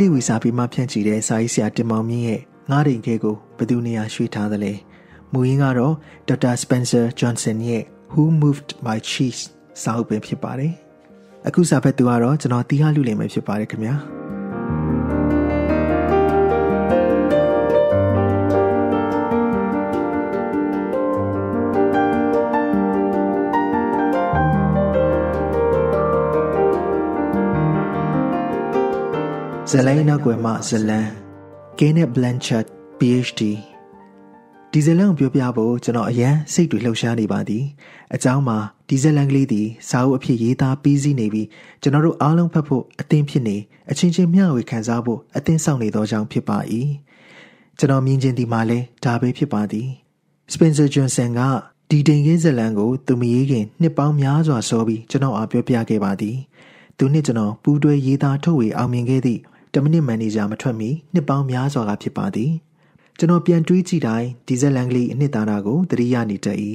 တိုင်းဒေဝီစာပေမှဖြန့်ချီတဲ့စာရေးဆရာတင်မောင်မြင့်ရဲ့ငားတိမ်ခဲကိုဘယ်သူနေရာရွှေ့ထားသလဲမူရင်းကတော့ဒေါက်တာစပန်ဆာဂျွန်ဆန်ရဲ့ Who Moved My Cheese စာအုပ်ပဲဖြစ်ပါတယ်အခုစာဖတ်သူကတော့ကျွန်တော်တီးဟလူလိမ့်မယ်ဖြစ်ပါတယ်ခင်ဗျာ Zelena Guema Zelan Kenneth Blanchard PhD ဒီဇလန်ပြောပြဖို့ကျွန်တော်အရန်စိတ်တွေလှုပ်ရှားနေပါသည်အကြောင်းမှာဒီဇလန်ကလေးသည်စာအုပ်အဖြစ်ရေးသားပြီးစီးနေပြီးကျွန်တော်တို့အားလုံးဖတ်ဖို့အသင်ဖြစ်နေအချင်းချင်းမျှဝေခံစားဖို့အသင်ဆောင်နေသောကြောင့်ဖြစ်ပါ၏ကျွန်တော်မြင်ချင်းဒီမှာလဲဒါပဲဖြစ်ပါသည် Spencer Johnson ကဒီဒိန်ကင်းဇလန်ကိုသူမရေးခင်နှစ်ပေါင်းများစွာစောပြီးကျွန်တော်အားပြောပြခဲ့ပါသည်သူနှင့်ကျွန်တော်ပူးတွဲရေးသားထုတ်ဝေအောင်မြင်ခဲ့သည့်တမနစ်မန်နေဂျာမထွက်မီနှစ်ပေါင်းများစွာကဖြစ်ပါသည်ကျွန်တော်ပြန်တွေးကြည့်တိုင်းဒီဇယ်လန်ကလေးအနှစ်သာရကိုသတိရနေတတ်၏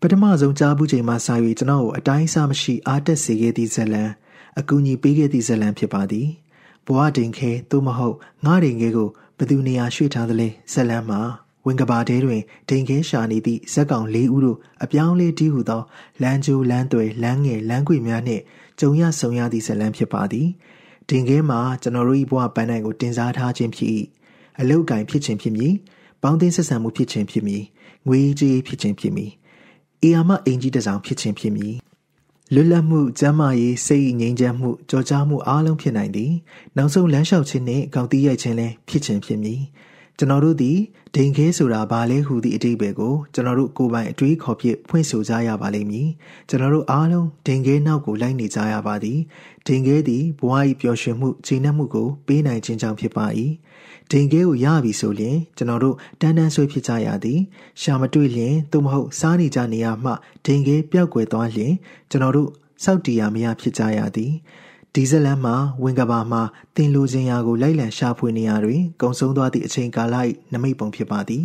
ပထမဆုံးကြားဘူးချိန်မှစ၍ကျွန်တော်ကိုအတိုင်းအဆမရှိအားတက်စေခဲ့သည့်ဇယ်လန်အကူအညီပေးခဲ့သည့်ဇယ်လန်ဖြစ်ပါသည်ဘဝတင်ခဲသို့မဟုတ်ငါးတင်ခဲကိုဘသူနေရာရွှေ့ထားသလဲဇလန်းမှာဝင်ကဘာတဲတွင်ဒိန်ခဲရှာနေသည့်ဇက်ကောင်၄ဦးတို့အပြောင်းလဲတီးဟူသောလမ်းကျိုးလမ်းသွယ်လမ်းငယ်လမ်းခွေများနှင့်ကြုံရဆုံရသည့်ဇလန်းဖြစ်ပါသည်တင်ခဲမှာကျွန်တော်တို့၏ဘဝပန်းတိုင်ကိုတင်စားထားခြင်းဖြစ်၏အလုတ်ကင်ဖြစ်ခြင်းဖြစ်မည်ပေါင်းသင်းဆက်ဆံမှုဖြစ်ခြင်းဖြစ်မည်ငွေကြေးဖြစ်ခြင်းဖြစ်မည်အေယာမအင်ကြီးတစ်ဆောင်ဖြစ်ခြင်းဖြစ်မည်လွတ်လပ်မှုကျမ်းမာရေးစိတ်ငြိမ်းချမ်းမှုကြော်ကြားမှုအားလုံးဖြစ်နိုင်သည်နောက်ဆုံးလမ်းလျှောက်ခြင်းနှင့်ကောက်တီးရိုက်ခြင်းလည်းဖြစ်ခြင်းဖြစ်မည်ကျွန်တော်တို့သည်ဒိန်ခဲဆိုတာဘာလဲဟူသည့်အတိပ္ပယ်ကိုကျွန်တော်တို့ကိုယ်ပိုင်အတွေးခေါ်ဖြင့်ဖွင့်ဆိုကြရပါလိမ့်မည်ကျွန်တော်တို့အားလုံးဒိန်ခဲနောက်ကိုလိုက်နေကြရပါသည်ဒင်ခဲသည်ဘဝ၏ပျော်ရွှင်မှုချိန်နှက်မှုကိုပေးနိုင်ခြင်းကြောင့်ဖြစ်ပါ၏ဒင်ခဲကိုရပြီဆိုရင်ကျွန်တော်တို့တန်းတန်းဆွေးဖြစ်ကြရသည်ရှာမတွေ့ရင်သို့မဟုတ်စားနေကြနေရမှဒင်ခဲပျောက်ကွယ်သွားရင်ကျွန်တော်တို့စောက်တီရမရဖြစ်ကြရသည်ဒီဇလန်မှာ ဝင်ကဘာမှာတင်လိုခြင်းရာကို လိုက်လံရှာဖွေနေရာတွင်ကုံဆုံးသွားသည့်အချိန်ကာလ၏နမိတ်ပုံဖြစ်ပါသည်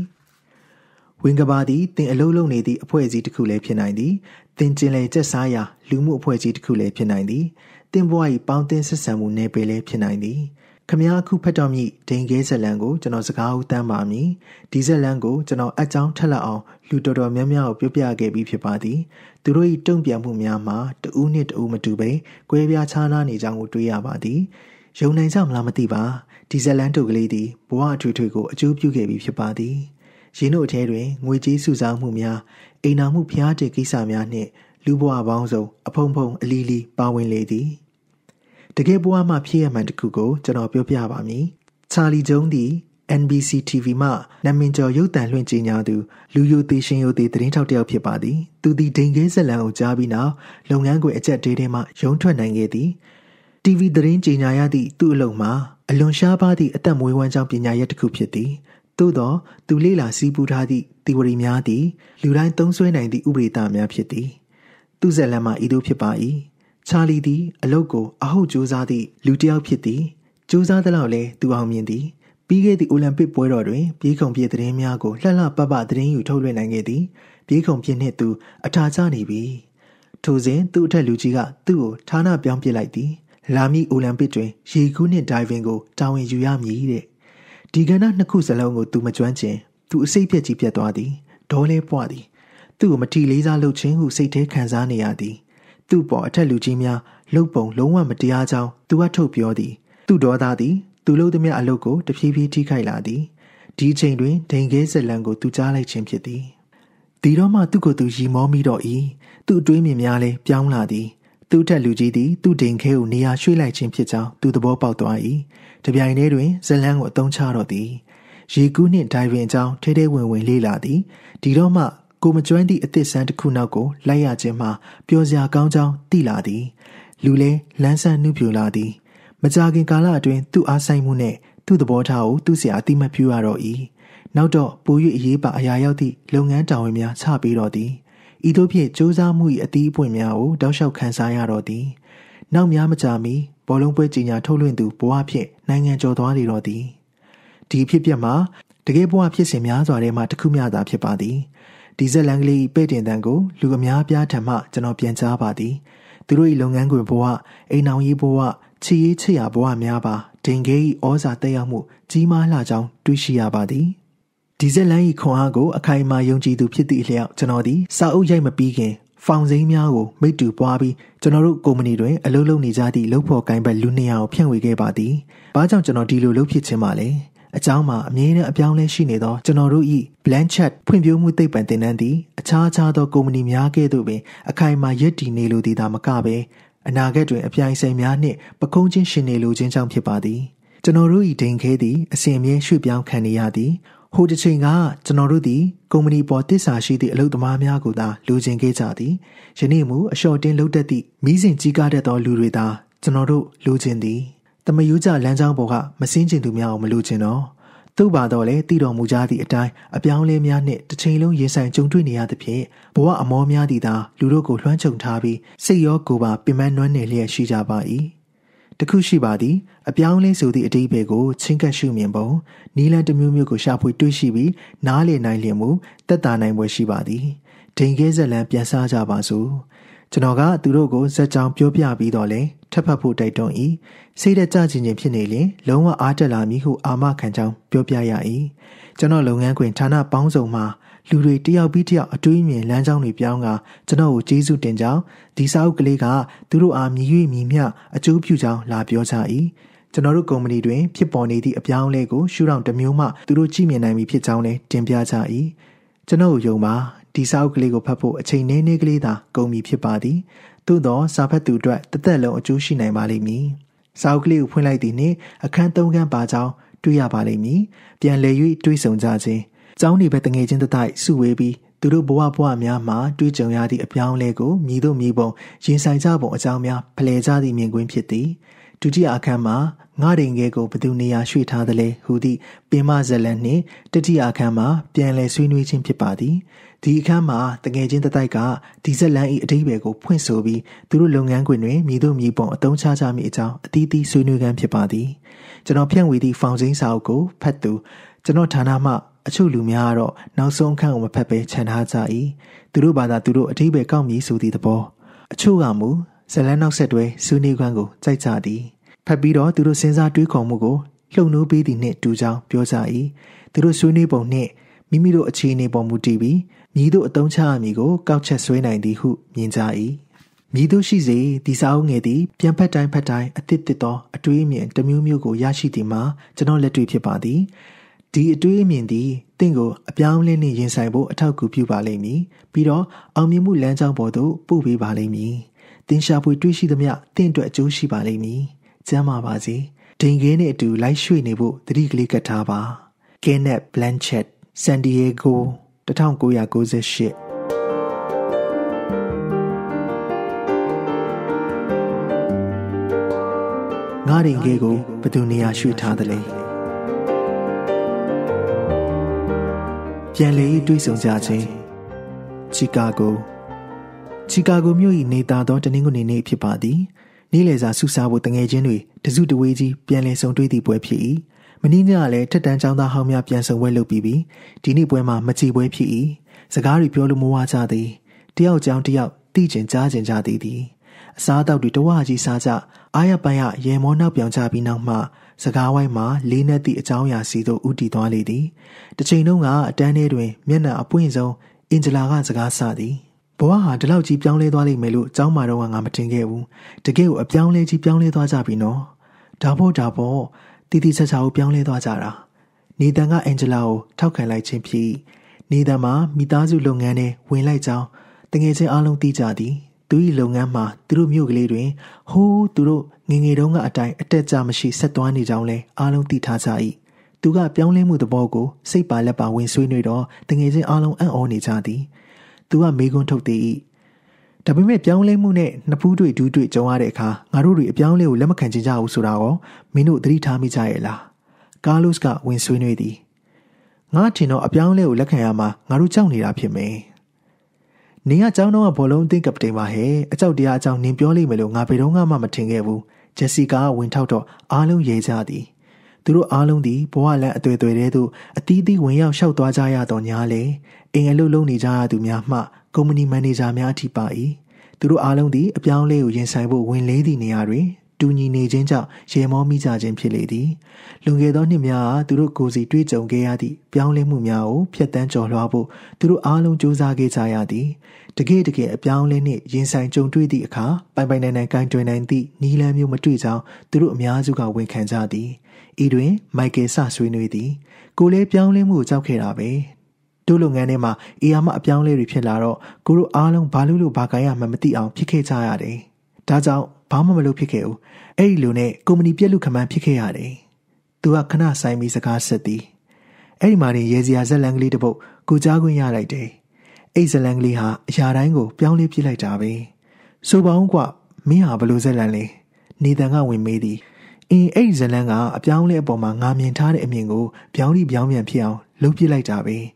ဝင်ကဘာသည်တင်အလုံးလုံးနေသည့်အဖွဲ့အစည်းတစ်ခုလည်းဖြစ်နိုင်သည်တင်ကျင်လေကျက်စားရာလူမှုအဖွဲ့အစည်းတစ်ခုလည်းဖြစ်နိုင်သည်တင်းပွား၏ပေါင်းတင်းဆက်ဆံမှုနယ်ပယ်လည်းဖြစ်နိုင်သည်ခမည်းအခုဖတ်တော်မြည်ဒိန်ခဲဇလန်ကိုကျွန်တော်စကားဦးတမ်းပါမည်ဒီဇလန်ကိုကျွန်တော်အကြောင်းထက်လောက်အောင်လူတော်တော်များများကိုပြောပြခဲ့ပြီးဖြစ်ပါသည်သူတို့၏တုံ့ပြန်မှုများမှာတဦးနှင့်တဦးမတူပဲကွဲပြားခြားနားနေကြောင်းကိုတွေ့ရပါသည်ယုံနိုင်ကြမလားမသိပါဒီဇလန်တို့ကလေးသည်ဘဝအထွေထွေကိုအကျိုးပြုခဲ့ပြီးဖြစ်ပါသည်ရင်းတို့အထဲတွင်ငွေကြေးစုဆောင်းမှုများအိမ်နာမှုဖျားတဲ့ကိစ္စများနှင့် လူဘဝပေါင်းစုံအဖုံဖုံအလီလီပါဝင်လေသည်တကယ်ဘဝမှာဖြစ်ရမှန်တစ်ခုကိုကျွန်တော်ပြောပြပါမည်။ချာလီဂျုံသည် NBC TV မှနာမည်ကျော်ရုပ်သံလွှင့်ကြေညာသူလူယိုသေးရှင်ယိုသေးသတင်းထောက်တစ်ယောက်ဖြစ်ပါသည်။သူသည်ဒိန်ကဲဇက်လန်ကိုကြားပြီးနောက်လုပ်ငန်းခွင်အချက်သေးသေးမှရုံးထွက်နိုင်ခဲ့သည်။ TV သတင်းကြေညာရသည့်သူ့အလုပ်မှာအလွန်ရှားပါသည့်အသက်မွေးဝမ်းကြောင်းပညာရပ်တစ်ခုဖြစ်သည်။သို့သောသူလေ့လာစည်းပူးထားသည့်သီဝရီများသည်လူတိုင်းသုံးစွဲနိုင်သည့်ဥပဒေသားများဖြစ်သည်။သူ့ဇက်လန်မှာဤသို့ဖြစ်ပါ၏ချာလီသည်အလုတ်ကိုအဟုတ်ကြိုးစားသည့်လူတစ်ယောက်ဖြစ်သည်ကြိုးစားသလောက်လဲသူအောင်မြင်သည်ပြီးခဲ့သည့်အိုလံပစ်ပွဲတော်တွင်ပြေးခုံပြည့်သတင်းများကိုလှလှပပသတင်းယူထုတ်လွှင့်နိုင်ခဲ့သည်ပြေးခုံပြည့်နှင့်သူအထာကျနေပြီထိုစဉ်သူ့အထက်လူကြီးကသူ့ကိုဌာနပြောင်းပစ်လိုက်သည်လာမည့်အိုလံပစ်တွင်ရေကူးနှင့်ဒိုင်ဗင်ကိုတာဝန်ယူရမည်တဲ့ဒီကဏ္ဍနှစ်ခုစလုံးကိုသူမကျွမ်းကျင်သူအစိတ်ပြက်ကြီးပြက်သွားသည်ဒေါ်လဲပွားသည်သူ့ကိုမထီလေးစားလုပ်ခြင်းဟုစိတ်ထဲခံစားနေရသည်သူ့ပေါ်အထက်လူကြီးများလှုပ်ပုံလုံးဝမတရားကြောင်းသူကထုတ်ပြောသည် သူ့ဒေါသသည်သူလှုပ်သည်များအလုပ်ကိုတဖြည်းဖြည်းထိခိုက်လာသည်ဒီအချိန်တွင်ဒိန်ခဲဇလံကိုသူကြားလိုက်ခြင်းဖြစ်သည်ဒီတော့မှသူ့ကိုယ်သူရီမောမိတော့၏သူ့အတွေးမြင်များလည်းပြောင်းလာသည်သူ့ထက်လူကြီးသည်သူ့ဒိန်ခဲကိုနေရာရွှေ့လိုက်ခြင်းဖြစ်ကြောင်းသူသဘောပေါက်သွား၏တပြိုင်တည်းတွင်ဇလံကိုအသုံးချတော့သည်ရေကူးနှင့်ဒိုင်ဗင်အကြောင်းထဲထဲဝင်ဝင်လေ့လာသည်ဒီတော့မှကိုမကျွမ်းသည့်အသစ်ဆန်းတစ်ခုနောက်ကိုလိုက်ရခြင်းမှာပျော်စရာကောင်းကြောင်းသိလာသည်လူလဲလန်းဆန်းနှုတ်ပြလာသည် မကြာခင်ကာလအတွင်းသူ့အားဆိုင်မှုနဲ့သူ့သဘောထားကိုသူ့ဆရာအတိမတ်ပြုရတော့၏နောက်တော့ပို၍အရေးပါအရာရောက်သည့်လုပ်ငန်းတာဝန်များချပေးတော်သည်ဤသို့ဖြင့်စူးစမ်းမှု၏အသီးအပွင့်များကိုတောက်လျှောက်ခန်းစားရတော့သည်နောက်များမကြာမီဘောလုံးပွဲကြီးညာထုတ်လွှင့်သူဘဝဖြင့်နိုင်ငံကျော်သွားလေတော့သည်ဒီဖြစ်ပျက်မှာတကယ်ဘဝဖြစ်စဉ်များစွာထဲမှာတစ်ခုမျှသာဖြစ်ပါသည်။ဒီဇက်လန်ကလေးပဲ့တင်တန်ကိုလူအများပြားထံမှကျွန်တော်ပြန်ကြားပါသည်သူတို့၏လုပ်ငန်းခွင်ဘဝအိမ်အောင်ရေးဘဝချီရေးချစ်ရာဘဝများပါဒင်ကေ၏ဩဇာတက်ရောက်မှု ကြီးမားလာကြောင်းတွေ့ရှိရပါသည်ဒီဇက်လန်၏ခွန်အားကိုအခိုင်အမာယုံကြည်သူဖြစ်သည့်အလျောက်ကျွန်တော်သည်စာအုပ်ရိုက်မပြီးခင်ဖောင်စိမ်းများကိုမိတူပွားပြီးကျွန်တော်တို့ကုမ္ပဏီတွင်အလုပ်လုပ်နေကြသည့်လုပ်ဖော်ကိုင်ဘက်လူနှစ်ယောက်ဖြန့်ဝေခဲ့ပါသည်။ဘာကြောင့်ကျွန်တော်ဒီလိုလုပ်ဖြစ်ခြင်းမလဲ။အကြောင်းမှာအမြင်နဲ့အပြောင်းလဲရှိနေသောကျွန်တော်တို့၏ Blank Chat ဖွံ့ဖြိုးမှုသိပ္ပံသင်တန်းသည်အခြားခြားသောကုမ္ပဏီများကဲ့သို့ပင်အခိုင်အမာရည်တည်နေလိုသည်သာမကဘဲအနာဂတ်တွင်အပြိုင်ဆိုင်များနှင့်ပကုံးချင်းရှင်နေလိုခြင်းကြောင့်ဖြစ်ပါသည်ကျွန်တော်တို့၏ဒိန်ခဲသည်အစဉ်အမြဲရွှေ့ပြောင်းခံနေရသည်ဟိုတစ်ချိန်ကကျွန်တော်တို့သည်ကုမ္ပဏီပေါ်တစ္ဆာရှိသည့်အလုပ်သမားများကိုသာလူကျင်ခဲ့ကြသည်ယနေ့မူအလျှော်တင်းလုပ်တတ်သည့်မီးစင်ကြီးကားတတ်သောလူတွေသာကျွန်တော်တို့လူကျင်သည်တမယူးကြလမ်းကြောင်းပေါ်ကမစင်းကျင်သူများအောင်မလို့ကျင်တော့သူ့ပါတော့လေတည်တော်မူကြသည့်အတိုင်းအပြောင်းလဲများနှင့်တစ်ချိန်လုံးရင်ဆိုင်ကြုံတွေ့နေရသဖြင့်ဘဝအမောများသည့်သာလူတို့ကိုလွှမ်းခြုံထားပြီးစိတ်ရောကိုယ်ပါပင်ပန်းနွမ်းနယ်လျက်ရှိကြပါ၏တခုရှိပါသည်အပြောင်းလဲဆိုသည့်အတိအဘယ်ကိုချင်းကပ်ရှုမြင်ပုံနီလန်တစ်မျိုးမျိုးကိုရှာဖွေတွေ့ရှိပြီးနားလည်နိုင်လျင်မူတက်တာနိုင်ပွဲရှိပါသည်ဒိန်ခဲဇက်လန်ပြန်စားကြပါစို့ကျွန်တော်ကသူတို့ကိုဇက်ကြောင်ပြောပြပြီးတော့လဲထပ်ဖတ်ဖို့တိုက်တွန်း၏စိတ်တကြခြင်းချင်းဖြစ်နေလျင်လုံးဝအားတက်လာမည်ဟုအာမခံကြောင်းပြောပြရ၏ကျွန်တော်လုပ်ငန်းခွင်ဌာနပေါင်းစုံမှာလူတွေတယောက်ပြီးတယောက်အတွေးမြင်လမ်းကြောင်းတွေပြောင်းကကျွန်တော်ကိုကျေးဇူးတင်ကြောင်းဒီစာအုပ်ကလေးကသူတို့အားမြည်၍မြည်မြအကျိုးပြုကြောင်းလာပြောကြ၏ကျွန်တော်တို့ကုမ္ပဏီတွင်ဖြစ်ပေါ်နေသည့်အပြောင်းအလဲကိုရှုထောင့်တစ်မျိုးမှသူတို့ကြည့်မြင်နိုင်ပြီဖြစ်ကြောင်းလည်းတင်ပြကြ၏ကျွန်တော်ယုံပါဒီစာအုပ်ကလေးကိုဖတ်ဖို့အချိန်နှင်းနှင်းကလေးသာကုန်ပြီဖြစ်ပါသည်သို့သောစာဖတ်သူအတွက်တသက်လုံးအကျိုးရှိနိုင်ပါလိမ့်မည်စာအုပ်ကလေးကိုဖွင့်လိုက်သည်နှင့်အခန်း၃ခန်းပါကြောင်းတွေ့ရပါလိမ့်မည်ပြန်လည်၍တွေ့ဆုံကြခြင်းကျောင်းနေပဲတငယ်ချင်းတတိုက်စုဝေးပြီးသူတို့ဘဝဘဝများမှာတွေ့ကြုံရသည့်အပြောင်းလဲကိုမြည်တို့မြည်ပုံရင်ဆိုင်ကြပုံအကြောင်းများဖလှယ်ကြသည့်မြင်ကွင်းဖြစ်သည်ဒုတိယအခန်းမှာငါရင်ငယ်ကိုဘသူနေရာရွှေ့ထားသလဲဟူသည့်ပင်မဇလန်နှင့်တတိယအခန်းမှာပြန်လည်ဆွေးနွေးခြင်းဖြစ်ပါသည်ဒီအခန်းမှာတငယ်ချင်းတတိုက်ကဒီဇက်လန်၏အဓိပ္ပာယ်ကိုဖွင့်ဆိုပြီးသူတို့လုပ်ငန်းခွင်တွင်မြည်သူမြည်ပုံအသုံးချကြမည်အကြောင်းအသီးသီးဆွေးနွေးကမ်းဖြစ်ပါသည်ကျွန်တော်ဖြန့်ဝေသည့်ဖောင်စင်းစာအုပ်ကိုဖတ်သူကျွန်တော်ဌာနမှအချို့လူများကတော့နောက်ဆုံးခန့်ကိုမဖတ်ဘဲခြံထားကြ၏သူတို့ဘာသာသူတို့အဓိပ္ပာယ်ကောက်မည်ဆိုသည့်သဘောအချို့ကမူဇလန်နောက်ဆက်တွဲဆွေးနွေးကမ်းကိုကြိုက်ကြသည်ဖတ်ပြီးတော့သူတို့စဉ်းစားတွေးခေါ်မှုကိုလှုံ့နှိုးပေးသည်နှင့်တူကြောင်းပြောကြ၏သူတို့ဆွေးနွေးပုံနှင့်မိမိတို့အခြေအနေပေါ်မူတည်ပြီးမည်သို့အတုံးချရမည်ကိုကောက်ချက်ဆွဲနိုင်သည်ဟုမြင်ကြ၏မည်သို့ရှိစေဒီစာအုပ်ငယ်သည်ပြန်ဖက်တိုင်းဖက်တိုင်းအသစ်သစ်သောအတွေးအမြင်တစ်မျိုးမျိုးကိုရရှိသည်မှာကျွန်တော်လက်တွေ့ဖြစ်ပါသည်ဒီအတွေးအမြင်သည်တင့်ကိုအပြောင်းလဲနှင့်ရင်ဆိုင်ဖို့အထောက်အကူပြုပါလိမ့်မည်ပြီးတော့အောင်မြင်မှုလမ်းကြောင်းပေါ်သို့ပို့ပေးပါလိမ့်မည်တင်ရှာဖွေတွေးရှိသမျှတင့်အတွက်အကျိုးရှိပါလိမ့်မည်ကျမ်းမာပါစေဒိန်ခဲနဲ့အတူလိုက်ရွှေ့နေဖို့တတိကလေးကထားပါ Kenneth Blanchett San Diego 1998ငါရင်ကေကိုဘသူနေရာရွှေ့ထားသလဲပြန်လေတွေးဆောင်ကြခြင်းချီကာဂိုချီကာဂိုမြို့၏နေသားသောတနင်္ဂနွေနေ့ဖြစ်ပါသည်နေ့လယ်စာဆူဆာဖို့တငယ်ချင်းတွေတစုတဝေးကြီးပြန်လည်ဆုံတွေ့သည့်ပွဲဖြစ်၏မင်းကြီးကလည်းထက်တန်းចောင်းသားဟောင်းများပြန်ဆုံဝဲလုပ်ပြီးပြီဒီနေ့ပွဲမှာမကြည်ပွဲဖြစ်၏စကားတွေပြောလို့မဝကြသည်တယောက်ကြောင်းတယောက်သိကျင်ကြားကျင်ကြသည်သည်အစားအသောက်တွေတဝကြီးစားကြအားရပန်းရရေမောနောက်ပြောင်ကြပြီးနောက်မှ စကားဝိုင်းမှာလေးနက်သည့်အကြောင်းအရာစီသို့ဥတီသွားလေသည်တစ်ချိန်လုံးကအတန်းထဲတွင်မျက်နှာအပွင့်ဆုံးအင်ဂျလာကစကားဆသည်ဘဝဟာဒီလောက်ကြီးပြောင်းလဲသွားလိမ့်မယ်လို့အเจ้าမာတော့ကငါမတင်ခဲ့ဘူးတကယ်ကိုအပြောင်းလဲကြီးပြောင်းလဲသွားကြပြီနော်ဒါပေါ့ဒါပေါ့တည်တည်ချာချာကိုပြောင်းလဲသွားကြတာနေတန်ကအန်ဂျလာကိုထောက်ခံလိုက်ခြင်းဖြစ်နေတန်မှာမိသားစုလုပ်ငန်းနဲ့ဝင်လိုက်ကြောင်းတငယ်ချင်းအားလုံးသိကြသည်သူ၏လုပ်ငန်းမှာသူတို့မြို့ကလေးတွင်ဟိုးသူတို့ငငယ်တုန်းကအတိုင်းအတက်ကြမရှိဆက်သွားနေကြောင်းလဲအားလုံးသိထားကြ၏သူကပြောင်းလဲမှုသဘောကိုစိတ်ပါလက်ပါဝင်ဆွေးနွေးတော့တငယ်ချင်းအားလုံးအံ့ဩနေကြသည်သူကမေခွန်းထုတ်သည်၏။ဒါပေမဲ့ပြောင်းလဲမှုနဲ့နှစ်ဖူးတွေ့ဒူးတွေ့ကြုံရတဲ့အခါငါတို့တွေအပြောင်းလဲကိုလက်မခံချင်ကြဘူးဆိုတာရောမင်းတို့သတိထားမိကြရဲ့လား။ကာလို့စ်ကဝင်ဆွေးနွေးသည်။ငါထင်တော့အပြောင်းလဲကိုလက်ခံရမှာငါတို့ကြောက်နေတာဖြစ်မယ်။နင်ကကြောင်းတော့ဘောလုံးသင်းကပတိန်ပါဟဲ့။အကြောက်တရားအကြောင်းနင်ပြောလိမ့်မယ်လို့ငါဘယ်တော့မှမထင်ခဲ့ဘူး။ဂျက်စီကာကဝင်ထောက်တော့အားလုံးရေကြသည်။သူတို့အားလုံးသည်ဘဝလမ်းအသွေသွေထဲသို့အသီးသီးဝင်ရောက်လျှောက်သွားကြရသောညာလေအင်အလုလုံးနေကြရသူများမှကုမ္ပဏီမန်နေဂျာများအထိပါ၏သူတို့အားလုံးသည်အပြောင်းလဲကိုရင်ဆိုင်ဖို့ဝင်လေးသည့်နေရာတွင်တူညီနေခြင်းကြောင့်ရေမောမိကြခြင်းဖြစ်လေသည်လွန်ခဲ့သောနှစ်များအားသူတို့ကိုယ်စီတွေ့ကြုံခဲ့ရသည့်ပြောင်းလဲမှုများကိုဖျက်ဆီးကျော်လွှားဖို့သူတို့အားလုံးကြိုးစားခဲ့ကြရသည်တကယ်တကယ်အပြောင်းလဲနှင့်ရင်ဆိုင်ကြုံတွေ့သည့်အခါပိုင်ပိုင်နိုင်နိုင်ကင်တွင်နိုင်သည့်နီလန်းမျိုးမတွေ့ကြောင်းသူတို့အများစုကဝန်ခံကြသည်ဤတွင်မိုက်ကယ်ဆဆွေးနွေးသည်ကိုလည်းပြောင်းလဲမှုကိုကြောက်ခဲ့တာပဲတို့လုပ်ငန်းထဲမှာအေယာမအပြောင်းလဲတွေဖြစ်လာတော့ကိုတို့အားလုံးဘာလို့လို့ဘာကိုင်းရမှမသိအောင်ဖြစ်ခဲ့ကြရတယ်။ဒါကြောင့်ဘာမှမလုပ်ဖြစ်ခဲ့ဘူး။အဲ့ဒီလိုနဲ့ကုမ္ပဏီပြက်လူခမန်းဖြစ်ခဲ့ရတယ်။သူကခဏဆိုင်ပြီးစကားဆက်သည်။အဲ့ဒီမှာတင်ရေစရာဇက်လန်ကလေးတစ်ပုတ်ကိုကြားခွင့်ရလိုက်တယ်။အဲ့ဇက်လန်ကလေးဟာအရာတိုင်းကို ပြောင်းလဲပြစ်လိုက်တာပဲ။ဆိုပါဦးကွမင်းဟာဘလို့ဇက်လန်လဲ။နေတန်ကဝင်မေးသည်။အင်းအဲ့ဇက်လန်ကအပြောင်းလဲအပေါ်မှာငာမြင်ထားတဲ့အမြင်ကိုပြောင်းလိပြောင်းပြန်ဖြစ်အောင်လုပ်ပြစ်လိုက်တာပဲ။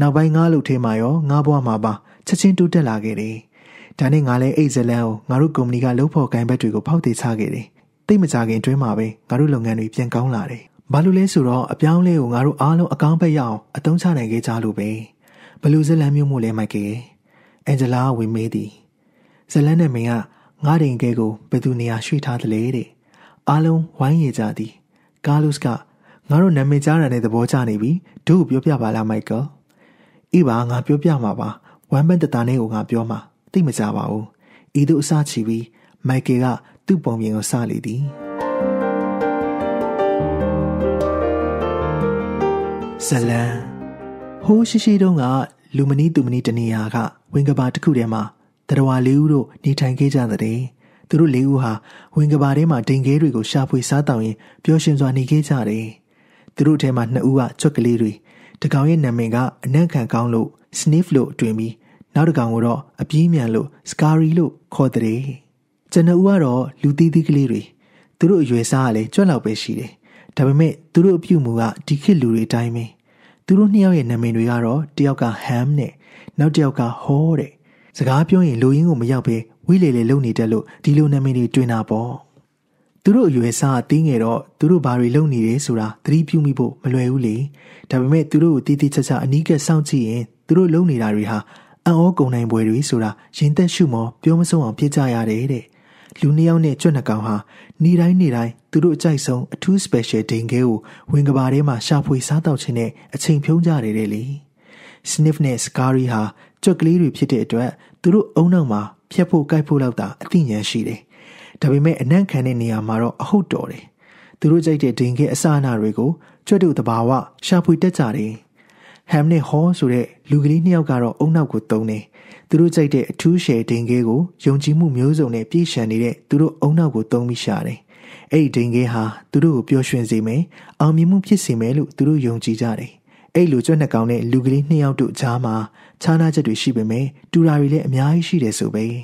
နောက်ပိုင်းငါ့လူထဲမှာရောငါ့ဘဝမှာပါချက်ချင်းတိုးတက်လာခဲ့တယ်။ဒါနဲ့ငါလည်းအိတ်ဇလန်ကိုငါတို့ကုမ္ပဏီကလုံးဖော်ကိုင်ဘက်တွေကိုဖောက်သေးချခဲ့တယ်။သိမကြခင်တွင်းမှာပဲငါတို့လုပ်ငန်းတွေပြန်ကောင်းလာတယ်။ဘာလို့လဲဆိုတော့အပြောင်းလဲကိုငါတို့အားလုံးအကောင်းဘက်ရအောင်အသုံးချနိုင်ခဲ့ကြလို့ပဲ။ဘလူးဇလန်မျိုးမို့လဲမိုက်ကယ်။အန်ဂျလာကဝင်မေးသည်။ဇလန်နဲ့မင်းကငါတင်ကဲကိုဘယ်သူနေရာရွှေ့ထားသလဲတဲ့။အားလုံးဝိုင်းရကြသည်။ကားလုစ်ကငါတို့နာမည်ကြားတာနဲ့သဘောကျနေပြီ။တို့ပြောပြပါလားမိုက်ကယ်။အေးပါငါပြောပြမှာပါဝမ်းပန်းတတာနဲ့ကိုငါပြောမှာသိမကြပါဘူးဤသို့အစချီပြီးမိုက်ကယ်ကသူ့ပုံပြင်ကိုစလေသည်ဇလန်ဟိုးရှိရှိတုန်းကလူမနီသူမနီတနေရာကဝင်ကဘာတစ်ခုထဲမှာတရဝါလေးဦးတို့နေထိုင်ခဲ့ကြတဲ့သူတို့လေးဦးဟာဝင်ကဘာထဲမှာဒိန်ကဲတွေကိုရှာဖွေစားတောင်းရင်ပျော်ရွှင်စွာနေခဲ့ကြတယ်သူတို့ထဲမှာနှစ်ဦးကချွက်ကလေးတွေတကောင်ရဲ့နာမည်ကအနက်ခံကောင်းလို့ sniff လို့အတွင်ပြီးနောက်တကောင်ကိုတော့အပြင်းမြန်လို့ scary လို့ခေါ်တဲ့ကျွန်တော်ကတော့လူသီးသီးကလေးတွေသူတို့အရွယ်စားကလည်းကြွက်လောက်ပဲရှိတယ်ဒါပေမဲ့သူတို့အပြုတ်မှုကဒီခေတ်လူတွေအတိုင်းပဲသူတို့နှစ်ယောက်ရဲ့နာမည်တွေကတော့တယောက်က ham နဲ့နောက်တယောက်က haw တဲ့စကားပြောရင်လူရင်းကိုမရောက်ပဲဝိလေလေလုံနေတယ်လို့ဒီလိုနာမည်တွေတွင်တာပေါ့သူတို့အရွယ်စားအသေးငယ်တော့သူတို့ဘာတွေလုပ်နေတယ်ဆိုတာသတိပြုမိဖို့မလွယ်ဘူးလေဒါပေမဲ့သူတို့ကိုတည်တည်ချာချာအနီးကပ်စောင့်ကြည့်ရင်သူတို့လုပ်နေတာတွေဟာအံ့ဩကုန်နိုင်ပွဲတွေဆိုတာရင်သက်ရှုမောပြောမဆုံးအောင်ဖြစ်ကြရတယ်တဲ့လူနှစ်ယောက်နဲ့ကြွက်နှကောင်ဟာနေတိုင်းနေတိုင်းသူတို့အကြိုက်ဆုံးအထူး special ဒိန်ခဲကိုဝင်ကဘာထဲမှာရှာဖွေစားတောက်ခြင်းနဲ့အချိန်ဖြုံးကြရတယ်လေ sniff နဲ့ scary ဟာကြွက်ကလေးတွေဖြစ်တဲ့အတွက်သူတို့အုံနောက်မှာဖြတ်ဖို့ကြိုက်ဖို့လောက်တာအသိဉာဏ်ရှိတယ်ဒါပေမဲ့အနံ့ခံတဲ့နေရာမှာတော့အဟုတ်တော်တယ်သူတို့ကြိုက်တဲ့ဒင်ခဲအစအနာတွေကိုကျွတ်တူတဘာဝရှာဖွေတတ်ကြတယ်ဟမ်နဲ့ဟောဆိုတဲ့လူကလေးနှစ်ယောက်ကတော့အုံနောက်ကိုသုံးတယ်သူတို့ကြိုက်တဲ့အထူးရှယ်ဒင်ခဲကိုယုံကြည်မှုမျိုးစုံနဲ့ပြည့်ရှံနေတဲ့သူတို့အုံနောက်ကိုသုံးပြီးရှာတယ်အဲ့ဒီဒင်ခဲဟာသူတို့ကိုပျော်ရွှင်စေမယ်အောင်မြင်မှုဖြစ်စေမယ်လို့သူတို့ယုံကြည်ကြတယ်အဲ့လိုကြွက်နှကောင်တဲ့လူကလေးနှစ်ယောက်တို့ကြားမှာခြားနားချက်တွေရှိပေမဲ့တူတာတွေလည်းအများကြီးရှိတယ်ဆိုပဲ။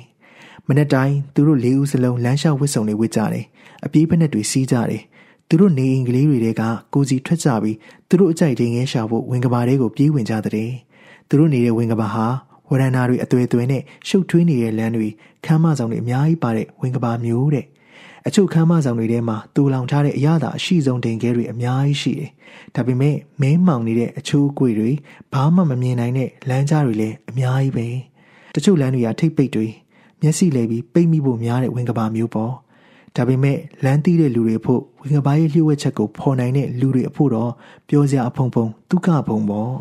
မနေ့တိုင်းသူတို့လေးဦးစလုံးလမ်းလျှောက်ဝစ်စုံတွေဝစ်ကြတယ်အပြေးဖက်နဲ့တွေစီးကြတယ်သူတို့နေအိမ်ကလေးတွေတဲကကိုစီထွက်ကြပြီးသူတို့အကြိုက်တင်ငဲရှာဖို့ဝင်ကဘာတွေကိုပြေးဝင်ကြတဲ့သူတို့နေတဲ့ဝင်ကဘာဟာဝရဏာတွေအသွေးသွင်းနဲ့ရှုပ်ထွေးနေတဲ့လမ်းတွေခမ်းမဆောင်တွေအများကြီးပါတဲ့ဝင်ကဘာမျိုးတဲ့အချို့ခမ်းမဆောင်တွေထဲမှာတူလောင်ထားတဲ့အရသာအရှိဆုံးတင်ကဲတွေအများကြီးရှိတယ်။ဒါပေမဲ့မင်းမောင်နေတဲ့အချိုးအကွေတွေဘာမှမမြင်နိုင်တဲ့လမ်းကြားတွေလည်းအများကြီးပဲ။တချို့လမ်းတွေကထိပ်ပိတ်တွေမျက်စိလဲပြီးပိတ်မိဖို့များတဲ့ဝင်ကဘာမျိုးပေါ့ဒါပေမဲ့လမ်းတီးတဲ့လူတွေဖို့ဝင်ကဘာရဲ့လျှို့ဝှက်ချက်ကိုဖော်နိုင်တဲ့လူတွေအဖို့တော့ပြောစရာအဖုံဖုံဒုက္ခဖုံပေါ့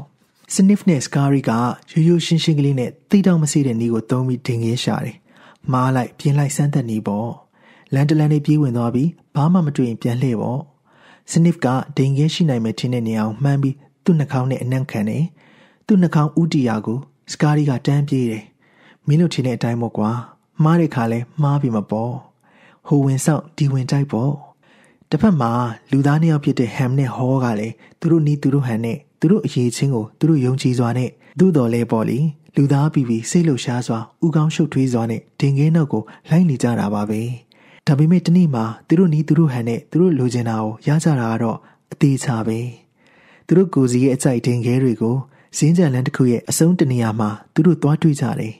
sniff နဲ့ scary ကရိုးရိုးရှင်းရှင်းကလေးနဲ့တိတောက်မစိတဲ့နီးကိုသုံးပြီးဒင်ငင်းရှာတယ်။မားလိုက်ပြင်းလိုက်စမ်းသက်နေပေါ့။လန်တလန်လေးပြေးဝင်သွားပြီးဘာမှမတွေ့ရင် ပြန်လှည့်ပေါ့။ sniff ကဒင်ငင်းရှိနိုင်မယ်ထင်တဲ့နေရာကိုမှန်းပြီးသူ့နှာခေါင်းနဲ့အနံ့ခံတယ်။သူ့နှာခေါင်းဥတီယာကို scary ကတန်းပြေးတယ်။မင်းတို့ထင်တဲ့အတိုင်းပေါ့ကွာမှားတဲ့ခါလဲမှားပြီမပေါ့ဟိုဝင်ဆောင်ဒီဝင်တိုက်ပေါ့တစ်ဖက်မှာလူသားနှစ်ယောက်ဖြစ်တဲ့ဟမ်နဲ့ဟောကလည်းသူတို့နီးသူတို့ဟန်နဲ့သူတို့အရေးချင်းကိုသူတို့ယုံကြည်စွာနဲ့သို့တော်လဲပေါ့လေလူသားပြီးပြီးစိတ်လှုပ်ရှားစွာဥကောင်းရှုပ်ထွေးစွာနဲ့တင်ကင်းနောက်ကိုလိုက်နေကြတာပါပဲဒါပေမဲ့ဒီနေ့မှာသူတို့နီးသူတို့ဟန်နဲ့သူတို့လိုချင်တာကိုရကြတာကတော့အသေးချာပဲသူတို့ကိုယ်စီရဲ့အကြိုက်တင်ခဲတွေကိုစင်းကြံလန်းတစ်ခုရဲ့အဆုံးတနေရာမှာသူတို့သွားတွေ့ကြတယ်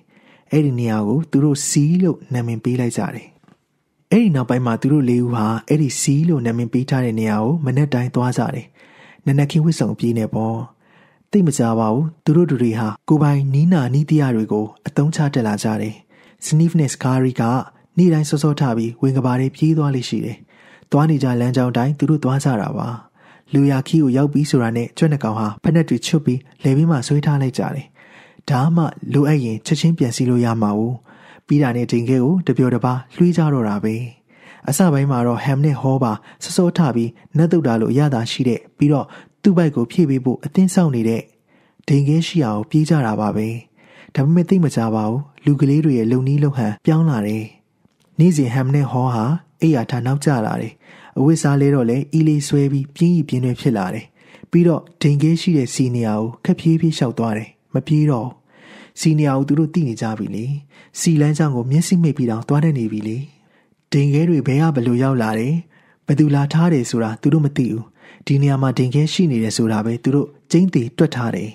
အဲ့ဒီနေရာကိုသူတို့စီးလို့နာမည်ပေးလိုက်ကြတယ်။အဲ့ဒီနောက်ပိုင်းမှာသူတို့လေးဦးဟာအဲ့ဒီစီးလို့နာမည်ပေးထားတဲ့နေရာကိုမနေ့တိုင်းသွားကြတယ်။နနခင်ဝစ်ဆောင်ပြေးနေပေါ့။သိမကြပါဘူးသူတို့တို့တွေဟာကိုပိုင်နီးနာ နီးတရားတွေကိုအတုံးချတက်လာကြတယ်။ Sniffness Gary ကနေ့တိုင်းစောစောထပြီးဝင်ကဘာတွေပြေးသွားလိမ့်ရှိတယ်။သွားနေကြလမ်းကြောင်းတိုင်းသူတို့သွားကြတာပါ။လူရခီကိုရောက်ပြီဆိုတာနဲ့ကျွဲ့နှကောင်ဟာဖက်နှက်တွေချွတ်ပြီးလေပြီးမှဆွေးထားလိုက်ကြတယ်ဒါမှလိုအပ်ရင်ချက်ချင်းပြန်စီလို့ရမှာ ਉ ပြီးတာနဲ့တင်ခဲကိုတပြော်တပါလွှီးကြတော့တာပဲအစပိုင်းမှာတော့ဟမ်နဲ့ဟောပါစစောထပြီးနတ်တုတ်တာလို့အရသာရှိတဲ့ပြီးတော့သူ့ဘိုက်ကိုဖြည့်ပေးဖို့အတင်းဆောင်နေတဲ့ဒင်ခဲရှိအောင်ပြေးကြတာပါပဲဒါပေမဲ့သိမကြပါဘူးလူကလေးတွေရဲ့လုံနီးလုံဟန်ပြောင်းလာတယ်နေ့စဉ်ဟမ်နဲ့ဟောဟာအိယာထာနောက်ကျလာတယ်အဝိစားလဲတော့လဲအီလေးဆွဲပြီးပြင်းကြီးပြင်းတွေဖြစ်လာတယ်ပြီးတော့ဒင်ခဲရှိတဲ့စီနီယာကိုခက်ပြေးပြေးလျှောက်သွားတယ်မပြေးတော့စီနီယာကိုသူတို့တိနေကြပြီလေစီလန်းချောင်းကိုမျက်စိမိတ်ပြီးတော့သွားတတ်နေပြီလေဒိန်ခဲတွေဘဲကဘလို့ရောက်လာတယ်ဘသူလာထားတယ်ဆိုတာသူတို့မသိဘူးဒီနေရာမှာဒိန်ခဲရှိနေတယ်ဆိုတာပဲသူတို့ကျင်းတီတွက်ထားတယ်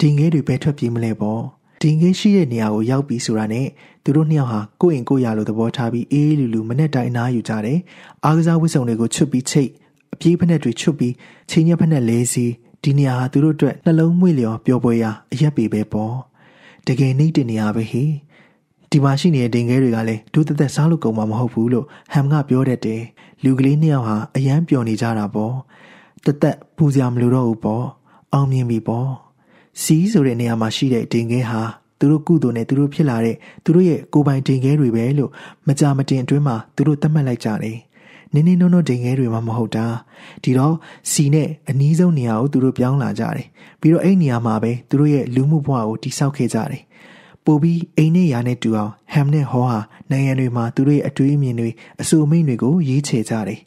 ဒိန်ခဲတွေဘဲထွက်ပြေးမလဲပေါ့ဒိန်ခဲရှိတဲ့နေရာကိုရောက်ပြီဆိုတာနဲ့သူတို့နှစ်ယောက်ဟာကိုယ့်အိမ်ကိုယ့်ရာလိုသဘောထားပြီးအေးလူလူမနဲ့တိုင်အနာယူကြတယ်အားကစားဝတ်စုံတွေကိုချွတ်ပြီးချိတ်အပြေးဖက်တွေချွတ်ပြီးချိန်ရက်ဖက်လဲစီဒီနေရာဟာသူတို့အတွက်နှလုံးမွေ့လျော်ပျော်ပွေရာအရက်ပေပဲပေါ့တကယ်နှိမ့်တင်နေရပဲဟိဒီမှာရှိနေတဲ့ဒင်ငယ်တွေကလည်းဒုသက်သက်စားလို့ကုန်မှာမဟုတ်ဘူးလို့ဟမ်ကပြောတတ်တယ်လူကလေးနှစ်ယောက်ဟာအယမ်းပျော်နေကြတာပေါ့တသက်ပူစရာမလိုတော့ဘူးပေါ့အောင်မြင်ပြီပေါ့စီးဆိုတဲ့နေရာမှာရှိတဲ့ဒင်ငယ်ဟာသူတို့ကုသိုလ်နဲ့သူတို့ဖြစ်လာတဲ့သူတို့ရဲ့ကိုယ်ပိုင်ဒင်ငယ်တွေပဲလို့မကြမတင်အတွင်းမှာသူတို့သတ်မှတ်လိုက်ကြတယ်နင်းနင်းနုံနုံဒိန်ခဲတွေမှမဟုတ်တာဒီတော့စီနဲ့အနီးဆုံးနေရာကိုသူတို့ပြောင်းလာကြတယ်ပြီးတော့အဲ့နေရာမှာပဲသူတို့ရဲ့လူမှုဘဝကိုတိဆောက်ခဲ့ကြတယ်ပို့ပြီးအိမ်နဲ့ယာနဲ့တူအောင်ဟမ်နဲ့ဟောဟာနိုင်ငံတွေမှာသူတို့ရဲ့အတွေးအမြင်တွေအဆိုအမိန့်တွေကိုရေးချေကြတယ်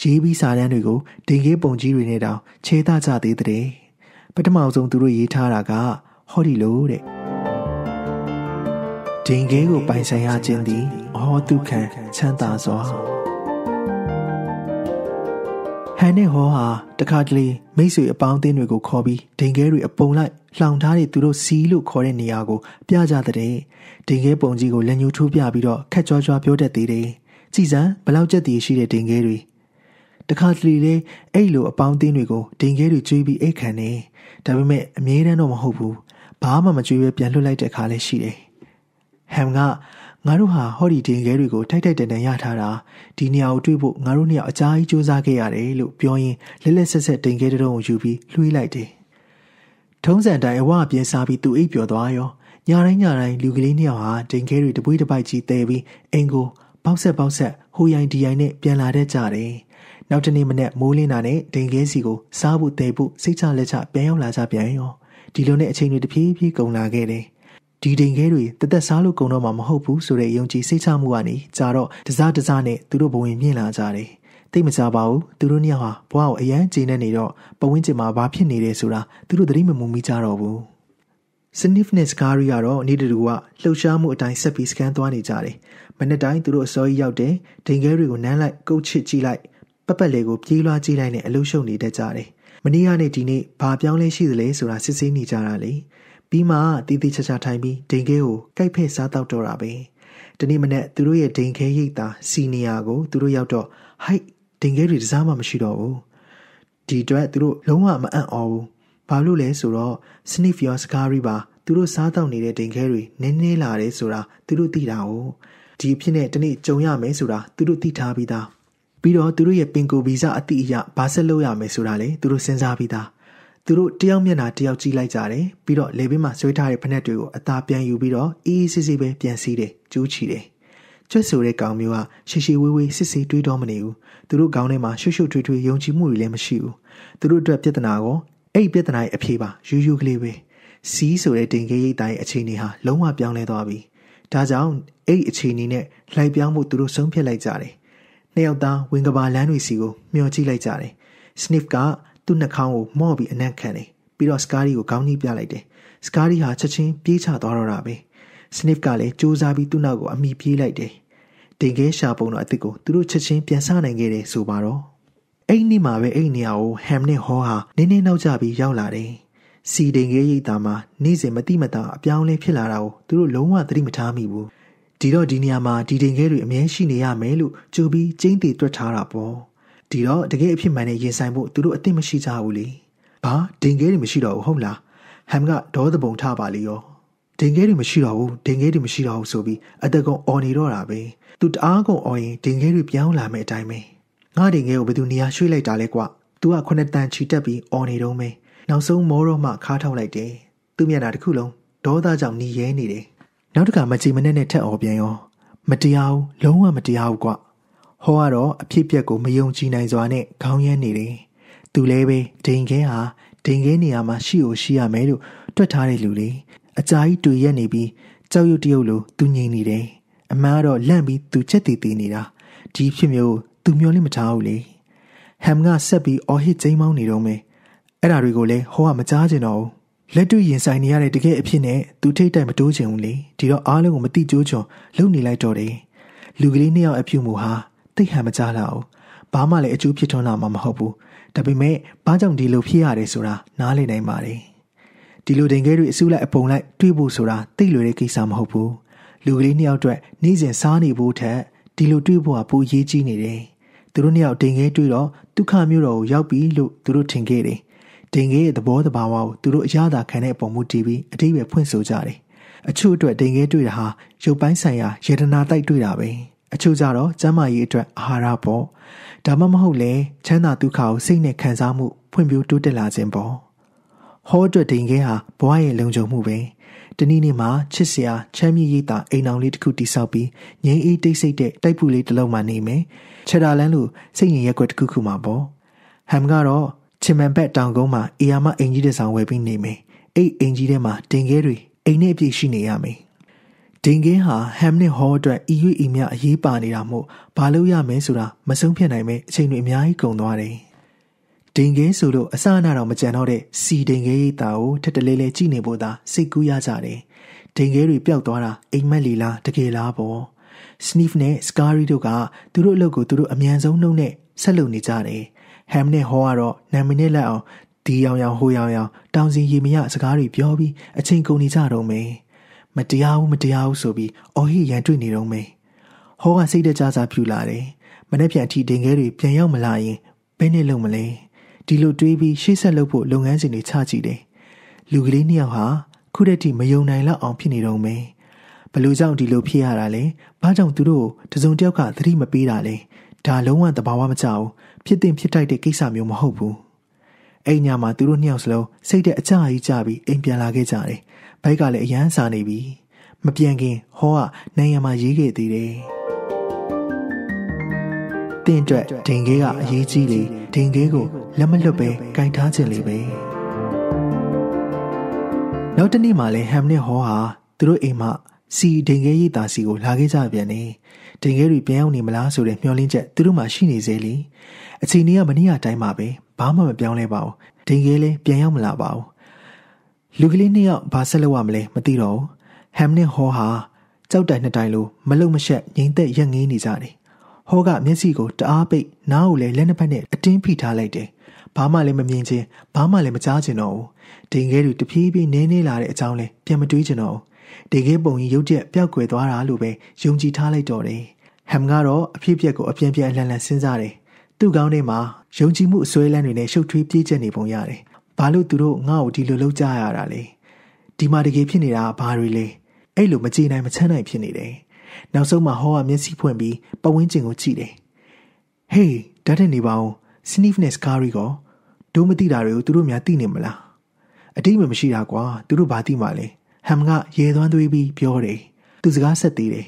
ရေးပြီးစာတမ်းတွေကိုဒိန်ခဲပုံကြီးတွေနဲ့တောင် ခြေသားကြသေးတဲ့ပထမဆုံးသူတို့ရေးထားတာကဟောဒီလိုတဲ့ဒိန်ခဲကိုပိုင်ဆိုင်ရခြင်းသည်အဟောတုခံချမ်းသာစွာဟန်နဲ့ဟောဟာတခါတလေမိတ်ဆွေအပေါင်းအသင်းတွေကိုခေါ်ပြီးဒိန်ခဲတွေအပုံလိုက်လှောင်ထားတဲ့သူတို့စီလို့ခေါ်တဲ့နေရာကိုပြကြတဲ့ဒိန်ခဲပုံကြီးကိုလက်ညှိုးထိုးပြပြီးတော့ခက်ကြွားကြွားပြောတတ်သေးတယ်။ကြည်စံဘလောက်ကြက်တည်ရှိတဲ့ဒိန်ခဲတွေတခါတလေလေအဲ့လိုအပေါင်းအသင်းတွေကိုဒိန်ခဲတွေကျွေးပြီးအိတ်ခံနေဒါပေမဲ့အမြဲတမ်းတော့မဟုတ်ဘူး။ဘာမှမကြွေးပဲပြန်လွတ်လိုက်တဲ့အခါလည်းရှိတယ်။ဟမ်ကငါတို့ဟာဟော်ဒီတင်ခဲတွေကိုထိုက်ထိုက်တန်တန်ရထားတာဒီနေရာကိုတွေးဖို့ငါတို့နေရာအကြားကြီးစူးစမ်းခဲ့ရတယ်လို့ပြောရင်းလက်လက်ဆက်ဆက်တင်ခဲတုံးကိုယူပြီးလွှေးလိုက်တယ်။ထုံးစံတိုင်းအဝအပြင်းစားပြီးသူအိပ်ပျော်သွားရောညတိုင်းညတိုင်းလူကလေးနှစ်ယောက်ဟာတင်ခဲတွေတပွေးတပိုက်ကြီးတဲပြီးအင်ကို ပေါက်ဆက်ပေါက်ဆက်ဟိုရိုင်းဒီရိုင်းနဲ့ပြန်လာတတ်ကြတယ်။နောက်တနေ့မနေ့မိုးလင်းတာနဲ့ဒိန်ခဲစီကိုစားဖို့တဲဖို့စိတ်ချလက်ချပြန်ရောက်လာကြပြန်ရောဒီလိုနဲ့အချိန်တွေတဖြည်းဖြည်းကုန်လာခဲ့တယ်။ဒီဒိန်ခဲတွေတသက်စားလို့ကုန်တော့မှာမဟုတ်ဘူးဆိုတဲ့ယုံကြည်စိတ်ချမှုကနေကြာတော့တစားတစားနဲ့သူတို့ဘဝင် မြင့်လာကြတယ်။သိမကြပါဘူးသူတို့နှစ်ယောက်ဟာဘဝကိုအယမ်းကျေနပ်နေတော့ပဝင်းကျင်မှာဘာဖြစ်နေတယ်ဆိုတာသူတို့သတိမမူမိကြတော့ဘူး။ Sniffness ကားရီကတော့နေတူတူကလှုပ်ရှားမှုအတိုင်းဆက်ပြီးစကန်သွားနေကြတယ်။မနေ့တိုင်းသူတို့အစောကြီးရောက်တယ်ဒိန်ခဲတွေကိုနမ်းလိုက်ကုတ်ချစ်ကြည့်လိုက်ပပတ်လေကိုပြေးလွှားကြည့်လိုက်နဲ့အလုံးရှုံနေတတ်ကြတယ်။မနေ့ကနေ့ဒီနေ့ဘာပြောင်းလဲရှိသလဲဆိုတာစစ်ဆေးနေကြတာလေ။ပြီးမှတီးတီးချာချာထိုင်ပြီးဒိန်ခဲကိုကြိုက်ဖက်စားတော့တော့တာပဲဒီနေ့မနေ့သူတို့ရဲ့ဒိန်ခဲရိတ်သားစီနီယာကိုသူတို့ရောက်တော့ဟိုက်ဒိန်ခဲတွေတစားမှမရှိတော့ဘူးဒီအတွက် သူတို့လုံးဝမအံ့ဩဘူးဘာလို့လဲဆိုတော့ sniff your scary ပါသူတို့စားတော့နေတဲ့ဒိန်ခဲတွေနည်းနည်းလာတယ်ဆိုတာသူတို့သိတာ哦ဒီအဖြစ်နဲ့တနေ့ကြုံရမယ်ဆိုတာသူတို့သိထားပြီးသားပြီးတော့သူတို့ရဲ့ပင်ကိုဗီဇအတိအယဘာဆက်လုပ်ရမယ်ဆိုတာလည်းသူတို့စဉ်းစားပြီးသားသူတို့တယောက်မျက်နှာတယောက်ကြည့်လိုက်ကြတယ်ပြီးတော့လေဘေးမှာဆွဲထားတဲ့ဖက်နှက်တွေကိုအသာပြန်ယူပြီးတော့အေးအေးဆေးဆေးပဲပြန်စီးတယ်ကျူးချီတယ်ကျွတ်ဆိုတဲ့ကောင်မျိုးကရှည်ရှည်ဝေးဝေးစစ်စစ်တွေးတော့မနေဘူးသူတို့ခေါင်းထဲမှာရှုရှုထွေးထွေးယုံကြည်မှုတွေလည်းမရှိဘူးသူတို့အတွက်ပြဿနာကောအဲ့ဒီပြဿနာရဲ့အဖြေပါယူးယူးကလေးပဲစီးဆိုတဲ့တင်ကြီးရိတ်တိုင်းအခြေအနေဟာလုံးဝပြောင်းလဲသွားပြီဒါကြောင့်အဲ့ဒီအခြေအနေနဲ့လိုက်ပြောင်းဖို့သူတို့ဆုံးဖြတ်လိုက်ကြတယ်နှစ်ယောက်သားဝင်ကဘာလန်းတွေစီကိုမျှော်ကြည့်လိုက်ကြတယ် sniff ကသူ့နှာခေါင်းကိုမော့ပြီးအနံ့ခံတယ်ပြီးတော့စကားရီကိုခေါင်းကြီးပြလိုက်တယ်စကားရီဟာချက်ချင်းပြေးချသွားတော့တာပဲစနစ်ကလည်းစူးစမ်းပြီးသူ့နောက်ကိုအမိပြေးလိုက်တယ်တင်ခဲရှာပုံတော့အစ်စ်ကိုသူတို့ချက်ချင်းပြန်ဆနိုင်ခဲ့တယ်ဆိုပါတော့အဲ့ဒီမှာပဲအဲ့နေရာကိုဟမ်နဲ့ဟောဟာနင်းနေနောက်ကျပြီးရောက်လာတယ်စီတင်ခဲရိတ်သားမှာနေ့စဉ်မတိမတာအပြောင်းလဲဖြစ်လာတာကိုသူတို့လုံးဝသတိမထားမိဘူးဒီတော့ဒီနေရာမှာဒီတင်ခဲတွေအများရှိနေရမယ်လို့ကြိုပြီးကျင်းတည်တွက်ထားတာပေါ့ဒီတော့တကယ်အဖြစ်မှန်နဲ့ရင်ဆိုင်ဖို့သူတို့အသိမရှိကြဘူးလေဘာဒင်ခဲတွေမရှိတော့ဘူးဟုတ်လားဟမ်ကဒေါသပုံထပါလေရောဒင်ခဲတွေမရှိတော့ဘူးဒင်ခဲတွေမရှိတော့ဘူးဆိုပြီးအသက်ကုန်အော်နေတော့တာပဲသူတအားကုန်အော်ရင်ဒင်ခဲတွေပြောင်းလာမယ့်အတိုင်းပဲငါဒင်ခဲကိုဘယ်သူနေရာရွှေ့လိုက်တာလဲကွ။ तू ကခုနှစ်တန်ချီတက်ပြီးအော်နေတော့မယ်။နောက်ဆုံးမောတော့မှခါထောက်လိုက်တယ်။သူ့မျက်နှာတစ်ခုလုံးဒေါသကြောင့်ညှီရဲနေတယ်။နောက်တစ်ခါမကြည်မနဲ့နဲ့ထက်အော်ပြန်ရောမတရားဘူးလုံးဝမတရားဘူးကွ။ဟောကတော့အဖြစ်ပြက်ကိုမယုံကြည်နိုင်စွာနဲ့ခေါင်းရမ်းနေတယ်။သူလည်းပဲဒိန်ခဲဟာဒိန်ခဲနေရာမှာ ရှိကိုရှိရမယ်လို့တွက်ထားတဲ့လူလေအကြာကြီးတွေ့ရက်နေပြီးကြောက်ရွံ့တရုပ်လိုသူငြိမ်နေတယ်။အမားတော့လန့်ပြီးသူချက်တည်တည်နေတာ။ဒီဖြစ်မျိုး သူမျောလင့်မထားဘူးလေ။ဟမ်ကဆက်ပြီးအော်ဟစ်ကျိမ်းမောင်းနေတော့မယ်။အဲ့ဒါတွေကိုလည်းဟောကမကြားချင်တော့ဘူး။လက်တွေ့ရင်ဆိုင်နေရတဲ့တကယ်အဖြစ်နဲ့သူထိတ်တိုက်မတိုးချင်ဘူးလေဒီတော့အားလုံးကိုမတိကျိုးချွန်လုံနေလိုက်တော့တယ်လူကလေးနှစ်ယောက်အဖြူမူဟာသိဟန်မကြလာဘူးဘာမှလည်းအကျိုးဖြစ်ထွန်းလာမှာမဟုတ်ဘူးဒါပေမဲ့ဘာကြောင့်ဒီလိုဖြစ်ရတယ်ဆိုတာနားလည်နိုင်ပါတယ်ဒီလိုဒင်ခဲတွေအစုလိုက်အပုံလိုက်တွေးဖို့ဆိုတာသိလွယ်တဲ့ကိစ္စမဟုတ်ဘူးလူကလေးနှစ်ယောက်အတွက်နေ့စဉ်စားနေဖို့ထက်ဒီလိုတွေးဖို့ကပိုအရေးကြီးနေတယ်သူတို့နှစ်ယောက်ဒင်ခဲတွေးတော့ဒုက္ခမျိုးတော်ကိုရောက်ပြီလို့သူတို့ထင်ခဲ့တယ်ဒင်ခဲရဲ့သဘောတဘာဝကိုသူတို့အရသာခံတဲ့အပေါ်မူတည်ပြီးအတိအပဲဖွင့်ဆိုကြတယ်အချို့အတွက်ဒင်ခဲတွေ့တာဟာရုပ်ပိုင်းဆိုင်ရာယတနာတိုက်တွေ့တာပဲအချို့ကြတော့ကျန်းမာရေးအတွက်အာဟာရပေါ့ဒါမှမဟုတ်လဲချမ်းသာဒုက္ခကိုစိတ်နဲ့ခံစားမှု ဖွံ့ဖြိုးတိုးတက်လာခြင်းပေါ့ဟောအတွက်ဒိန်ခဲဟာဘဝရဲ့လုံခြုံမှုပဲတနည်းနေ့မှာချစ်စရာချမ်းမြေ့ရိပ်သာအိမ်အောင်လေးတစ်ခုတိဆောက်ပြီးငြိမ်းအေးတိတ်ဆိတ်တဲ့တိုက်ပူလေးတစ်လုံးမှနေမယ်ချယ်တာလန်းလိုစိတ်ငြိမ်ရက်ွက်တစ်ခုခုမှာပေါ့ဟမ်ကတော့ချင်မန်ဘက်တောင်ကုန်းမှာအေယာမအင်ကြီးတဲ့ဆောင်ဝယ်ပြီးနေမယ်အဲ့အင်ကြီးထဲမှာတင်ခဲတွေအိမ်နဲ့အပြည့်ရှိနေရမယ်ဒင်ဂင်းဟာဟမ်နဲ့ဟောအတွက်အီရွေအီမြအရေးပါနေတာမို့ဘာလို့ရမလဲဆိုတာမဆုံးဖြတ်နိုင်မဲအချိန်တွေအများကြီးကုန်သွားတယ်။ဒင်ဂင်းဆိုလို့အစအနတော့မကြံတော့တဲ့စီဒင်ဂင်းရိတ်တာကိုထက်တလဲလဲကြည့်နေဖို့သာစိတ်ကူးရကြတယ်။ဒင်ဂင်းတွေပျောက်သွားတာအိမ်မက်လီလားတကယ်လားပေါ့။ Sniff နဲ့ Scary တို့ကသူတို့အလုပ်ကိုသူတို့အမြန်ဆုံးနှုတ်နဲ့ဆက်လုပ်နေကြတယ်။ဟမ်နဲ့ဟောကတော့နာမည်နဲ့လက်အောင်ဒီရောင်ရောင်ဟိုရောင်ရောင်တောင်စီရေမရစကားတွေပြောပြီးအချိန်ကုန်နေကြတော့မယ်။မတရားဘူးမတရားဘူးဆိုပြီးအော်ဟစ်ရန်တွေ့နေတော့မယ်ဟောကစိတ်တကြစားဖြူလာတယ်မနေ့ပြန်အထိဒင်ခဲတွေပြန်ရောက်မလာရင်ဘယ်နဲ့လုပ်မလဲဒီလိုတွေးပြီးရှေ့ဆက်လုပ်ဖို့လုပ်ငန်းစဉ်တွေချကြည့်တယ်လူကလေးနှစ်ယောက်ဟာခုတည်းထိမယုံနိုင်လောက်အောင်ဖြစ်နေတော့မယ်ဘလို့ကြောင့်ဒီလိုဖြစ်ရတာလဲဘာကြောင့်သူတို့တစုံတစ်ယောက်ကသတိမပေးတာလဲဒါလုံးဝသဘာဝမကျဘူးဖြစ်တင်ဖြစ်တိုက်တဲ့ကိစ္စမျိုးမဟုတ်ဘူးအဲ့ညမှာသူတို့နှစ်ယောက်စလုံးစိတ်တဲ့အကြအကြီးကြပြီးအိမ်ပြန်လာခဲ့ကြတယ်ဘိုက်ကလည်းအရန်စာနေပြီမပြန်ခင်ဟောကနိုင်ငံမှာရေးခဲ့သေးတယ်တင့်အတွက်ဒင်ခဲကအရေးကြီးလေဒင်ခဲကိုလက်မလွတ်ပဲကင်ထားခြင်းလေပဲနောက်တနေ့မှလည်းဟမ်နဲ့ဟောဟာသူတို့အိမ်မှာစီဒင်ခဲရိပ်သာစီကိုလာခဲ့ကြပြန်နေဒင်ခဲတွေပြန်ရောက်နေမလားဆိုတဲ့မျှော်လင့်ချက်သူတို့မှရှိနေသေးလေအချိန်ကြီးကမနေ့ကတိုင်းမှာပဲဘာမှမပြောင်းလဲပါဘူးဒင်ခဲလည်းပြန်ရောက်မလာပါဘူးလူကလေးနှစ်ယောက်ဘာဆက်လုပ်ရမလဲမသိတော့ဘူးဟမ်နဲ့ဟောဟာကြောက်တိုင်နှစ်တိုင်လိုမလုံမရှက်ငိမ့်သက်ရက်ငေးနေကြတယ်ဟောကမျက်စိကိုတအားပိတ်နားကိုလည်းလက်နှစ်ဖက်နဲ့အတင်းဖိထားလိုက်တယ်ဘာမှလည်းမမြင်ချင်းဘာမှလည်းမကြားချင်တော့ဘူးဒင်ခဲသူတဖြည်းဖြည်းနင်းနေလာတဲ့အကြောင်းလဲပြန်မတွေးချင်တော့ဘူးဒင်ခဲပုံကြီးရုတ်ရက်ပျောက်ကွယ်သွားတာလို့ပဲယုံကြည်ထားလိုက်တော့တယ်ဟမ်ကတော့အဖြစ်အပျက်ကိုအပြင်းပြင်းအလန့်လန့်စဉ်းစားတယ်သူ့ကောင်းထဲမှာယုံကြည်မှုအစွဲလန်းတွေနဲ့ရှုပ်ထွေးပြေးကျက်နေပုံရတယ်ဘာလို့သူတို့ငါ့ကိုဒီလိုလုပ်ကြရတာလဲဒီမှာတကယ်ဖြစ်နေတာဘာတွေလဲအဲ့လိုမကြည်နိုင်မချမ်းနိုင်ဖြစ်နေတယ်နောက်ဆုံးမှဟောကမျက်စိဖွင့်ပြီးပဝင်းကျင်ကိုကြည့်တယ်ဟေးဓာတ်တဲ့နေပါဦး sniffness ကားရီကိုဒိုးမသိတာတွေကိုသူတို့များသိနေမလားအတိတ်မှမရှိတာကွာသူတို့ဘာသိမှလဲဟမ်က ရေသွမ်းသွေးပြီးပြောတယ်သူစကားဆက်သေးတယ်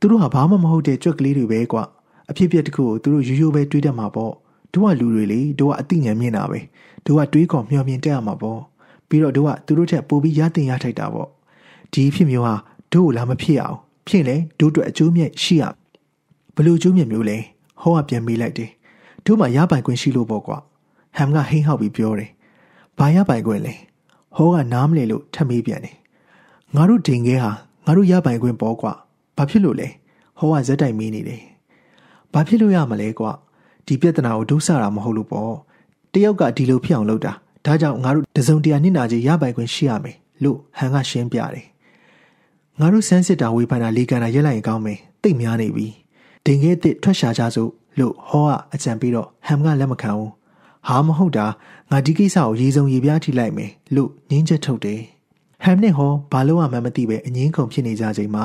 သူတို့ဟာဘာမှမဟုတ်တဲ့ကြွက်ကလေးတွေပဲကွာအဖြစ်အပျက်တခုကိုသူတို့ရိုးရိုးပဲတွေးတတ်မှာပေါ့တို့ကလူတွေလေတို့ကအသိဉာဏ်မြင့်တာပဲတို့ကတွေးခေါ်မျှော်မြင်တက်ရမှာပေါ့ပြီးတော့တို့ကသူတို့ထက်ပိုပြီးရတင်ရထိုက်တာပေါ့ဒီဖြစ်မျိုးဟာတို့ကိုလာမဖြစ်အောင်ဖြစ်လေတို့အတွက်အကျိုးမြတ်ရှိရဘလို့အကျိုးမြတ်မျိုးလဲဟောကပြန်မိလိုက်တယ်တို့မှရပိုင်ခွင့်ရှိလို့ပေါ့ကွာဟမ်ကဟိန်းဟောက်ပြီးပြောတယ်ဘာရပိုင်ခွင့်လဲဟောကနားမလည်လို့ထပ်မေးပြန်တယ်ငါတို့ဒင်ခဲဟာငါတို့ရပိုင်ခွင့်ပေါ့ကွာဘာဖြစ်လို့လဲဟောကဇက်တိုင်မေးနေတယ်ဘာဖြစ်လို့ရမလဲကွာဒီပြဿနာကိုဒုစတာမဟုတ်လို့ပေါ့ယောက်ကဒီလိုဖြစ်အောင်လုပ်တာဒါကြောင့်ငါတို့တစုံတရာနှစ်နာကြီးရပိုင်ခွင့်ရှိရမယ်လို့ဟန်ကရှင်းပြတယ်ငါတို့စမ်းစစ်တာဝေဖန်တာလေကန်တာရက်လိုက်ရင်ကောင်းမယ်သိပ်များနေပြီဒင်ခဲသစ်ထွက်ရှာကြစို့လို့ဟောကအကြံပေးတော့ဟမ်ကလက်မခံဘူးဟာမဟုတ်တာငါဒီကိစ္စကိုရေစုံရေပြားထိလိုက်မယ်လို့ငင်းချက်ထုတ်တယ်ဟမ်နဲ့ဟောဘာလို့မှမသိပဲအငင်းခုန်ဖြစ်နေကြချိန်မှာ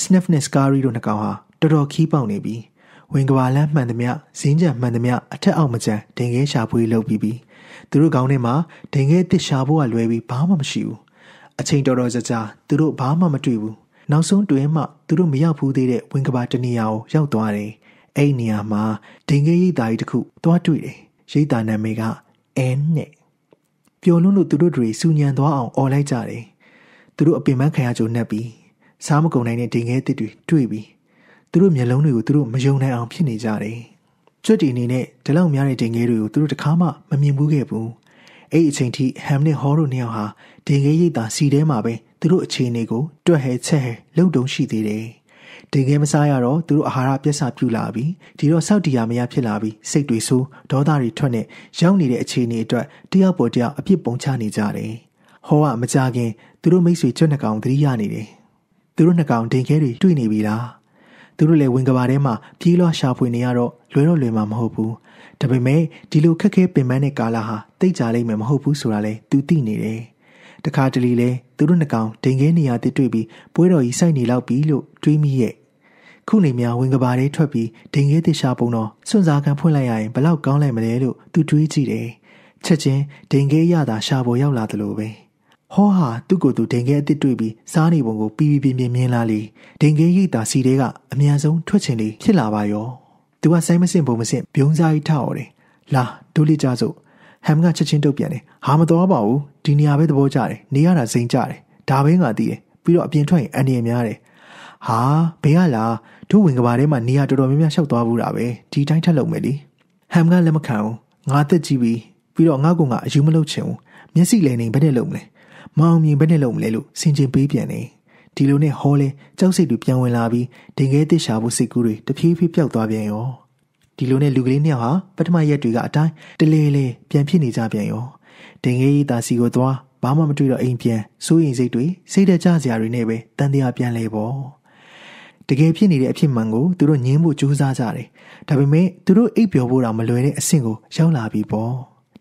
Sniff နဲ့ Scary တို့နှစ်ကောင်ဟာတော်တော်ခီးပေါက်နေပြီ။ဝင်ကဘာလန်းမှန်သမျှဇင်းကြံမှန်သမျှအထက်အောက်မကြံဒင်ခဲရှာဖွေးလုပ်ပြီးပြီသူတို့ကောင်းထဲမှာဒင်ခဲတစ်ရှာဖို့ကလွယ်ပြီးဘာမှမရှိဘူးအချိန်တော်တော်ကြာကြာသူတို့ဘာမှမတွေ့ဘူးနောက်ဆုံးတွင်မှ သူတို့မရောက်ဘူးသေးတဲ့ဝင်ကဘာတနေရာကိုရောက်သွားတယ်အဲ့နေရာမှာဒင်ခဲရိတ်သားကြီးတစ်ခု သွားတွေ့တယ်ရိတ်သားနာမည်ကအန်နဲ့ပျော်လွန်းလို့သူတို့တွေစူညံသွားအောင်អော်လိုက်ကြတယ်သူတို့အပင်ပန်းခံရကြုံနှက်ပြီးစားမကုန်နိုင်တဲ့ဒင်ခဲတစ်တွေတွေ့ပြီးသူတို့မျက်လုံးတွေကိုသူတို့မယုံနိုင်အောင်ဖြစ်နေကြတယ်။ကျွတ်တီအနေနဲ့ဒီလောက်များတဲ့ဒင်ငယ်တွေကိုသူတို့တခါမှမမြင်ဘူးခဲ့ဘူး။အဲ့ဒီအချိန်ထိဟမ်နဲ့ဟောတို့နှစ်ယောက်ဟာဒင်ငယ်ရိပ်သာစီထဲမှာပဲသူတို့အခြေအနေကိုတွက်ဟဲချက်ဟဲလုံတုံရှိသေးတယ်။ဒင်ငယ်မစားရတော့သူတို့အာဟာရပြက်စာပြူလာပြီးဒီတော့စောက်တရားမရဖြစ်လာပြီးစိတ်တွေဆိုးဒေါသတွေထွက်နေရောက်နေတဲ့အခြေအနေအတွက်တယောက်ပေါ်တယောက်အပြစ်ပုံချနေကြတယ်။ဟောကမကြခင်သူတို့မိတ်ဆွေကျွတ်နှကောင်သတိရနေတယ်။သူတို့နှကောင်ဒင်ခဲတွေတွေ့နေပြီလား။သူတို့လည်းဝင်ကဘာထဲမှာပြေးလွှားရှာဖွေနေရတော့လွယ်တော့လွယ်မှာမဟုတ်ဘူးဒါပေမဲ့ဒီလိုခက်ခဲပင်ပန်းတဲ့ကာလဟာတိတ်ကြလိမ့်မယ်မဟုတ်ဘူးဆိုတာလဲသူသိနေတယ်တခါတလေလဲသူတို့နှကောင်ဒိန်ခဲနေရာတစ်တွေ့ပြီးပွဲတော်ကြီးစိုက်နေလောက်ပြီလို့တွေးမိရဲ့ခုနေများဝင်ကဘာတွေထွက်ပြီးဒိန်ခဲတစ်ရှာပုံတော့စွန့်စားခံဖွင့်လိုက်ရရင်ဘလောက်ကောင်းလိုက်မလဲလို့သူတွေးကြည့်တယ်ချက်ချင်းဒိန်ခဲရတာရှာပေါ်ရောက်လာသလိုပဲ။ဟောဟာသူ့ကိုယ်သူဒင်ခဲအစ်စ်တွေ့ပြီးစားနေပုံကိုပြီးပြီးပြင်းပြင်းမြင်လာလေဒင်ခဲရိတ်တာစီတဲကအမြန်ဆုံးထွက်ချင်လေဖြစ်လာပါရောသူကစိုင်းမစင်ပုံမစင်ဘုံစားကြီးထောက်တယ်လာဒိုးလေးကြစို့ဟမ်ကချက်ချင်းတုတ်ပြန်တယ်ဟာမတော်ပါဘူးဒီနေရာပဲသဘောကျတယ်နေရတာစိမ့်ကြတယ်ဒါပဲငါသိတယ်ပြီးတော့အပြင်ထွက်ရင်အန္တရာယ်များတယ်ဟာဘေးကလာတို့ဝင်ကဘာထဲမှာနေရာတော်တော်များများရှောက်သွားဘူးတာပဲဒီတိုင်းထက်လုံမယ်လीဟမ်ကလက်မခံဘူးငါသက်ကြည့်ပြီးပြီးတော့ငါ့ကောင်ကအယူမလုပ်ချင်ဘူးမျက်စိလည်းနေဘယ်နဲ့လုံမလဲမအောင်မြင်ဘဲနဲ့လုပ်မလဲလို့စင်ကြင်ပေးပြန်တယ်။ဒီလိုနဲ့ဟောလဲကြောက်စိတ်တွေပြန်ဝင်လာပြီးဒင်ခဲတစ်ရှာဖို့စိတ်ကူးတွေတဖြည်းဖြည်းပျောက်သွားပြန်ရော။ဒီလိုနဲ့လူကလေးနှစ်ယောက်ဟာပထမရက်တွေကအတိုင်းတလေလေပြန်ဖြစ်နေကြပြန်ရော။ဒင်ခဲရီတာစီကိုသွားဘာမှမတွေ့တော့အိမ်ပြန်စိုးရင်စိတ်တွေစိတ်တကြစရာတွေနဲ့ပဲတန်တရားပြန်လဲပေါ့တကယ်ဖြစ်နေတဲ့အဖြစ်မှန်ကိုသူတို့ငင်းဖို့ကြိုးစားကြတယ်ဒါပေမဲ့သူတို့အိပ်ပျော်ဖို့တော့မလွယ်တဲ့အဆင့်ကိုရောက်လာပြီပေါ့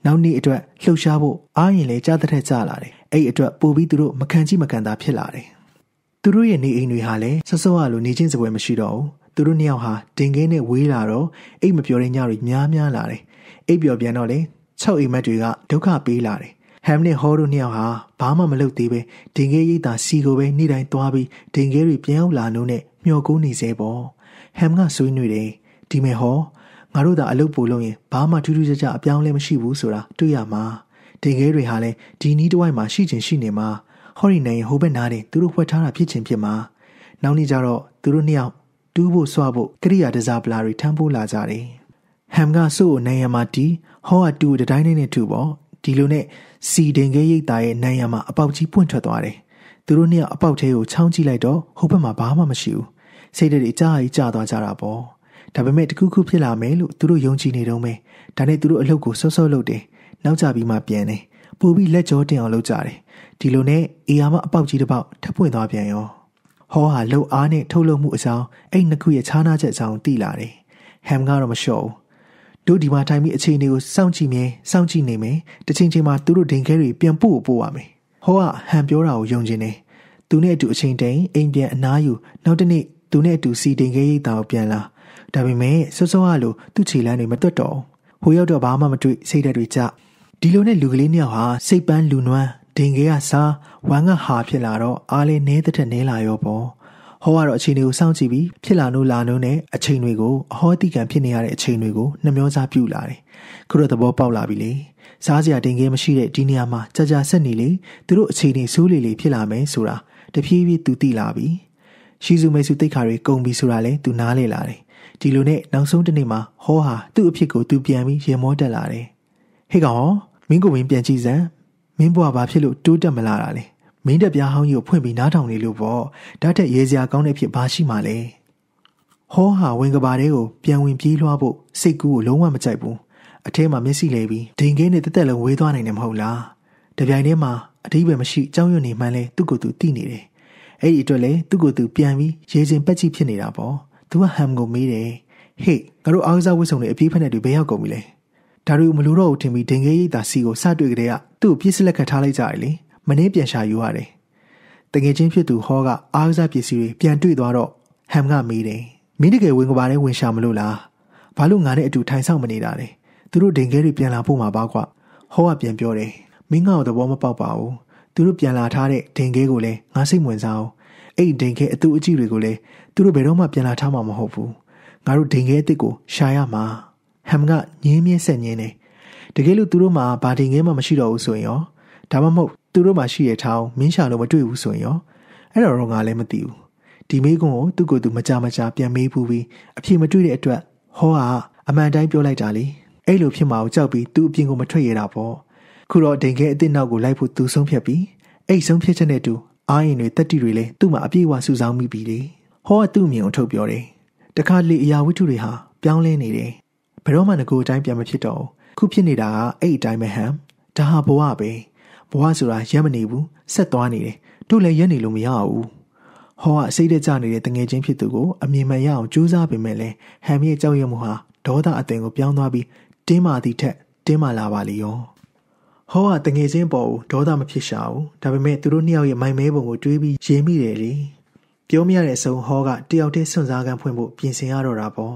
နောက်နေ့အတွက်လှုပ်ရှားဖို့အားရင်လဲကြားတဲ့ထက်ကြလာတယ်အဲ့အတွက်ပို့ပြီးသူတို့မခံကြည့်မခံသာဖြစ်လာတယ်။သူတို့ရဲ့နေအိမ်တွေဟာလည်းဆဆော့ရလိုနေချင်းစပွဲမရှိတော့ဘူး။သူတို့နှစ်ယောက်ဟာတင်ကင်းနဲ့ဝေးလာတော့အိတ်မပြောတဲ့ညတွေများများလာတယ်။အိတ်ပြောပြန်တော့လေ၆အိမ်မက်တွေကဒုက္ခပေးလာတယ်။ဟမ်နဲ့ဟောတို့နှစ်ယောက်ဟာဘာမှမလုပ်သေးပဲတင်ကင်းရိတ်သာစီကိုပဲနေ့တိုင်းသွားပြီးတင်ကင်းတွေပြန်ရောက်လာလို့နဲ့မျှော်ကိုးနေစေပေါ့။ဟမ်ကဆွေးနွေးတယ်။ဒီမဲ့ဟောငါတို့သာအလုပ်ပို့လို့ရင်ဘာမှထူးထူးခြားခြားအပြောင်းလဲမရှိဘူးဆိုတာတွေ့ရမှာ။တင်ခဲတွေဟာလည်းဒီနီးတစ်ဝိုက်မှာရှိချင်ရှိနေမှာဟော်ရီနိုင်ဟိုဘက်နားတင်သူတို့ဖွက်ထားတာဖြစ်ချင်ဖြစ်မှာနောက်နေ့ကျတော့သူတို့နှစ်ယောက်တူးဖို့ဆွဖို့ကရိယာဒဇာပလာတွေထမ်းပိုးလာကြတယ်ဟမ်ကဆို့ကိုနိုင်ရမှာတီးဟောကတူတတိုင်းနဲ့တူပေါ့ဒီလိုနဲ့စီတင်ခဲရိတ်သားရဲ့နိုင်ရမှာအပေါက်ကြီးပွင့်ထွက်သွားတယ်သူတို့နှစ်ယောက်အပေါက်သေးကိုချောင်းကြည့်လိုက်တော့ဟိုဘက်မှာဘာမှမရှိဘူးစိတ်တွေအကြအကြီးကြသွားကြတာပေါ့ဒါပေမဲ့တခုခုဖြစ်လာမယ်လို့သူတို့ယုံကြည်နေတော့မယ်ဒါနဲ့သူတို့အလုပ်ကိုဆော့ဆော့လုပ်တယ်နောက်ကျပြီးမှပြန်တယ်ပူပြီးလက်ကြောတင်အောင်လုပ်ကြတယ်ဒီလိုနဲ့အေယာမအပေါက်ကြီးတစ်ပေါက်ထပ်ပွင့်သွားပြန်ရောဟောဟာလှုပ်အားနဲ့ထုတ်လုပ်မှုအကြောင်းအဲ့နှစ်ခုရဲ့ခြားနားချက်အကြောင်းသိလာတယ်ဟမ်ကတော့မလျှော့ဘူးတို့ဒီမှာထိုင်ပြီးအခြေအနေကိုစောင့်ကြည့်မယ်စောင့်ကြည့်နေမယ်တစ်ချိန်ချိန်မှာသူတို့ဒင်ခဲတွေပြန်ပို့ပို့ရမယ်ဟောကဟန်ပြောတာကိုယုံကျင်တယ်သူနဲ့အတူအချိန်တိုင်အိမ်ပြန်အနားယူနောက်တစ်နေ့သူနဲ့အတူစီတင်ခဲရိတ်တာကိုပြန်လာဒါပေမဲ့စောစောကလိုသူ့ခြေလမ်းတွေမတွတ်တော့ဟိုရောက်တော့ဘာမှမတွေ့စိတ်ဓာတ်တွေကျဒီလိုနဲ့လူကလေးနှစ်ယောက်ဟာစိတ်ပန်းလူနွမ်းဒင်ကေကစားဝမ်းကဟာဖြစ်လာတော့အားလေးနဲတဲ့ထက်နဲလာရောပေါ့ဟောကတော့အချိန်တွေကိုစောင့်ကြည့်ပြီးဖြစ်လာလို့လာနှုံးနဲ့အချိန်တွေကိုအဟောတိကံဖြစ်နေရတဲ့အချိန်တွေကိုနှမျောစားပြုလာတယ်ခုတော့သဘောပေါက်လာပြီလေစားစရာတင်ခဲမရှိတဲ့ဒီနေရာမှာကြာကြာဆက်နေလေသူတို့အချိန်တွေဆိုးလေလေဖြစ်လာမယ်ဆိုတာတဖြည်းဖြည်းသူသိလာပြီရှီစုမေစုတိတ်ခါတွေကုန်ပြီဆိုတာလဲသူနားလေလာတယ်ဒီလိုနဲ့နောက်ဆုံးတစ်နေ့မှာဟောဟာသူ့အဖြစ်ကိုသူပြန်ပြီးရင်မောတက်လာတယ်ဟေ့ကောင်ဟောင်းကိုမင်းပြန်ကြည့်စမ်းမင်းဘွားဘာဖြစ်လို့တိုးတက်မလာတာလဲမင်းတက်ပြားဟောင်းကြီးကိုဖွင့်ပြီးနားထောင်နေလို့ပေါ့ဓာတ်ထက်ရေစရာကောင်းတဲ့ဖြစ်ဘာရှိမှလဲဟောဟာဝင်ကဘာတွေကိုပြန်ဝင်ပြေးလွှားဖို့စိတ်ကူးကိုလုံးဝမကြိုက်ဘူးအထဲမှာမျက်စိလဲပြီးဒိန်ကင်းနဲ့တက်တက်လုံးဝေးသွားနိုင်တယ်မဟုတ်လားတပြိုင်တည်းမှာအဓိပ္ပာယ်မရှိကြောက်ရွံ့နေမှန်းလဲသူ့ကိုယ်သူသိနေတယ်အဲ့ဒီအတွက်လဲသူ့ကိုယ်သူပြန်ပြီးရေစင်ပက်ချိဖြစ်နေတာပေါ့သူကဟမ်ကိုမေးတယ်ဟေ့ငါတို့အားကစားဝတ်စုံတွေအပြေးဖက်နဲ့တွေဘယ်ရောက်ကုန်ပြီလဲဒါရီမလို့တော့ဘူးထင်ပြီးဒင်ငယ်ရိပ်သာစီကိုစတွေ့ကြတဲ့ကသူ့ကိုပြစ်စလက်ခတ်ထားလိုက်ကြတယ်လေမင်းပြန်ရှာယူရတယ်တငယ်ချင်းဖြစ်သူဟောကအားကစားပစ္စည်းတွေပြန်တွေ့သွားတော့ဟမ်ကမေးတယ်မင်းတကယ်ဝင်ကဘာနဲ့ဝင်ရှာမလို့လားဘာလို့ငါနဲ့အတူထိုင်ဆောင်မနေတာလဲသူတို့ဒင်ငယ်တွေပြန်လာဖို့မှာပါကွာဟောကပြန်ပြောတယ်မင်းကတော့သဘောမပေါက်ပါဘူးသူတို့ပြန်လာထားတဲ့ဒင်ငယ်ကိုလည်းငါစိတ်ဝင်စားအောင်အဲ့ဒိန်ခဲအတူအကြည့်တွေကိုလည်းသူတို့ဘယ်တော့မှပြန်လာထားမှာမဟုတ်ဘူးငါတို့ဒိန်ခဲအစ်စ်ကိုရှာရမှာဟမ်ကငင်းမြင့်ဆက်ငင်းတယ်တကယ်လို့သူတို့မှာဘာတင်ငဲမှမရှိတော့ဘူးဆိုရင်ရောဒါမှမဟုတ်သူတို့မှာရှိရထောင်းမင်းရှာလို့မတွေ့ဘူးဆိုရင်ရောအဲ့တော့တော့ငါလည်းမသိဘူးဒီမိကွန်းကိုသူ့ကိုယ်သူမကြမကြပြန်မေးဘူးပြီးအဖြေမတွေ့တဲ့အတွက်ဟောကအမှန်တိုင်းပြောလိုက်တာလေအဲ့လိုဖြစ်မှာကိုကြောက်ပြီးသူ့အပြင်ကိုမထွက်ရတာပေါ့ခုတော့ဒိန်ခဲအစ်စ်နောက်ကိုလိုက်ဖို့သူဆုံးဖြတ်ပြီးအဲ့ဆုံးဖြတ်ချက်နဲ့တူအာရင်တွေတက်တီတွေလည်းသူ့မှာအပြည့်အဝစုဆောင်းမိပြီလေဟောကသူ့အမြင်ကိုထုတ်ပြောတယ်တခါလေအရာဝတ္ထုတွေဟာပြောင်းလဲနေတယ်ဘယ်တော့မှငကိုအတိုင်းပြန်မဖြစ်တော့ဘူးခုဖြစ်နေတာကအဲ့အတိုင်းပဲဟမ်ဒါဟာဘဝပဲဘဝဆိုတာရက်မနေဘူးဆက်သွားနေတယ်တို့လည်းရက်နေလို့မရဘူးဟောကစိတ်တကြနေတဲ့တငယ်ချင်းဖြစ်သူကိုအမြင်မရအောင်ကြိုးစားပေမဲ့လည်းဟမ်ရဲ့ကြောက်ရွံ့မှုဟာဒေါသအသွင်ကိုပြောင်းသွားပြီးတင်းမာသည့်ထက်တင်းမာလာပါလေရောဟောကတငယ်ချင်းပေါ်ကိုဒေါသမဖြစ်ရှာဘူးဒါပေမဲ့သူတို့နှစ်ယောက်ရဲ့မိုင်မဲပုံကိုတွေးပြီးရေးမိတယ်လေပြောမရတဲ့အဆုံးဟောကတယောက်တည်းစွန့်စားကန်းဖွင့်ဖို့ပြင်ဆင်ရတော့တာပေါ့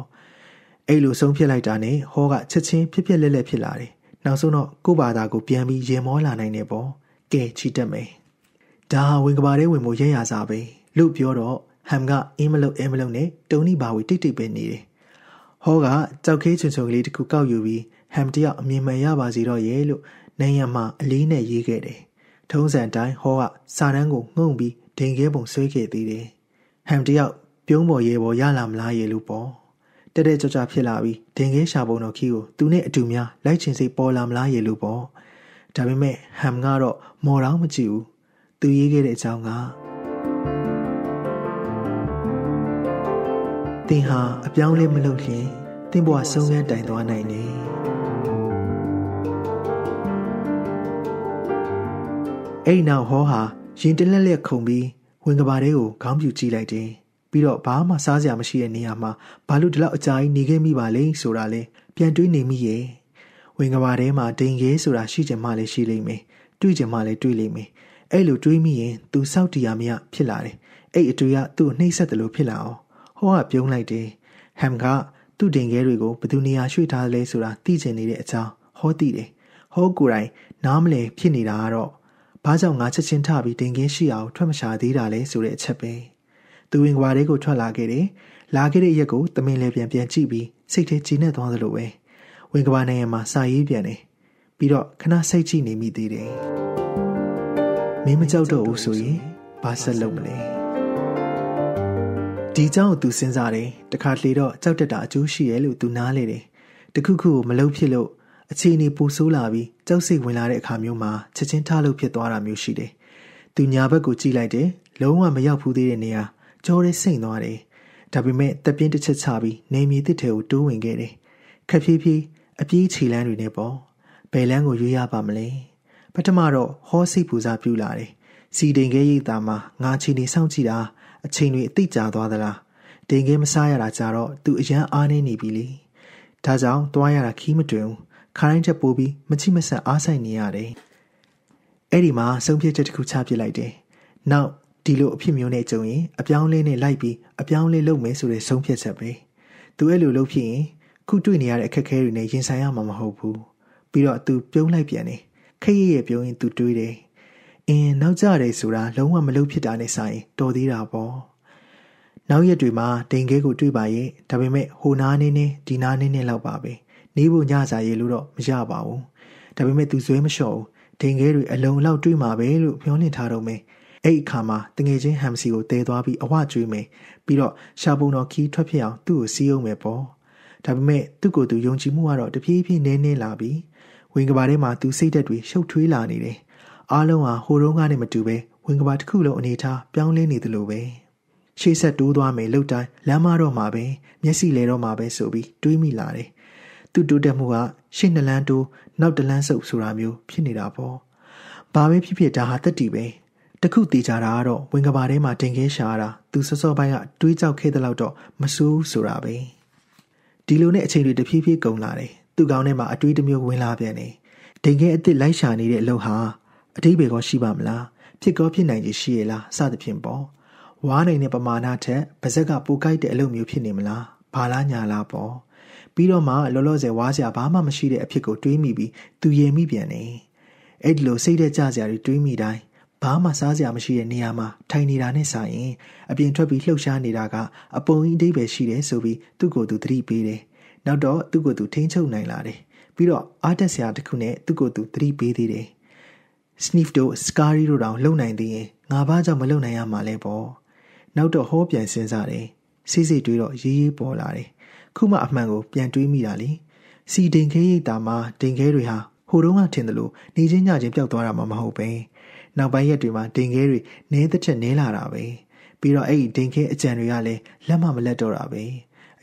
အဲ့လိုဆုံးဖြတ်လိုက်တာနဲ့ဟောကချက်ချင်းဖြစ်ဖြစ်လက်လက်ဖြစ်လာတယ်။နောက်ဆုံးတော့ကို့ဘာသာကိုပြန်ပြီးရင်မောလာနိုင်တယ်ပေါ့။ကဲချီတက်မယ်။ဒါဝင်ကဘာတဲ့ဝင်ဖို့ရရစားပဲ။လို့ပြောတော့ဟမ်ကအင်းမလုံအင်းမလုံနဲ့တုံနီဘာဝီတိတ်တိတ်ပဲနေတယ်။ဟောကကြောက်ခဲချွန်ချုံကလေးတစ်ခုကောက်ယူပြီးဟမ်တယောက်အမြင်မှန်ရပါစီတော့ရဲ့လို့နိုင်ငံမှာအလေးနဲ့ရေးခဲ့တယ်။ထုံးစံတိုင်းဟောကစာတန်းကိုငုံပြီးဒိန်ခဲပုံဆွဲခဲ့သေးတယ်။ဟမ်တယောက်ပြုံးပေါ်ရဲပေါ်ရလာမလားရဲ့လို့ပေါ့။တဲတဲကြွကြွဖြစ်လာပြီးဒင်ခဲရှာပုံတော်ခီကိုသူနဲ့အတူများလိုက်ချင်စိတ်ပေါ်လာမလားရေလို့ပေါ့ဒါပေမဲ့ဟမ်ကတော့မော်တော့မကြည့်ဘူးသူရေးခဲ့တဲ့အကြောင်းကသင်ဟာအပြောင်းလဲမလုပ်ရင်သင်ဘဝဆုံးခန်းတိုင်သွားနိုင်တယ်အဲ့နောက်ဟောဟာရင်တလက်လက်ခုန်ပြီးဝင်ကဘာတွေကိုခေါင်းပြူကြည့်လိုက်တယ်ပြီးတော့ဘာမှစားစရာမရှိတဲ့နေရာမှာဘာလို့ဒီလောက်အကြာကြီးနေခဲ့မိပါလဲဆိုတာလဲပြန်တွေးနေမိရဲ့ဝင်ကဘာထဲမှာဒိန်ရဲဆိုတာရှိကြမှလည်းရှိလိမ့်မယ်တွေ့ကြမှလည်းတွေ့လိမ့်မယ်အဲ့လိုတွေးမိရင်သူစောက်တရားမရဖြစ်လာတယ်အဲ့အတွေ့ကသူ့နှိမ့်ဆက်တယ်လို့ဖြစ်လာအောင်ဟောကပြုံးလိုက်တယ်ဟမ်ကသူ့ဒိန်ခဲတွေကိုဘယ်သူနေရာရွှေ့ထားလဲဆိုတာသိချင်နေတဲ့အကြောင်းဟောသိတယ်ဟောကိုယ်တိုင်နားမလည်ဖြစ်နေတာကတော့ဘာကြောင့်ငါချက်ချင်းထပြီးတင်ကင်းရှိအောင်ထွက်မရှာသေးတာလဲဆိုတဲ့အချက်ပဲ။သူဝင်ကွာတွေကိုထွက်လာခဲ့တယ်။လာခဲ့တဲ့ရက်ကိုတမင်လည်းပြန်ပြန်ကြည့်ပြီးစိတ်ထဲကြည်နဲ့သွားသလိုပဲ။ဝင်ကွာနိုင်ရမှာစာရေးပြန်တယ်။ပြီးတော့ခဏစိတ်ကြည့်နေမိသေးတယ်။မင်းမကြောက်တော့ဘူးဆိုရင်ဘာဆက်လုပ်မလဲ။ဒီเจ้าကိုသူစဉ်းစားတယ်။တခါတလေတော့ကြောက်တတ်တာအကျိုးရှိရဲ့လို့သူနားလေတယ်။တခုခုကိုမလုပ်ဖြစ်လို့အခြေအနေပိုဆိုးလာပြီးကြောက်စိတ်ဝင်လာတဲ့အခါမျိုးမှာချက်ချင်းထားလို့ဖြစ်သွားတာမျိုးရှိတယ်။သူညာဘက်ကိုကြည့်လိုက်တယ်။လုံးဝမရောက်ဘူးသေးတဲ့နေရာကြောရဲစိမ့်သွားတယ်။ဒါပေမဲ့တပြင်းတစ်ချက်ချပြီးနေမြေတစ်ထဲကိုတိုးဝင်ခဲ့တယ်။ခက်ဖြည်းဖြည်းအပြေးခြေလမ်းတွေနဲ့ပေါ့။ဘယ်လမ်းကိုရွေးရပါမလဲ။ပထမတော့ဟောစိတ်ပူစားပြူလာတယ်။စီတိန်ခဲရိပ်သားမှာငါချီနေစောင့်ကြည့်တာအချိန်တွေအတိတ်ကြာသွားသလား။တိန်ခဲမစားရတာကြတော့သူအရန်အားနေနေပြီလေ။ဒါကြောင့်တွားရတာခီးမတွင်ဘူး။ခိုင်းချက်ပိုးပြီးမချိမဆက်အားဆိုင်နေရတယ်။အဲ့ဒီမှာဆုံးဖြတ်ချက်တစ်ခုချပြစ်လိုက်တယ်။နောက်ဒီလိုအဖြစ်မျိုးနဲ့ကြုံရင်အပြောင်းလဲနဲ့လိုက်ပြီးအပြောင်းလဲလုပ်မယ်ဆိုတဲ့ဆုံးဖြတ်ချက်ပဲသူအဲ့လိုလုပ်ဖြစ်ရင်ခုတွေ့နေရတဲ့အခက်အခဲတွေနဲ့ရင်ဆိုင်ရမှာမဟုတ်ဘူးပြီးတော့သူပြုံးလိုက်ပြန်တယ်ခက်ရရဲ့ပြုံးရင်သူတွေးတယ်အင်းနောက်ကြတယ်ဆိုတာလုံးဝမလုပ်ဖြစ်တာနဲ့ဆိုင်တော်သေးတာပေါ့နောက်ရက်တွေမှာဒိန်ခဲကိုတွေ့ပါရဲ့ဒါပေမဲ့ဟိုနားနေနေဒီနားနေနေလောက်ပါပဲနေဖို့ညစာရေလို့တော့မရပါဘူးဒါပေမဲ့သူဇွဲမလျှော့ဘူးဒိန်ခဲတွေအလုံးလောက်တွေ့မှာပဲလို့ပြောလင့်ထားတော့မယ်အဲ့အခါမှာတငယ်ချင်းဟမ်စီကိုတဲသွားပြီးအဝကျွေးမယ်ပြီးတော့ရှာပုံတော်ခီးထွက်ဖြစ်အောင်သူ့ကိုစီးအောင်မယ်ပေါ့ဒါပေမဲ့သူ့ကိုယ်သူယုံကြည်မှုကတော့တဖြည်းဖြည်းနည်းနည်းလာပြီးဝင်ကဘာထဲမှာသူစိတ်သက်တွေရှုပ်ထွေးလာနေတယ်အားလုံးဟာဟိုတုန်းကနဲ့မတူပဲဝင်ကဘာတစ်ခုလုံးအနေထားပြောင်းလဲနေသလိုပဲရှေ့ဆက်တိုးသွားမယ်လို့တိုင်းလမ်းမတော့မှာပဲမျက်စိလဲတော့မှာပဲဆိုပြီးတွေးမိလာတယ်သူ့တိုးတက်မှုကရှေ့နှလန်းတိုးနောက်တလန်းဆုပ်ဆိုတာမျိုးဖြစ်နေတာပေါ့ဘာပဲဖြစ်ဖြစ်ဒါဟာတက်တီပဲတခုတေးကြတာကတော့ဝင်ကဘာထဲမှာတင်ခဲရှာတာသူစောစောပိုင်းကတွေးကြောက်ခဲ့တဲ့လောက်တော့မဆိုးဆိုတာပဲဒီလိုနဲ့အချိန်တွေတဖြည်းဖြည်းကုန်လာတယ်သူ့ကောင်းထဲမှာအတွေးတစ်မျိုးဝင်လာပြန်တယ်တင်ခဲအစ်စ်လိုက်ရှာနေတဲ့အလုပ်ဟာအတိပ္ပယ်ကော ရှိပါမလားဖြစ်ကောဖြစ်နိုင်ချေရှိရလားစသဖြင့်ပေါ့ဝါးနိုင်တဲ့ပမာဏထက်ပါဇက်ကပိုကိုက်တဲ့အလုပ်မျိုးဖြစ်နေမလားဘာလားညာလားပေါ့ပြီးတော့မှလောလောဆယ်ဝါးစရာဘာမှမရှိတဲ့အဖြစ်ကိုတွေးမိပြီးသူရင်မိပြန်တယ်အဲ့ဒီလိုစိတ်တဲ့ကြစရာတွေတွေးမိတိုင်းဘာမှစားစရာမရှိတဲ့နေရာမှာထိုင်နေတာနဲ့ဆိုင်ရင်အပြင်ထွက်ပြီးလှုပ်ရှားနေတာကအပုံကြီးအဓိပ္ပာယ်ရှိတယ်ဆိုပြီးသူ့ကိုယ်သူသတိပေးတယ်။နောက်တော့သူ့ကိုယ်သူထိန်းချုပ်နိုင်လာတယ်။ပြီးတော့အားတက်စရာတစ်ခုနဲ့သူ့ကိုယ်သူသတိပေးသေးတယ်။ sniff တို့ scary တို့တောင်လုံနိုင်သေးရင်ငါဘာကြောင့်မလုံနိုင်ရမှာလဲပေါ့။နောက်တော့ဟောပြန်စဉ်းစားတယ်။စိစိတွေးတော့ရေးရေးပေါ်လာတယ်။ခုမှအမှန်ကို ပြန်တွေးမိတာလေ။စီဒင်ခဲရိတ်တာမှာဒင်ခဲတွေဟာဟိုတုန်းကထင်တယ်လို့နေချင်းညချင်းပျောက်သွားတာမှမဟုတ်ပဲ။နောက်ပိုင်းရက်တွေမှာဒင်ခဲတွေနည်းတစ်ချက်နည်းလာတာပဲပြီးတော့အဲ့ဒီဒင်ခဲအကြံတွေကလည်းလက်မမလက်တော့တာပဲ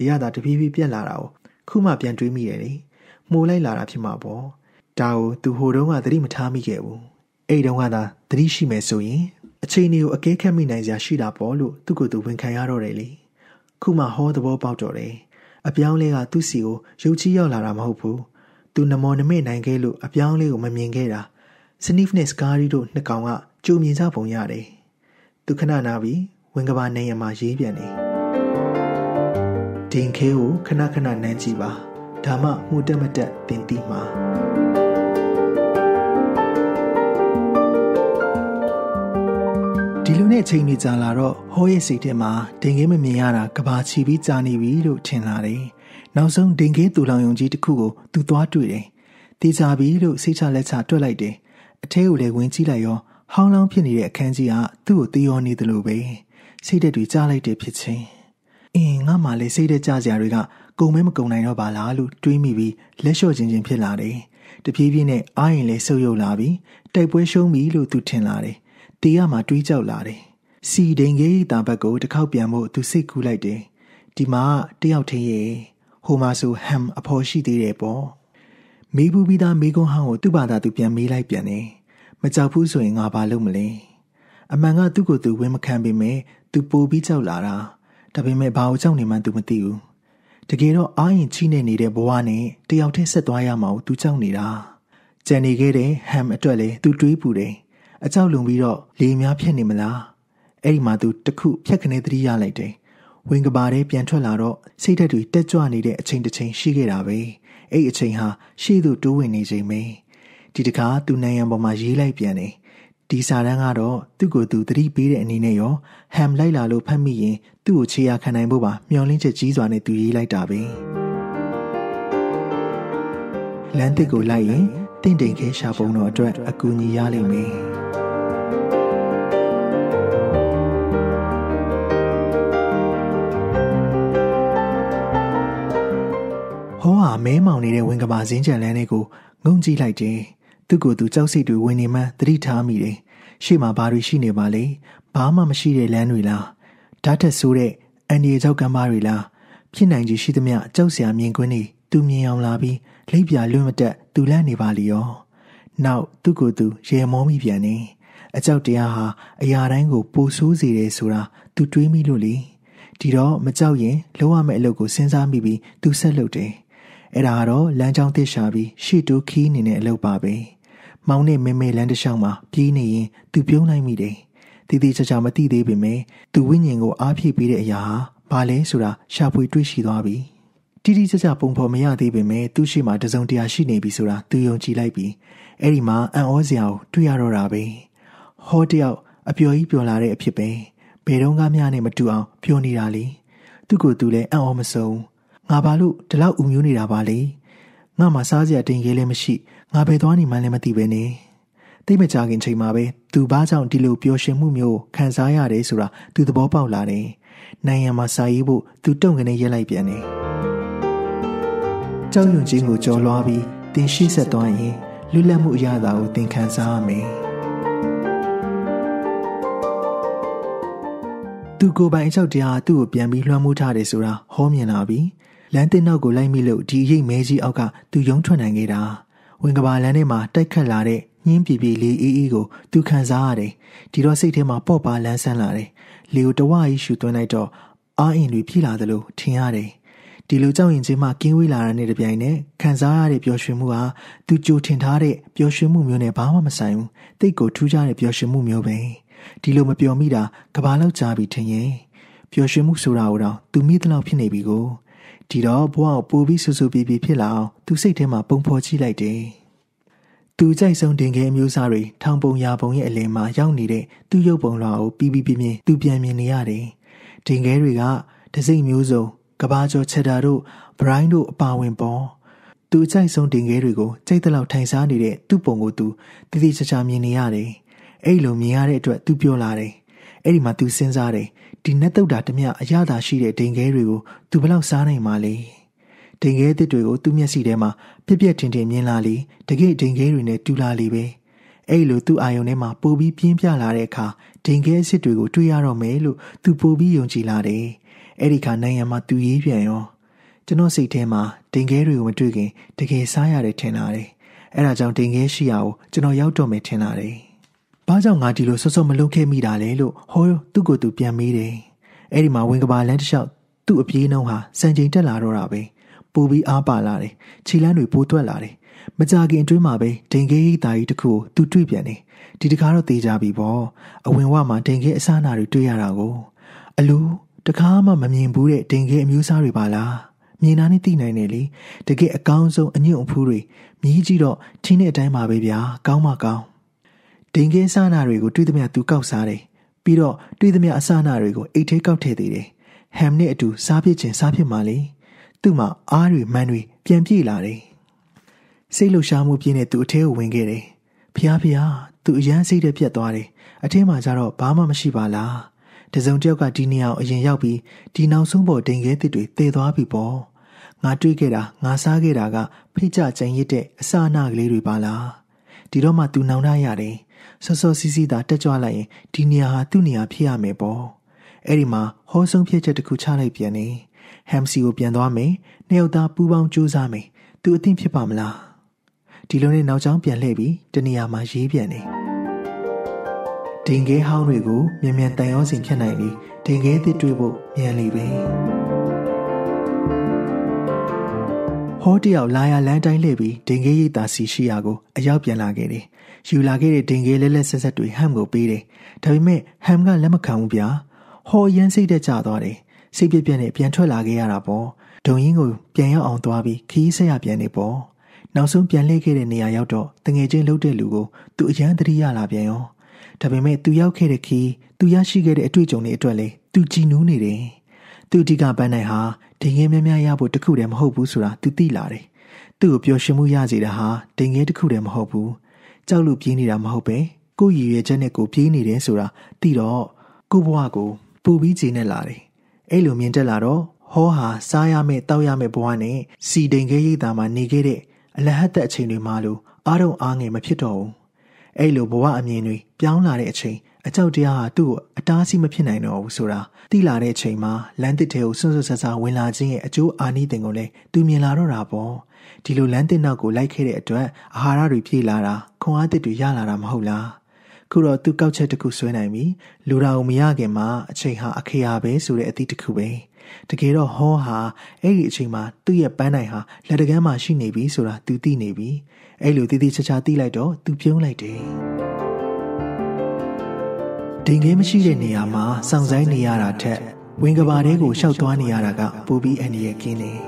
အရသာတပြေးပြေးပြက်လာတာကိုခုမှပြန်တွေးမိတယ်လေမှုလိုက်လာတာဖြစ်မှာပေါ့ဒါကိုသူဟိုတုန်းကသတိမထားမိခဲ့ဘူးအဲ့တုန်းကသာသတိရှိမယ်ဆိုရင်အချိန်တွေကိုအကဲခတ်မိနိုင်စရာရှိတာပေါ့လို့သူ့ကိုယ်သူဝန်ခံရတော့တယ်လေခုမှဟောသဘောပေါက်တော့တယ်အပြောင်းလဲကသူ့စီကိုရုပ်ချီရောက်လာတာမဟုတ်ဘူးသူနမောနမေ့နိုင်ခဲ့လို့အပြောင်းလဲကိုမမြင်ခဲ့တာစနိဖ်နဲ့စကားရီတို့နှစ်ကောင်ကကြုံမြင်ကြပုံရတယ်။သူခဏနာပြီး ဝင်ကဘာနေရမှာရေးပြန်တယ်။ဒင်ခဲကိုခဏခဏနမ်းကြည့်ပါ။ဒါမှမှုတက်မတက်တင်တိမှာဒီလိုနဲ့ချိန်နေကြလာတော့ဟောရဲ့စိတ်ထဲမှာဒင်ခဲမမြင်ရတာကဘာချီပြီးကြာနေပြီလို့ထင်လာတယ်။နောက်ဆုံးဒင်ခဲတူလောင်ယုံကြီးတစ်ခုကိုသူသွားတွေ့တယ်။တေချာပြီလို့စိတ်ချလက်ချတွေ့လိုက်တယ်အထဲကိုလည်းဝင်ကြည့်လိုက်ရော ဟောင်းလောင်းဖြစ်နေတဲ့အခန်းကြီးကသူ့ကိုသေရောနေသလိုပဲစိတ်ဓာတ်တွေကြားလိုက်တဲ့ဖြစ်ချင်းအင်းငါမှလည်းစိတ်ဓာတ်ကြစရာတွေကကုံမဲမကုံနိုင်တော့ပါလားလို့တွေးမိပြီးလက်လျှော့ခြင်းချင်းဖြစ်လာတယ်တပြေးပြေးနဲ့အားရင်လည်းဆုပ်ယုပ်လာပြီးတိုက်ပွဲရှုံးပြီလို့သူထင်လာတယ်တေးရမှတွေးကြောက်လာတယ်စီဒိန်ကြီးတာဘက်ကိုတစ်ခေါက်ပြန်ဖို့သူစိတ်ကူးလိုက်တယ်ဒီမှာတယောက်ထင်းရဲ့ဟိုမှာဆိုဟမ်အဖော်ရှိသေးတယ်ပေါ့မေးဘူးပြီးသားမေးခွန်းဟောင်းကိုသူ့ဘာသာသူပြန်မေးလိုက်ပြန်တယ်။မကြောက်ဘူးဆိုရင်ငါဘာလုပ်မလဲ။အမှန်ကသူ့ကိုယ်သူဝင်းမခံပေမဲ့သူပိုပြီးကြောက်လာတာ။ဒါပေမဲ့ဘာကိုကြောက်နေမှန်းသူမသိဘူး။တကယ်တော့အာရင်ချိနေနေတဲ့ဘဝနဲ့တယောက်တည်းဆက်သွားရမှာကိုသူကြောက်နေတာ။ကြံနေခဲ့တဲ့ဟမ်အတွက်လည်းသူတွေးပူတယ်။အကြောက်လွန်ပြီးတော့လေများဖြစ်နေမလား။အဲ့ဒီမှာသူတခုဖြက်ကနေသတိရလိုက်တယ်။ဝင်ကဘာတွေပြန်ထွက်လာတော့စိတ်ဓာတ်တွေတက်ကြွနေတဲ့အချိန်တစ်ချိန်ရှိခဲ့တာပဲ။အဲ့အချိန်ဟာရှေ့သို့တိုးဝင်နေချိန်ပဲဒီတကားသူနိုင်ရန်ပေါ်မှာရေးလိုက်ပြန်တယ်ဒီစာတန်းကတော့သူ့ကိုယ်သူသတိပေးတဲ့အနေနဲ့ရောဟမ်လိုက်လာလို့ဖတ်မိရင်သူ့ကိုခြေရာခံနိုင်ဖို့ပါမျောလင်းချက်ကြီးစွာနဲ့သူရေးလိုက်တာပဲလမ်းတစ်ကိုလိုက်ရင်တင့်တယ်ခဲရှာပုံတော်အတွက်အကူအညီရလိမ့်မယ်မဲမောင်နေတဲ့ဝင်ကဘာစင်းကြံလန်းလေးကိုငုံကြည့်လိုက်တယ်။သူ့ကိုယ်သူကြောက်စိတ်တွေဝင်နေမှသတိထားမိတယ်။ရှေ့မှာဘာတွေရှိနေပါလဲ။ဘာမှမရှိတဲ့လမ်းတွေလား။ဓာတ်တက်ဆိုးတဲ့အန်ဒီကြောက်ကမ်းပါတွေလား။ဖြစ်နိုင်ချေရှိသမျှကြောက်စရာမြင်ကွင်းတွေသူမြင်အောင်လာပြီးလိပ်ပြလွတ်မတက်သူလန့်နေပါလေရော။နောက်သူ့ကိုယ်သူရေမောမိပြန်နေ။အကြောက်တရားဟာအရာတိုင်းကို ပိုဆိုးစေတယ်ဆိုတာသူတွေးမိလို့လေ။ဒီတော့မကြောက်ရင်လောရမယ့်အလုပ်ကိုစဉ်းစားမိပြီးသူဆက်လုပ်တယ်။အဲ့ဒါကတော့လမ်းကြောင်းသစ်ရှာပြီးရှီတိုခီးနေတဲ့အလုပ်ပါပဲမောင်နဲ့မေမေလမ်းတစ်လျှောက်မှာပြေးနေရင်သူပြုံးလိုက်မိတယ်တည်တည်ချာချာမသိသေးပေမဲ့သူဝိညာဉ်ကို အားဖြည့်ပေးတဲ့အရာဟာဘာလဲဆိုတာရှာဖွေတွေ့ရှိသွားပြီတိတိကျကျပုံဖော်မရသေးပေမဲ့သူ့ရှိမှတစုံတရာရှိနေပြီဆိုတာသူယုံကြည်လိုက်ပြီးအဲ့ဒီမှာအံ့ဩစရာကိုတွေ့ရတော့တာပဲဟောတယောက်အပျော်ကြီးပျော်လာတဲ့အဖြစ်ပဲဘယ်တော့မှမျှနဲ့မတူအောင်ပျော်နေတာလေသူ့ကိုယ်သူလည်းအံ့ဩမဆုံးငါဘာလို့ဒီလောက်ဥမျိုးနေတာပါလဲငါမှစားစရာတင်ရဲလည်းမရှိငါဘယ်သွားနေမှန်းလည်းမသိပဲနေသိမကြခင်ချိန်မှာပဲသူဘာကြောင့်ဒီလိုပျော်ရွှင်မှုမျိုးခံစားရတယ်ဆိုတာသူသဘောပေါက်လာတယ်နိုင်ငံမှာစာရေးဖို့သူတုံ့ကနေရက်လိုက်ပြန်တယ်ကြောက်ရွံ့ခြင်းကိုကြော်လွှားပြီးသင်ရှိဆက်သွားရင်လွတ်လပ်မှုအရသာကိုသင်ခံစားရမယ်သူကိုယ်ပိုင်အကြောက်တရားသူ့ကိုပြန်ပြီးလွှမ်းမိုးထားတယ်ဆိုတာဟောမြင်လာပြီးလမ်းတင်နောက်ကိုလိုက်မိလို့ဒီအရေးမဲကြီးအောက်ကသူယုံထွက်နိုင်ခဲ့တာဝင်ကဘာလမ်းထဲမှာတိုက်ခတ်လာတဲ့ညင်းပြပြလေးအေးအေးကိုသူခံစားရတယ်ဒီတော့စိတ်ထဲမှာပော့ပါလန်းဆန်းလာတယ်လေကိုတဝကြီးရှူသွင်းလိုက်တော့အာအင်တွေပြည်လာသလိုထင်ရတယ်ဒီလိုကြောက်ရင်ချင်းမှကင်းဝေးလာတာနဲ့တပြိုင်နက်ခံစားရတဲ့ပျော်ရွှင်မှုဟာသူကြိုတင်ထားတဲ့ပျော်ရွှင်မှုမျိုးနဲ့ဘာမှမဆိုင်ဘူးတိတ်ကိုထူးခြားတဲ့ပျော်ရွှင်မှုမျိုးပဲဒီလိုမပျော်မိတာကဘာလောက်ကြာပြီထင်ရင်ပျော်ရွှင်မှုဆိုတာကိုတော့သူမိသလောက်ဖြစ်နေပြီကိုဒီတော့ဘဝကိုပိုပြီးဆူဆူပီပီဖြစ်လာအောင်သူစိတ်ထဲမှာပုံဖော်ကြည့်လိုက်တယ်။သူကြိုက်ဆုံးတင်ခဲအမျိုးသားတွေထောင်ပုံရာပုံရဲ့အလယ်မှာရောက်နေတဲ့သူ့ရုပ်ပုံလွှာကိုပြီးပြီးပြင်းပြင်းသူပြန်မြင်နေရတယ်။တင်ခဲတွေကဒစိမ့်မျိုးစုံကဘာကျော်ချက်တာတို့ဘရိုင်းတို့အပါဝင်ပေါ်သူကြိုက်ဆုံးတင်ခဲတွေကိုကြိုက်တဲ့လောက်ထိုင်စားနေတဲ့သူ့ပုံကိုသူတိတိကျကျမြင်နေရတယ်။အဲ့လိုမြင်ရတဲ့အတွက်သူပြောလာတယ်။အဲ့ဒီမှာသူစဉ်းစားတယ်ဒီနတ်တုတ်တာတမျှအရသာရှိတဲ့ဒိန်ခဲတွေကိုသူဘလောက်စားနိုင်မှာလဲဒိန်ခဲသစ်တွေကိုသူ့မျက်စိထဲမှာပြက်ပြက်ထင်ထင်မြင်လာလေတကယ်ဒိန်ခဲတွေနဲ့တူလာလေပဲအဲ့လိုသူ့အာယုံထဲမှာပို့ပြီးပြင်းပြလာတဲ့အခါဒိန်ခဲအစ်စ်တွေကိုတွေ့ရတော့မယ်လို့သူပို့ပြီးယုံကြည်လာတယ်အဲ့ဒီခါနိုင်ရမှာသူရေးပြန်ရောကျွန်တော်စိတ်ထဲမှာဒိန်ခဲတွေကိုမတွေ့ခင်တကယ်စားရတယ်ထင်လာတယ်အဲ့ဒါကြောင့်ဒိန်ခဲရှိရာကိုကျွန်တော်ရောက်တော့မယ်ထင်လာတယ်ဘာကြောင့်ငါဒီလိုဆော့ဆော့မလုပ်ခဲ့မိတာလဲလို့ဟောသူ့ကိုယ်သူပြန်မေးတယ်။အဲ့ဒီမှာဝင်ကဘာလန်းတစ်လျှောက်သူ့အပြေးနှုံးဟာစံချိန်တက်လာတော့တာပဲ။ပူပြီးအားပါလာတယ်။ခြေလန်းတွေပိုးထွက်လာတယ်။မကြခင်အတွင်းမှာပဲဒင်ဂေးသားကြီးတစ်ခုကိုသူတွေ့ပြန်တယ်။ဒီတကားတော့သေးကြပြီပေါ့။အဝင်ဝမှာဒင်ဂေးအစနာတွေတွေ့ရတာကိုအလူတကားမှမမြင်ဘူးတဲ့ဒင်ဂေးအမျိုးအစားတွေပါလား။မြင်တာနဲ့သိနိုင်တယ်လေတကယ်အကောင်းဆုံးအညွန့်အဖူးတွေမြည်ကြည့်တော့ထင်းတဲ့အတိုင်းပါပဲဗျာကောင်းမှကောင်းဒင်ကင်းစားနာတွေကိုတွေ့သမျှသူကောက်စားတယ်ပြီးတော့တွေ့သမျှအစားနာတွေကိုအိတ်ထဲကောက်ထည့်သေးတယ်ဟမ်နဲ့အတူစားဖြစ်ခြင်းစားဖြစ်မှလေသူ့မှာအားတွေမန်တွေပြန်ပြေးလာတယ်စိတ်လှရှားမှုပြင်းတဲ့သူအထဲကိုဝင်ခဲ့တယ်ဖျားဖျားသူအရန်စိတ်တဲ့ပြတ်သွားတယ်အထဲမှာကျတော့ဘာမှမရှိပါလားတစုံတစ်ယောက်ကဒီနေရာကိုအရင်ရောက်ပြီးဒီနောက်ဆုံးပေါ်ဒိန်ခဲတစ်တွေတည်သွားပြီပေါ့ငါတွေးခဲ့တာငါစားခဲ့တာက ဖိတ်ကြကြင်ရစ်တဲ့အစာအနာကလေးတွေပါလားဒီတော့မှသူနောင်တရတယ်စောစောစီးစီးသာတက်ကြွလိုက်ရင်ဒီနေရာဟာသူ့နေရာဖြစ်ရမယ်ပေါ့အဲ့ဒီမှာဟောဆုံးဖြစ်ချက်တစ်ခုချလိုက်ပြန်နေဟမ်စီကိုပြန်သွားမယ်နှစ်ယောက်သားပူးပေါင်းကြိုးစားမယ်သူအသင့်ဖြစ်ပါမလားဒီလိုနဲ့နောက်ချောင်းပြန်လှည့်ပြီးတနေရာမှာရေးပြန်နေဒင်ငယ်ဟောင်းတွေကိုမြန်မြန်တန်ရောစင်ဖြတ်နိုင်ပြီးဒင်ငယ်သစ်တွေးဖို့မြန်လေပဲဟောတယောက်လာရလမ်းတိုင်းလှည့်ပြီးဒင်ငယ်ရိပ်သာစီရှိရာကိုအရောက်ပြန်လာခဲ့တယ်ယူလာခဲ့တဲ့တင်ကလေးလက်လက်ဆက်ဆက်တွေဟမ်ကိုပေးတယ်။ဒါပေမဲ့ဟမ်ကလက်မခံဘူးဗျာ။ဟော်ရမ်းစိတ်တက်ကြသွားတယ်။စိတ်ပြက်ပြက်နဲ့ပြန်ထွက်လာခဲ့ရတာပေါ့။ဒုံရင်းကိုပြန်ရောက်အောင်သွားပြီးခီးဆက်ရပြန်နေပေါ့။နောက်ဆုံးပြန်လှည့်ခဲ့တဲ့နေရာရောက်တော့တငယ်ချင်းလှုပ်တဲ့လူကိုသူအရန်သတိရလာပြန်ရော။ဒါပေမဲ့သူရောက်ခဲ့တဲ့ခီးသူရရှိခဲ့တဲ့အတွေ့အကြုံတွေအတွက်လည်းသူကြည်နူးနေတယ်။သူဒီကပန်းနိုင်ဟာဒင်ငယ်များများရဖို့တခုတည်းမဟုတ်ဘူးဆိုတာသူသိလာတယ်။သူ့ကိုပျော်ရွှင်မှုရစေတာဟာဒင်ငယ်တခုတည်းမဟုတ်ဘူး။ကြောက်လို့ပြေးနေတာမဟုတ်ပဲကိုယ့်ရည်ရွယ်ချက်နဲ့ကိုပြေးနေတယ်ဆိုတာသိတော့ကို့ဘဝကိုပူပြီးခြေနဲ့လာတယ်။အဲ့လိုမြင်တက်လာတော့ဟောဟာ စားရမယ့်တောက်ရမယ့်ဘဝနဲ့စီတိန်ခဲရိပ်သားမှာနေခဲ့တဲ့အလဟတ်တဲ့အချိန်တွေမှလို့အားတော့အားငယ်မဖြစ်တော့ဘူး။အဲ့လိုဘဝအမြင်တွေပြောင်းလာတဲ့အချိန်အကြောက်တရားဟာသူ့ကိုအတားအဆီးမဖြစ်နိုင်တော့ဘူးဆိုတာသိလာတဲ့အချိန်မှာလမ်းတစ်ထဲကိုဆွန့်ဆွတ်ဆဆဝင်လာခြင်းရဲ့အကျိုးအာနိသင်ကိုလည်းသူမြင်လာတော့တာပေါ့။ဒီလိုလမ်းတင်နောက်ကိုလိုက်ခဲ့တဲ့အတွက်အာဟာရတွေပြေးလာတာခွန်အားသစ်တွေရလာတာမဟုတ်လားခုတော့သူကောက်ချက်တစ်ခုဆွဲနိုင်ပြီလူတော်မရခင်မှာအချိန်ဟာအခရာပဲဆိုတဲ့အသည့်တစ်ခုပဲတကယ်တော့ဟောဟာအဲ့ဒီအချိန်မှာသူ့ရဲ့ပန်းတိုင်ဟာလက်တကမ်းမှာရှိနေပြီဆိုတာသူသိနေပြီအဲ့လိုတည်တည်ချာချာသိလိုက်တော့သူပြုံးလိုက်တယ်ဒင်ခဲမရှိတဲ့နေရာမှာစောင့်ဆိုင်နေရတာထက်ဝင်းကဘာတဲကိုရှောက်သွားနေရတာကပိုပြီးအန္တရာယ်ကင်းတယ်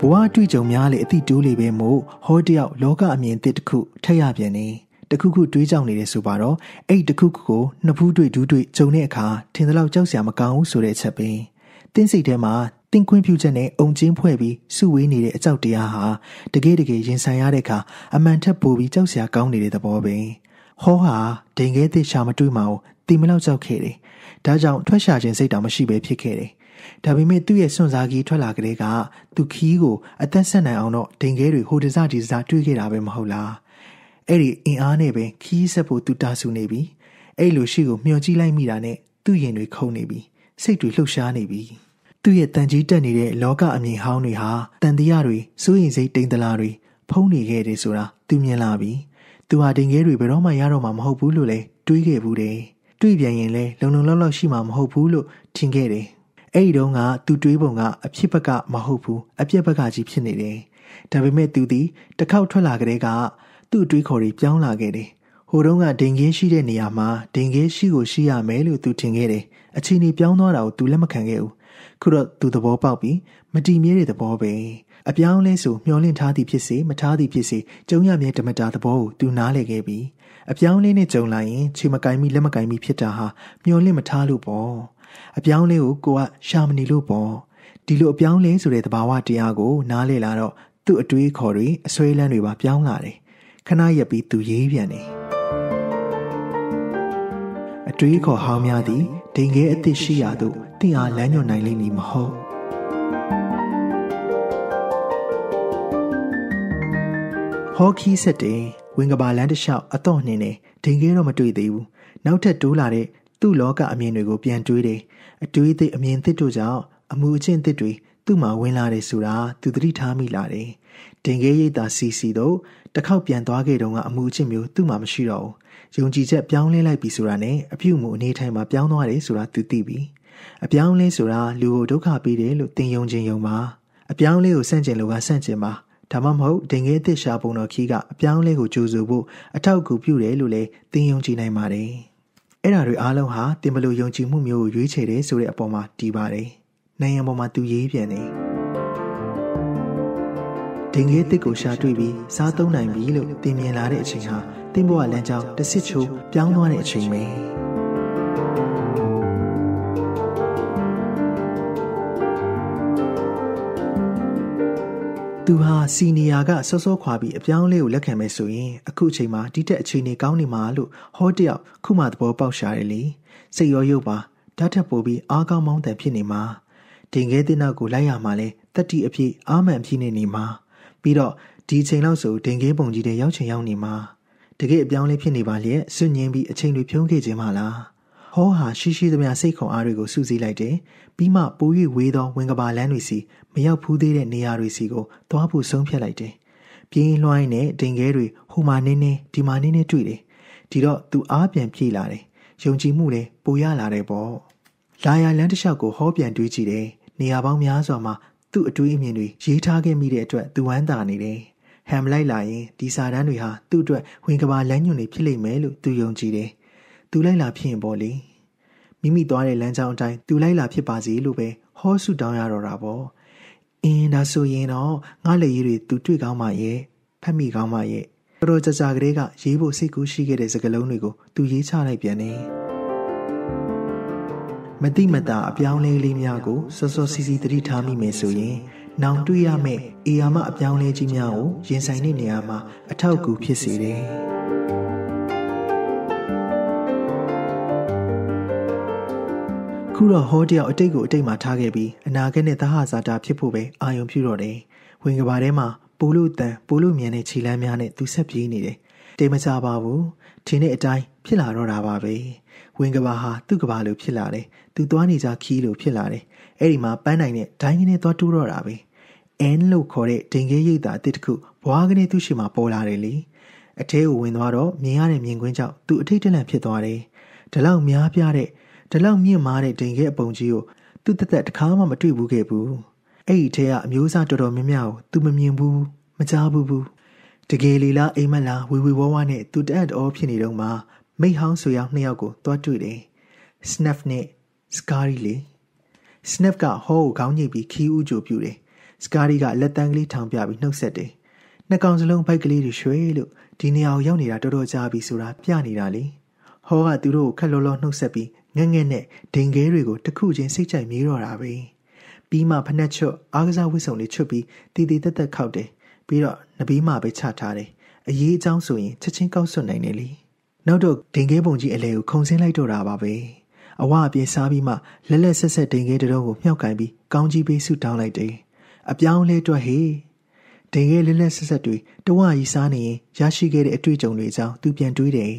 ဘဝအတွေ့အကြုံများလေအတိတိုးလေပဲမို့ဟောတယောက်လောကအမြင်အစ်တစ်ခုထက်ရပြန်နေတခုခုတွေးကြောင်နေတယ်ဆိုပါတော့အဲ့တခုခုကိုနှစ်ဖူးတွေ့ဒူးတွေ့ဂျုံတဲ့အခါထင်သလောက်ကြောက်စရာမကောင်းဘူးဆိုတဲ့အချက်ပဲတင်းစိတ်ထဲမှာတင်ခွင့်ပြုချက်နဲ့အုံချင်းဖွဲ့ပြီးစုဝေးနေတဲ့အကြောက်တရားဟာတကယ်တကယ်ရင်ဆိုင်ရတဲ့အခါအမှန်ထက်ပိုပြီးကြောက်စရာကောင်းနေတဲ့သဘောပဲဟောဟာဒိန်ခဲသစ်ရှာမတွေ့မှောင်တီမလောက်ကြောက်ခဲ့တယ်ဒါကြောင့်ထွက်ရှာခြင်းစိတ်တောင်မရှိဘဲဖြစ်ခဲ့တယ်ဒါပေမဲ့သူ့ရဲ့စွန့်စားကြီးထွက်လာကလေးကသူခီးကိုအသက်ဆက်နိုင်အောင်တော့ဒိန်ခဲတွေဟိုတစဒီစတွေးခဲ့တာပဲမဟုတ်လားအဲ့ဒီအင်အားနဲ့ပဲခီးဆက်ဖို့သူတာဆူနေပြီအဲ့လိုရှိကိုမျှော်ကြည့်လိုက်မိတာနဲ့သူ့ရင်တွေ ခုန်နေပြီစိတ်တွေလှုပ်ရှားနေပြီသူ့ရဲ့တန်ကြီးတက်နေတဲ့လောကအမြင်ဟောင်းတွေဟာတန်တရားတွေစိုးရင်စိတ်တိမ်တလားတွေဖုံးနေခဲ့တယ်ဆိုတာသူမြင်လာပြီသူဟာဒိန်ခဲတွေဘယ်တော့မှရတော့မှာမဟုတ်ဘူးလို့လဲတွေးခဲ့ဘူးတယ်တွေးပြန်ရင်လဲလုံလုံလောက်လောက်ရှိမှာမဟုတ်ဘူးလို့ထင်ခဲ့တယ်အဲ့ဒီတော့ကသူတွေးပုံကအဖြစ်ဘက်ကမဟုတ်ဘူးအပြက်ဘက်ကကြီးဖြစ်နေတယ်။ဒါပေမဲ့သူသည်တစ်ခေါက်ထွက်လာကတည်းကသူ့အတွေးခေါ်တွေပြောင်းလာခဲ့တယ်။ဟိုတုန်းကဒင်ကင်းရှိတဲ့နေရာမှာဒင်ကင်းရှိကိုရှိရမယ်လို့သူထင်ခဲ့တယ်။အချိန်ကြီးပြောင်းသွားတာကိုသူလက်မခံခဲ့ဘူး။ခုတော့သူသဘောပေါက်ပြီးမတည်မြဲတဲ့သဘောပဲ။အပြောင်းလဲဆိုမျောလင့်ထားသည်ဖြစ်စေမထားသည်ဖြစ်စေကြုံရမြဲဓမ္မတာသဘောကိုသူနားလည်ခဲ့ပြီးအပြောင်းလဲနဲ့ကြုံလာရင်ခြေမကင်မိလက်မကင်မိဖြစ်တာဟာမျောလင့်မထားလို့ပေါ့။အပြောင်းလဲကိုကိုကရှာမနေလို့ပေါ့ဒီလိုအပြောင်းလဲဆိုတဲ့သဘာဝတရားကိုနားလည်လာတော့သူ့အတွေးခေါ်တွေအဆွဲလန်းတွေပါပြောင်းလာတယ်ခဏရက်ပြီးသူရေးပြန်တယ်အတွေးခေါ်ဟောင်းများသည်ဒိန်ခဲအသစ်ရှိရာသို့တင့်အားလမ်းညွှန်နိုင်လိမ့်မည်မဟုတ်ဟော်ကီးဆက်တင်ဝင်ကဘာလန်းတစ်လျှောက်အတော့နှင်းနေဒိန်ခဲတော့မတွေ့သေးဘူးနောက်ထပ်တိုးလာတဲ့သူ့လောကအမြင်တွေကိုပြန်တွေးတယ်အတွေးအသစ်အမြင်သစ်တို့ကြောင့်အမှုအကျင့်သစ်တွေသူ့မှာဝင်လာတယ်ဆိုတာသူသတိထားမိလာတယ်တင်ခဲရိတ်တာစီစီတို့တစ်ခေါက်ပြန်သွားခဲ့တုန်းကအမှုအကျင့်မျိုးသူ့မှာမရှိတော့ဘူးယုံကြည်ချက်ပြောင်းလဲလိုက်ပြီဆိုတာနဲ့အပြုအမူအနေထိုင်မှာပြောင်းသွားတယ်ဆိုတာသူသိပြီအပြောင်းလဲဆိုတာလူကိုဒုက္ခပေးတယ်လို့သင်ယုံခြင်းယုံပါအပြောင်းလဲကိုစန့်ကျင်လို့ကစန့်ကျင်ပါဒါမှမဟုတ်ဒင်ငယ်အသစ်ရှာပုံတော်ခီးကအပြောင်းလဲကိုကြိုးဆိုဖို့အထောက်အကူပြုတယ်လို့လည်းသင်ယုံကြည်နိုင်ပါတယ်။အဲ့ဒါတွေအားလုံးဟာတင်မလို့ယုံကြည်မှုမျိုးကိုရွေးချယ်တယ်ဆိုတဲ့အပေါ်မှာတည်ပါတယ်။နိုင်ငံပေါ်မှာသူရေးပြန်တယ်။ဒင်ငယ်တစ်ကိုရှာတွေ့ပြီးစားသုံးနိုင်ပြီလို့တင်မြင်လာတဲ့အချိန်ဟာတင်ဘဝလမ်းကြောင်းတစ်စစ်ချိုးပြောင်းသွားတဲ့အချိန်ပဲ။သူဟာစီနီယာကစောစောခွာပြီးအပြောင်းလဲကိုလက်ခံမယ်ဆိုရင်အခုချိန်မှာဒီတက်အခြေအနေကောင်းနေမှာလို့ဟောတယောက်ခုမှသဘောပေါက်ရှာတယ်လေစိတ်ရောရုပ်ပါဓာတ်ထက်ပိုပြီးအားကောင်းမောင်းတန်ဖြစ်နေမှာတင်ခဲတဲ့နောက်ကိုလိုက်ရမှာလဲတတိအဖြစ်အာမန်ဖြစ်နေနေမှာပြီးတော့ဒီချိန်လောက်ဆိုတင်ခဲပုံကြီးတဲ့ရောက်ချင်ရောက်နေမှာတကယ်အပြောင်းလဲဖြစ်နေပါလျက်ဆွညင်းပြီးအချိန်တွေဖြုံးခဲ့ခြင်းမလားဟောဟာရှိရှိသမျှစိတ်ခွန်အားတွေကိုစုစည်းလိုက်တယ်ပြီးမှပို၍ဝေးသောဝင်ကဘာလန်းတွေစီမရောက်ဘူးသေးတဲ့နေရာတွေစီကိုသွားဖို့ဆုံးဖြတ်လိုက်တယ်။ပြင်းလွှိုင်းနဲ့တင်ခဲတွေဟိုမှာနင်းနေဒီမှာနင်းနေတွေ့တယ်။ဒီတော့သူအားပြန်ပြေးလာတယ်။ယုံကြည်မှုလည်းပိုရလာတယ်ပေါ့။လာရလန်းတစ်လျှောက်ကိုဟောပြန်တွေးကြည့်တယ်။နေရာပေါင်းများစွာမှာသူ့အတွေးအမြင်တွေရေးထားခဲ့မိတဲ့အတွက်သူဝမ်းသာနေတယ်။ဟမ်လိုက်လာရင်ဒီစာတန်းတွေဟာသူ့အတွက်ဝင်ကဘာလမ်းညွန်တွေဖြစ်လိမ့်မယ်လို့သူယုံကြည်တယ်။သူလိုက်လာဖြစ်ရင်ပေါ့လေ။မိမိသွားတဲ့လမ်းကြောင်းအတိုင်းသူလိုက်လာဖြစ်ပါစေလို့ပဲဟောဆုတောင်းရတော့တာပေါ့အင်းဒါဆိုရင်တော့ငါလက်ရည်တွေသူတွေ့ကောင်းပါရဲ့ဖတ်မိကောင်းပါရဲ့တော်တော်ကြာကြာကလေးကရေးဖို့စိတ်ကူးရှိခဲ့တဲ့စကားလုံးတွေကိုသူရေးချလိုက်ပြန်တယ်မတိမတာအပြောင်းလဲလေးများကိုစောစောစီစီသတိထားမိမယ်ဆိုရင်နောင်တွေ့ရမယ့်အေယာမအပြောင်းလဲကြီးများကိုရင်ဆိုင်တဲ့နေရာမှာအထောက်အကူဖြစ်စေတယ်ခုတော့ဟောတယောက်အတိတ်ကိုအတိတ်မှာထားခဲ့ပြီးအနာဂတ်နဲ့သဟဇာတာဖြစ်ဖို့ပဲအာရုံပြုတော့တယ်။ဝင်ကဘာထဲမှာပိုးလို့တန်ပိုးလို့မြန်တဲ့ခြေလမ်းများနဲ့သူဆက်ပြေးနေတယ်။တိတ်မကြပါဘူး။ဒီနေ့အတိုင်းဖြစ်လာတော့တာပါပဲ။ဝင်ကဘာဟာသူ့ကဘာလိုဖြစ်လာတယ်။သူသွားနေကြခီးလိုဖြစ်လာတယ်။အဲ့ဒီမှာပန်းနိုင်တဲ့ဒိုင်းကနေသွားတိုးတော့တာပဲ။အန်လို့ခေါ်တဲ့ဒင်ခဲရိပ်သာအစ်တစ်ခုဘွားကနေသူ့ရှိမှာ ပေါ်လာတယ်လေ။အထဲကိုဝင်သွားတော့မြင်ရတဲ့မြင်ကွင်းကြောင့်သူအထိတ်တလန့်ဖြစ်သွားတယ်။ဒါလောက်များပြားတဲ့ဒီလောက်မြင့်မားတဲ့ဒိန်ခဲအပုံကြီးကိုသူ့တက်တက်တခါမှမတွေ့ဘူးခဲ့ဘူးအဲ့ဒီထဲကအမျိုးအစားတော်တော်များများကိုသူမမြင်ဘူးမကြားဘူးဘူးတကယ်လေလားအိမ်မက်လားဝီဝီဝါးဝါးနဲ့သူတအပ်တော်ဖြစ်နေတော့မှမိဟောင်းဆိုရောက်နှစ်ယောက်ကိုသွားတွေ့တယ် snuff နဲ့ scary လေ snuff ကဟောကိုခေါင်းညိပ်ပြီးခီးဦးကြိုပြူတယ် scary ကလက်တန်းကလေးထောင်ပြပြီးနှုတ်ဆက်တယ်နှစ်ကောင်စလုံးဘိုက်ကလေးတွေရွှေလို့ဒီနေရာကိုရောက်နေတာတော်တော်ကြာပြီဆိုတာပြနေတာလေဟောကသူတို့ကိုခက်လောလောနှုတ်ဆက်ပြီးငက်ငက်နဲ့ဒင်ခဲတွေကိုတစ်ခုချင်းစိတ်ကြိုက်မြေးတော့တာပဲပြီးမှဖနှက်ချွတ်အားကစားဝစ်စုံလေးချွတ်ပြီးတည်တည်တက်တက်ခောက်တယ်ပြီးတော့နဘေးမှာပဲချထားတယ်အရေးအကြောင်းဆိုရင်ချက်ချင်းကောက်ဆွတ်နိုင်တယ်လေနောက်တော့ဒင်ခဲပုံကြီးအလဲကိုခုံဆင်းလိုက်တော့တာပါပဲအဝအပြေးစားပြီးမှလက်လက်ဆက်ဆက်ဒင်ခဲတတော်ကိုမြှောက်ကင်ပြီးကောင်းကြီးပေးဆုတောင်းလိုက်တယ်အပြောင်းလဲတော့ဟေးဒင်ခဲလက်လက်ဆက်ဆက်တွေတဝါကြီးစားနေရင်ရရှိခဲ့တဲ့အတွေ့အကြုံတွေအကြောင်းသူပြန်တွေးတယ်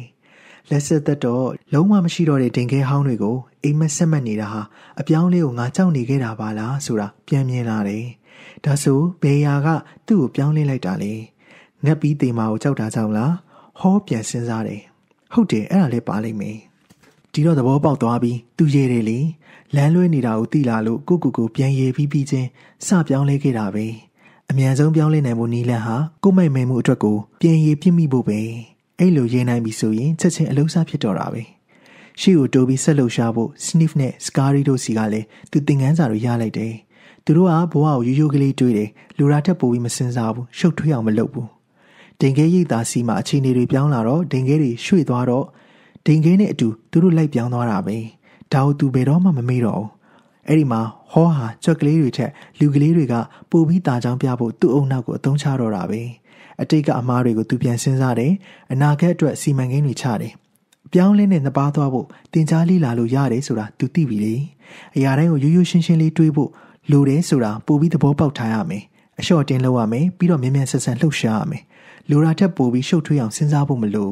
လက်ဆက်သက်တော့လုံးဝမရှိတော့တဲ့တင်ခဲဟောင်းတွေကိုအိမ်မဆက်မနေတာဟာအပြောင်းလေးကိုငါကြောက်နေခဲ့တာပါလားဆိုတာပြန်မြင်လာတယ်။ဒါဆိုဘေယာက သူ့ကိုပြောင်းလဲလိုက်တာလေ။ငက်ပြီးတေမာကိုကြောက်တာကြောင့်လား။ဟောပြန်စဉ်းစားတယ်။ဟုတ်တယ်အဲ့ဒါလည်းပါလိမ့်မယ်။ဒီတော့သဘောပေါက်သွားပြီးသူရေတယ်လေ။လမ်းလွဲနေတာကိုသိလာလို့ကိုကူကိုပြန်ရေပြီးပြီးချင်းစပြောင်းလဲခဲ့တာပဲ။အမြန်ဆုံးပြောင်းလဲနိုင်ဖို့နီးလန်းဟာကိုမိုက်မဲမှုအတွက်ကိုပြင်ရည်ပြစ်မိဖို့ပဲ။အဲ့လိုရေးနိုင်ပြီဆိုရင်ချက်ချင်းအလုံးစားဖြစ်တော့တာပဲရှေ့ကိုတိုးပြီးဆက်လှုပ်ရှားဖို့ sniff နဲ့ scary တို့စီကလည်းသူသင်ခန်းစာတွေရလိုက်တယ်သူတို့ကဘဝကိုရိုးရိုးကလေးတွေးတယ်လူရာထက်ပိုပြီးမစင်စားဘူးရှုပ်ထွေးအောင်မလုပ်ဘူးဒင်ခဲရိပ်သာစီမှာအခြေအနေတွေပြောင်းလာတော့ဒင်ခဲတွေရွှေ့သွားတော့ဒင်ခဲနဲ့အတူသူတို့လိုက်ပြောင်းသွားတာပဲဒါကိုသူဘယ်တော့မှမမေ့တော့ဘူးအဲ့ဒီမှာဟောဟာကြွက်ကလေးတွေထက်လူကလေးတွေကပိုပြီးတာချောင်းပြဖို့သူ့အုံနောက်ကိုအသုံးချတော့တာပဲ။အတိတ်ကအမှားတွေကိုသူပြန်စဉ်းစားတယ်အနာဂတ်အတွက်စီမံကိန်းတွေချတယ်ပြောင်းလဲနဲ့နှစ်ပါးသွားဖို့တင် जा လေးလာလို့ရတယ်ဆိုတာသူသိပြီလေအရာတိုင်းကိုရိုးရိုးရှင်းရှင်းလေးတွေးဖို့လိုတယ်ဆိုတာပိုပြီးသဘောပေါက်ထားရမယ်အလျှော့တင်းလုပ်ရမယ်ပြီးတော့မြန်မြန်ဆန်ဆန်လှုပ်ရှားရမယ်လိုတာထက်ပိုပြီးရှုပ်ထွေးအောင်စဉ်းစားဖို့မလို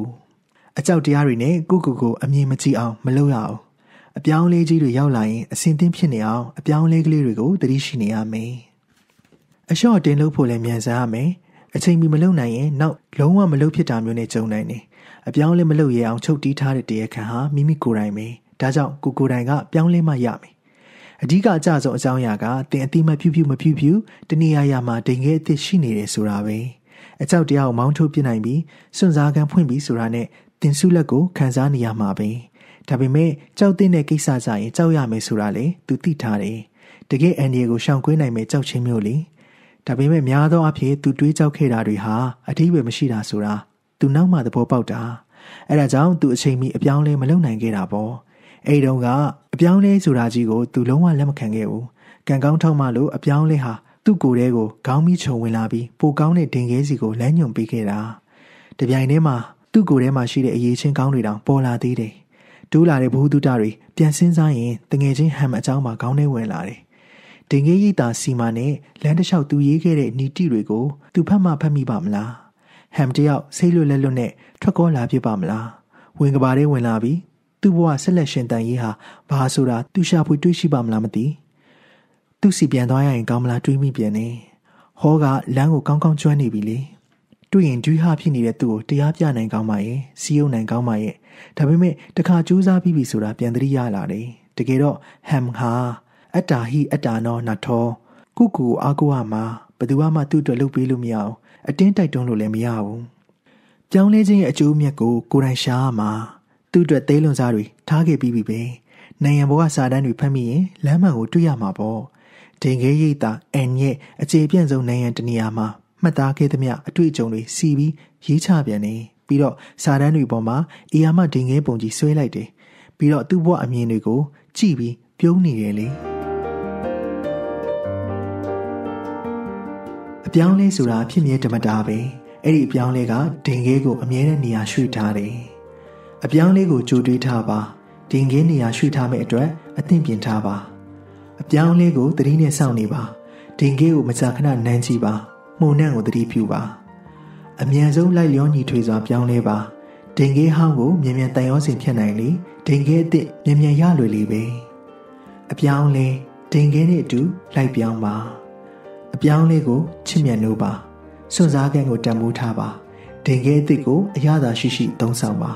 အကြောက်တရားတွေနဲ့ကိုကိုကိုအမြင်မကြည့်အောင်မလုပ်ရအောင်အပြောင်းလဲကြီးတွေရောက်လာရင်အစင်တင်းဖြစ်နေအောင်အပြောင်းလဲကလေးတွေကိုသတိရှိနေရမယ်အလျှော့တင်းလုပ်ဖို့လည်းမြန်ဆန်ရမယ်အချိန်မီမလုပ်နိုင်ရင်နောက်လုံးဝမလုပ်ဖြစ်တာမျိုးနဲ့ကြုံနိုင်တယ်။အပြောင်းလဲမလုပ်ရအောင်ချုပ်တီးထားတဲ့တရားခံဟာမိမိကိုယ်တိုင်ပဲ။ဒါကြောင့်ကိုကိုယ်တိုင်ကပြောင်းလဲမှရမယ်။အဓိကအကြဆုံးအကြောင်းအရာကတင်အတိမပြုပြုမပြုပြုတနည်းအားရမှာဒိန်ခဲအသစ်ရှိနေတယ်ဆိုတာပဲ။အကြောက်တရားကိုမောင်းထုတ်ပြနိုင်ပြီးစွန့်စားကမ်းဖွင့်ပြီးဆိုတာနဲ့တင်စုလက်ကို ခံစားနေရမှာပဲ။ဒါပေမဲ့ကြောက်တဲ့ကိစ္စကြရင်ကြောက်ရမယ်ဆိုတာလေသူသိထားတယ်။တကယ်အန်ဒီကိုရှောင်ကွင်းနိုင်မယ်ကြောက်ချင်းမျိုးလေ။ဒါပေမဲ့များသောအားဖြင့်သူတွေးကြောက်ခဲ့တာတွေဟာအထီးပဲမရှိတာဆိုတာသူ နောက်မှသဘောပေါက်တာအဲဒါကြောင့်သူအချိန်မီအပြောင်းလဲမလုပ်နိုင်ခဲ့တာပေါ့အဲ့တုန်းကအပြောင်းလဲဆိုတာကြီးကိုသူလုံးဝလက်မခံခဲ့ဘူးကံကောင်းထောက်မှလို့အပြောင်းလဲဟာသူ့ကိုယ်ထဲကိုခေါင်းမိချုံဝင်လာပြီးပိုကောင်းတဲ့ဒင်ခဲစီကိုလမ်းညွန်ပေးခဲ့တာတပြိုင်တည်းမှာသူ့ကိုယ်ထဲမှာရှိတဲ့အရေးချင်းကောင်းတွေတောင်ပေါ်လာသေးတယ်တိုးလာတဲ့ဘုဟုတုတတွေပြန်စင်းစားရင်တငယ်ချင်းဟမ်အကြောင်းမှာခေါင်းထဲဝင်လာတယ်ဒင်ငယ်ရိပ်သာစီမာနဲ့လမ်းတစ်လျှောက်သူရေးခဲ့တဲ့နီတိတွေကိုသူဖတ်မှဖတ်မိပါမလားဟမ်တယောက်စိတ်လွတ်လက်လွတ်နဲ့ထွက်ကောလာဖြစ်ပါမလားဝင်ကဘာတွေဝင်လာပြီးသူ့ဘဝဆက်လက်ရှင်တန်ရေးဟာဘာဆိုတာသူရှာဖွေတွေးရှိပါမလားမသိသူ့စီပြန်သွားရရင်ကောင်းမလားတွေးမိပြန်နေဟောကလမ်းကိုကောင်းကောင်းကျွမ်းနေပြီလေတွေ့ရင်ဒွိဟဖြစ်နေတဲ့သူ့ကိုတရားပြနိုင်ကောင်းပါရဲ့စီးယုံနိုင်ကောင်းပါရဲ့ဒါပေမဲ့တခါကြိုးစားပြီးပြီဆိုတာပြန်သတိရလာတယ်တကယ်တော့ဟမ်ဟာအတ္တာဟိအတ္တာနောနထောကုကူအာကိုဟာမှာဘယ်သူမှသူ့အတွက်လုပ်ပေးလို့မရအောင်အတင်းတိုက်တွန်းလို့လည်းမရဘူးပြောင်းလဲခြင်းရဲ့အကျိုးမြတ်ကို ကိုယ်တိုင်ရှာမှာ သူ့အတွက်သေးလွန်စားတွေထားခဲ့ပြီးပြီပဲနိုင်ငံဘဝစာတန်းတွေဖတ်မိရင်လမ်းမှန်ကိုတွေ့ရမှာပေါ့ဒင်ခဲရိတ်တာအန်ရဲ့အခြေပြန့်ဆုံးနိုင်ငံတနေရာမှာမှတ်သားခဲ့သမျှအတွေ့အကြုံတွေစီပြီးရေးချပြန်နေပြီးတော့စာတန်းတွေပေါ်မှာအေယာမဒင်ခဲပုံကြီးဆွဲလိုက်တယ်ပြီးတော့သူ့ဘဝအမြင်တွေကိုကြည့်ပြီးပြုံးနေတယ်လေအပြောင်းလဲဆိုတာဖြစ်မြဲတမတာပဲအဲ့ဒီအပြောင်းလဲကဒင်ခဲကိုအမြဲတမ်းနေရာရွှေ့ထားတယ်အပြောင်းလဲကိုကြိုတွေးထားပါဒင်ခဲနေရာရွှေ့ထားမဲ့အတွက်အသင့်ပြင်ထားပါအပြောင်းလဲကိုသတိနဲ့စောင့်နေပါဒင်ခဲကိုမကြာခဏနမ်းကြည့်ပါမှုန်နှံ့ကိုသတိပြုပါအမြန်ဆုံးလိုက်လျောညီထွေစွာပြောင်းလဲပါဒင်ခဲဟောင်းကိုမြန်မြန်တန်ရောစင်ဖြတ်နိုင်လေဒင်ခဲအစ်စ်မြန်မြန်ရလွယ်လေပဲအပြောင်းလဲဒင်ခဲနဲ့အတူလိုက်ပြောင်းပါအပြောင်းလေးကိုချစ်မြတ်နိုးပါစွန့်စားခြင်းကိုတန်ဖိုးထားပါဒင်ခဲအစ်စ်ကို အရသာရှိရှိသုံးဆောင်ပါ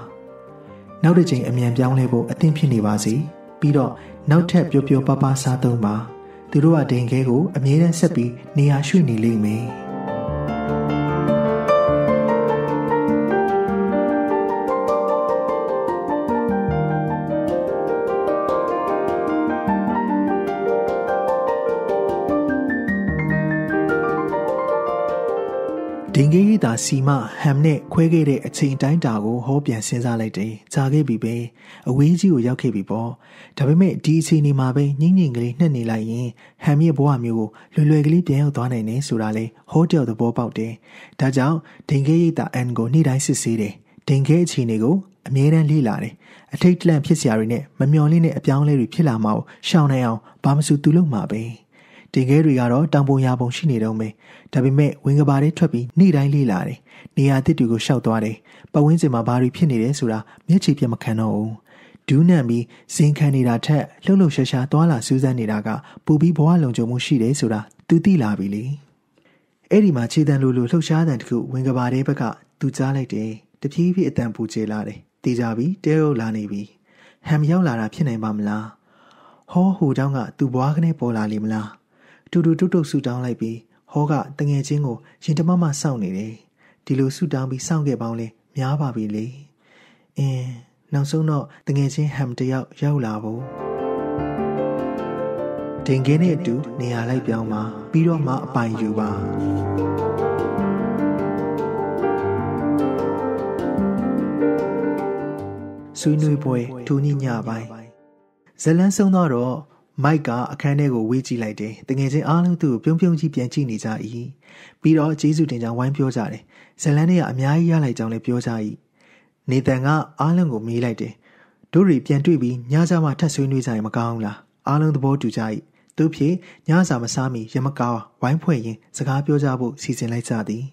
နောက်တစ်ချိန်အမြန်ပြောင်းလဲဖို့အသင့်ဖြစ်နေပါစေပြီးတော့နောက်ထပ်ပျော်ပျော်ပါပါစားသုံးပါ သူတို့ကဒင်ခဲကိုအမြဲတမ်းဆက်ပြီးနေရာရွှေ့နေလိမ့်မယ်ဒင်ဂေးသာစီမဟမ်နဲ့ခွဲခဲ့တဲ့အချိန်တိုင်းတာကိုဟောပြန်စဉ်းစားလိုက်တယ်။ကြာခဲ့ပြီပဲ။အဝေးကြီးကိုရောက်ခဲ့ပြီပေါ့။ဒါပေမဲ့ဒီအချိန်ဒီမှာပဲညင်ညင်ကလေးနှက်နေလိုက်ရင်ဟမ်ရဲ့ဘဝမျိုးကိုလွယ်လွယ်ကလေးပြန်ရောက်သွားနိုင်တယ်ဆိုတာလေဟောတယ်သဘောပေါက်တယ်။ဒါကြောင့်ဒင်ဂေးရိတ်တာအန်ကိုနေ့တိုင်းစစ်ဆေးတယ်။ဒင်ဂေးအချိန်တွေကိုအမြဲတမ်းလေ့လာတယ်။အထိတ်တလန့်ဖြစ်စရာတွေနဲ့မမျော်လင့်တဲ့အပြောင်းအလဲတွေဖြစ်လာမှကိုရှောင်နိုင်အောင်ဘာမှစုသူလုပ်မှာပဲ။တင်ခဲတွေကတော့တောင်ပုံရာပုံရှိနေတော့မယ်ဒါပေမဲ့ဝင်ကဘာတွေထွက်ပြီးနေ့တိုင်းလေးလာတယ်။နေရာအသစ်တွေကိုရှောက်သွားတယ်။ပတ်ဝန်းကျင်မှာဘာတွေဖြစ်နေတယ်ဆိုတာမျက်ခြေပြတ်မခံတော့ဘူး။ဒူးနံပြီးဇင်ခံနေတာထက်လှုပ်လှုပ်ရှားရှားသွားလာစူးစမ်းနေတာကပူပြီးဘဝလုံခြုံမှုရှိတယ်ဆိုတာသူသိလာပြီလေ။အဲ့ဒီမှာခြေတံလိုလိုလှုပ်ရှားတဲ့တခုဝင်ကဘာတဲ့ဘက်ကသူကြားလိုက်တယ်။တပြေးပြေးအတန်ပူချေလာတယ်။တေးကြပြီးတဲရုပ်လာနေပြီ။ဟမ်ရောက်လာတာဖြစ်နိုင်ပါမလား။ဟောဟိုเจ้าကသူ့ဘွားကနေပေါ်လာလိမ့်မလား။တူတူတုတ်တုတ်ဆူတောင်းလိုက်ပြီးဟောကတငယ်ချင်းကိုရင်တမမစောင့်နေတယ်ဒီလိုဆူတောင်းပြီးစောင့်ခဲ့ပေါင်းလဲများပါပြီလေအင်းနောက်ဆုံးတော့တငယ်ချင်းဟမ်တယောက်ရောက်လာဖို့ဒင်ကင်းနဲ့အတူနေရာလိုက်ပြောင်းပါပြီးတော့မှအပိုင်ယူပါဆွေးနွေးပွဲဒုညညပိုင်းဇလန်းဆုံးတော့မိုက်ကအခန်းထဲကိုဝေးကြည့်လိုက်တယ်။တငယ်ချင်းအားလုံးသူ့ကိုပြုံးပြုံးကြီးပြန်ကြည့်နေကြ၏။ပြီးတော့ဂျေစုတင်ကြောင်ဝိုင်းပြောကြတယ်။ဇလန်းတွေကအများကြီးရလိုက်ကြောင်လည်းပြောကြ၏။နေတန်ကအားလုံးကိုမေးလိုက်တယ်။တို့တွေပြန်တွေ့ပြီးညစာမှထပ်ဆွေးနွေးကြရင်မကောင်းဘူးလား။အားလုံးသဘောတူကြ၏။သူဖြစ်ညစာမစားမီရမကာဝိုင်းဖွဲ့ရင်စကားပြောကြဖို့စီစဉ်လိုက်ကြသည်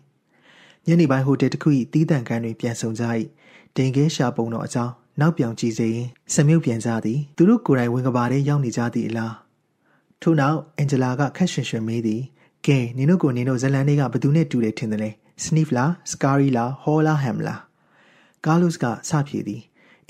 ။ညနေပိုင်းဟိုတယ်တစ်ခု၏တီးတန့်ခန်းတွင်ပြန်ဆောင်ကြ၏။ဒင်ခဲရှာပုံတော်အကြောင်းနောက်ပြောင်ကြည့်စေရင်စမြုပ်ပြန်ကြသည်သူတို့ကိုယ်တိုင်ဝင်ကဘာထဲရောက်နေကြသည်အလားထို့နောက်အင်ဂျလာကခက်ရှင်ရှင်မေးသည်ကဲနင်တို့ကိုနင်တို့ဇလန်လေးကဘသူနဲ့တူတယ်ထင်တယ်လဲစနိဖလားစကာရီလားဟောလာဟမ်လားကားလုစ်ကစဖြေသည်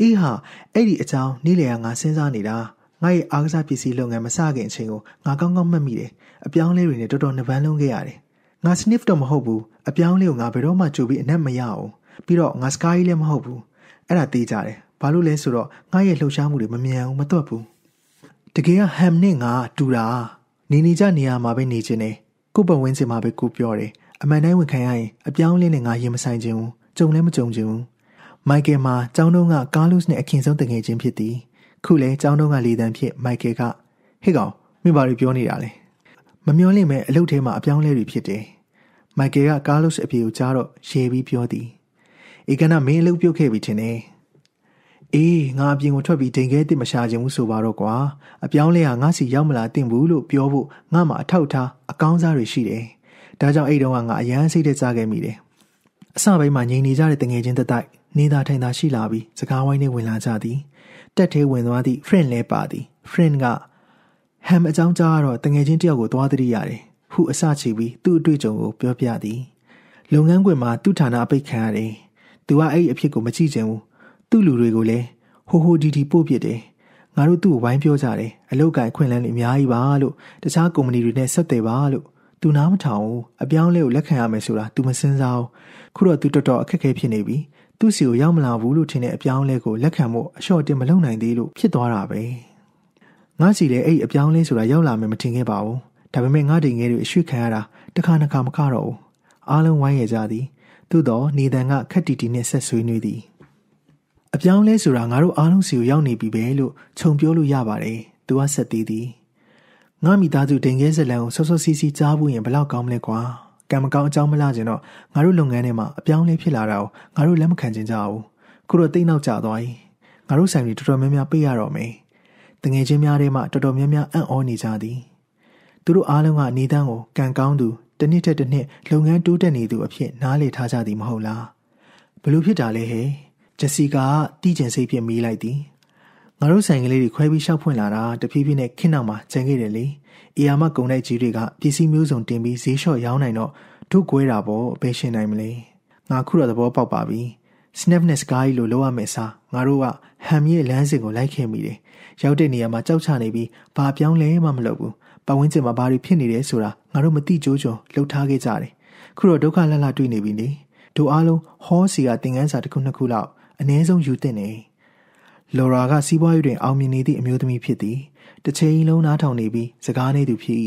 အေးဟာအဲ့ဒီအကြောင်းနေ့လယ်ကငါစဉ်းစားနေတာငါ့ရဲ့အားကစားပစ္စည်းလုပ်ငန်းမစခင်အချိန်ကိုငါကောင်းကောင်းမှတ်မိတယ်အပြောင်းလဲတွေနဲ့တော်တော်နှပန်းလုံးခဲ့ရတယ်ငါ sniff တော့မဟုတ်ဘူးအပြောင်းလဲကိုငါဘယ်တော့မှကြိုပြီးအနက်မရအောင်ပြီးတော့ငါ sky လည်းမဟုတ်ဘူးအဲ့ဒါတေးကြတယ်ဘာလို့လဲဆိုတော့ငါ့ရဲ့လှုပ်ရှားမှုတွေမမြင်အောင်မတွက်ဘူးတကယ်ကဟမ်နဲ့ငါတူတာနေနေကြနေရမှာပဲနေခြင်းနဲ့ကိုပတ်ဝန်းကျင်မှာပဲကိုပြောတယ်အမှန်တိုင်းဝန်ခံရရင်အပြောင်းလဲနဲ့ငါရင်မဆိုင်ခြင်းဘူးကြုံလဲမကြုံခြင်းဘူးမိုက်ကယ်မှာကျောင်းတုံးကကားလုစ်နဲ့အခင်ဆုံးတငယ်ချင်းဖြစ်သည် ခုလဲကျောင်းတုံးကလေတံဖြစ်မိုက်ကယ်ကဟေ့ကောင်မိဘတွေပြောနေတာလေမမျောလင့်မဲ့အလုပ်ထဲမှာအပြောင်းလဲတွေဖြစ်တယ်မိုက်ကယ်ကကားလုစ်အပြေကိုကြားတော့ရေပြီးပြောသည်ဧကနာမင်းအလုပ်ပြုတ်ခဲ့ပြီထင်တယ်အေးငါအပြင်ကိုထွက်ပြီးဒိန်ခဲတစ်မရှာခြင်းဘူးဆိုပါတော့ကွာအပြောင်းလဲဟာငါစီရောက်မလာတင်ဘူးလို့ပြောဖို့ငါမှအထောက်ထားအကောင်းစားတွေရှိတယ်ဒါကြောင့်အဲ့တုန်းကငါအယမ်းစိတ်တကြခဲ့မိတယ်အစပိုင်းမှာငြိမ်နေကြတဲ့တငယ်ချင်းတစ်တိုက်နေတာထိုင်တာရှိလာပြီးစကားဝိုင်းနဲ့ဝင်လာကြသည်တက်သေးဝင်သွားသည့် friend လဲပါသည် friend ကဟမ်အကြောင်းကြားတော့တငယ်ချင်းတယောက်ကိုသွားသတိရတယ်ဟုအစချီပြီးသူ့အတွေ့အကြုံကိုပြောပြသည်လုပ်ငန်းခွင်မှာသူ့ဌာနအပိတ်ခံရတယ်သူကအဲ့အဖြစ်ကိုမကြည့်ချင်ဘူးသူ့လူတွေကိုလည်းဟိုဟိုဒီဒီပို့ပစ်တယ်ငါတို့သူ့ကိုဝိုင်းပြောကြတယ်အလောက်ကန်ခွင့်လန်းတွေအများကြီးပါလို့တခြားကုမ္ပဏီတွေနဲ့ဆက်သွယ်ပါလို့သူနားမထောင်ဘူးအပြောင်းလဲကိုလက်ခံရမယ်ဆိုတာ तू မစဉ်းစားဘူးခုတော့ तू တော်တော်အခက်အခဲဖြစ်နေပြီသူ့စီကိုရောက်မလာဘူးလို့ထင်တဲ့အပြောင်းလဲကိုလက်ခံဖို့အလျှော့တင်မလုပ်နိုင်သေးလို့ဖြစ်သွားတာပဲငါစီလည်းအဲ့အပြောင်းလဲဆိုတာရောက်လာမယ်မထင်ခဲ့ပါဘူးဒါပေမဲ့ငါတင်ငယ်တွေအရှိခံရတာတစ်ခါနှစ်ခါမကတော့ဘူးအားလုံးဝိုင်းရကြသည်သို့တော့နေတန်ကခက်တီတီနဲ့ဆက်ဆွေးနွေးသည်အပြောင်းလဲဆိုတာငါတို့အားလုံးစီကိုရောက်နေပြီပဲလို့ခြုံပြောလို့ရပါတယ်။သူကဆက်သေးသည်။ငါမိသားစုဒင်ခဲဇလန်ကိုဆော့ဆော့စီစီကြားဖို့ရင်ဘလောက်ကောင်းမလဲကွာ။ကံမကောင်းအကြောင်းမလားကျင်တော့ငါတို့လုပ်ငန်းထဲမှာအပြောင်းလဲဖြစ်လာတာကိုငါတို့လက်မခံချင်ကြဘူး။ခုတော့တိတ်နောက်ကျသွားပြီ။ငါတို့ဆိုင်တွေတော်တော်များများပြေးရတော့မယ်။တငယ်ချင်းများထဲမှာတော်တော်များများအံ့ဩနေကြသည်။သူတို့အားလုံးကနေတန်းကိုကံကောင်းသူတစ်နှစ်တစ်နှစ်လုပ်ငန်းတိုးတက်နေသူအဖြစ်နားလေထားကြသည်မဟုတ်လား။ဘလို့ဖြစ်တာလဲဟဲ့။ဂျက်စီကာတီးကျင်စိတ်ဖြင့်မေးလိုက်သည်ငါတို့ဆိုင်ကလေးတွေခွဲပြီးရှောက်ဖွင့်လာတာတဖြည်းဖြည်းနဲ့ခင်းနောက်မှာကျန်ခဲ့တယ်လေအီယာမကုံတဲ့ကြီးတွေကပစ္စည်းမျိုးစုံတင်ပြီးဈေးလျှော့ရောင်းနိုင်တော့တို့ကွဲတာပေါ့ဘယ်ရှင်နိုင်မလဲငါခုတော့သဘောပေါက်ပါပြီ snap နဲ့စကားကြီးလိုလောက်ရမယ်စားငါတို့ကဟမ်ရဲ့လမ်းစဉ်ကိုလိုက်ခဲ့မိတယ်ရောက်တဲ့နေရာမှာကြောက်ချနေပြီးဘာပြောင်းလဲမှမလုပ်ဘူးပတ်ဝန်းကျင်မှာဘာတွေဖြစ်နေတယ်ဆိုတာငါတို့မသိကြိုးကြုံလှုပ်ထားခဲ့ကြတယ်ခုတော့ဒုက္ခလှလှတွေ့နေပြီလေတို့အားလုံးဟောစီကသင်ခန်းစာတစ်ခုနှစ်ခုလောက်အနည်းဆုံးယူသင့်တယ်။လော်ရာကစီးပွားရေးတွင်အောင်မြင်နေသည့်အမျိုးသမီးဖြစ်သည်။တစ်ချိန်လုံးနားထောင်နေပြီးစကားနေသူဖြစ်၏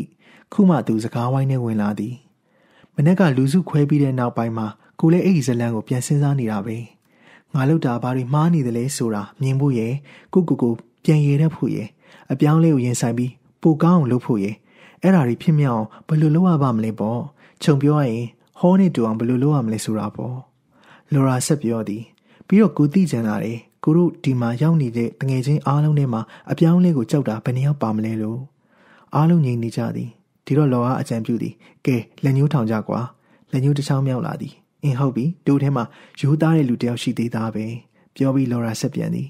ခုမှသူစကားဝိုင်းထဲဝင်လာသည်။မနေ့ကလူစုခွဲပြီးတဲ့နောက်ပိုင်းမှာကိုလည်းအဲ့ဒီဇလံကိုပြန်စဉ်းစားနေတာပဲ။ငါလောက်တာဘာတွေမှားနေသလဲဆိုတာမြင်ဖို့ရယ်ကိုကိုကိုပြန်ရတဲ့ဖို့ရယ်အပြောင်းလဲကိုရင်ဆိုင်ပြီးပိုကောင်းအောင်လုပ်ဖို့ရယ်အဲ့ဒါတွေဖြစ်မြောက်ဘယ်လိုလုပ်ရပါမလဲပေါ့။ခြုံပြောရရင်ဟောနဲ့တူအောင်ဘယ်လိုလုပ်ရမလဲဆိုတာပေါ့။လော်ရာဆက်ပြောသည်ပြီးတော့ကိုသိချင်လာတယ်ကိုတို့ဒီမှာရောက်နေတဲ့တငယ်ချင်းအားလုံးထဲမှာအပြောင်းလဲကိုကြောက်တာဘယ်နှယောက်ပါမလဲလို့အားလုံးငြိမ်နေကြသည်ဒီတော့လောအားအကြံပြုသည်ကဲလက်ညှိုးထောင်ကြကွာလက်ညှိုးတစ်ချောင်းမြောက်လာသည်အင်းဟုတ်ပြီတိုးထဲမှာရိုးသားတဲ့လူတယောက်ရှိသေးတာပဲပြောပြီးလော်ရာဆက်ပြန်သည်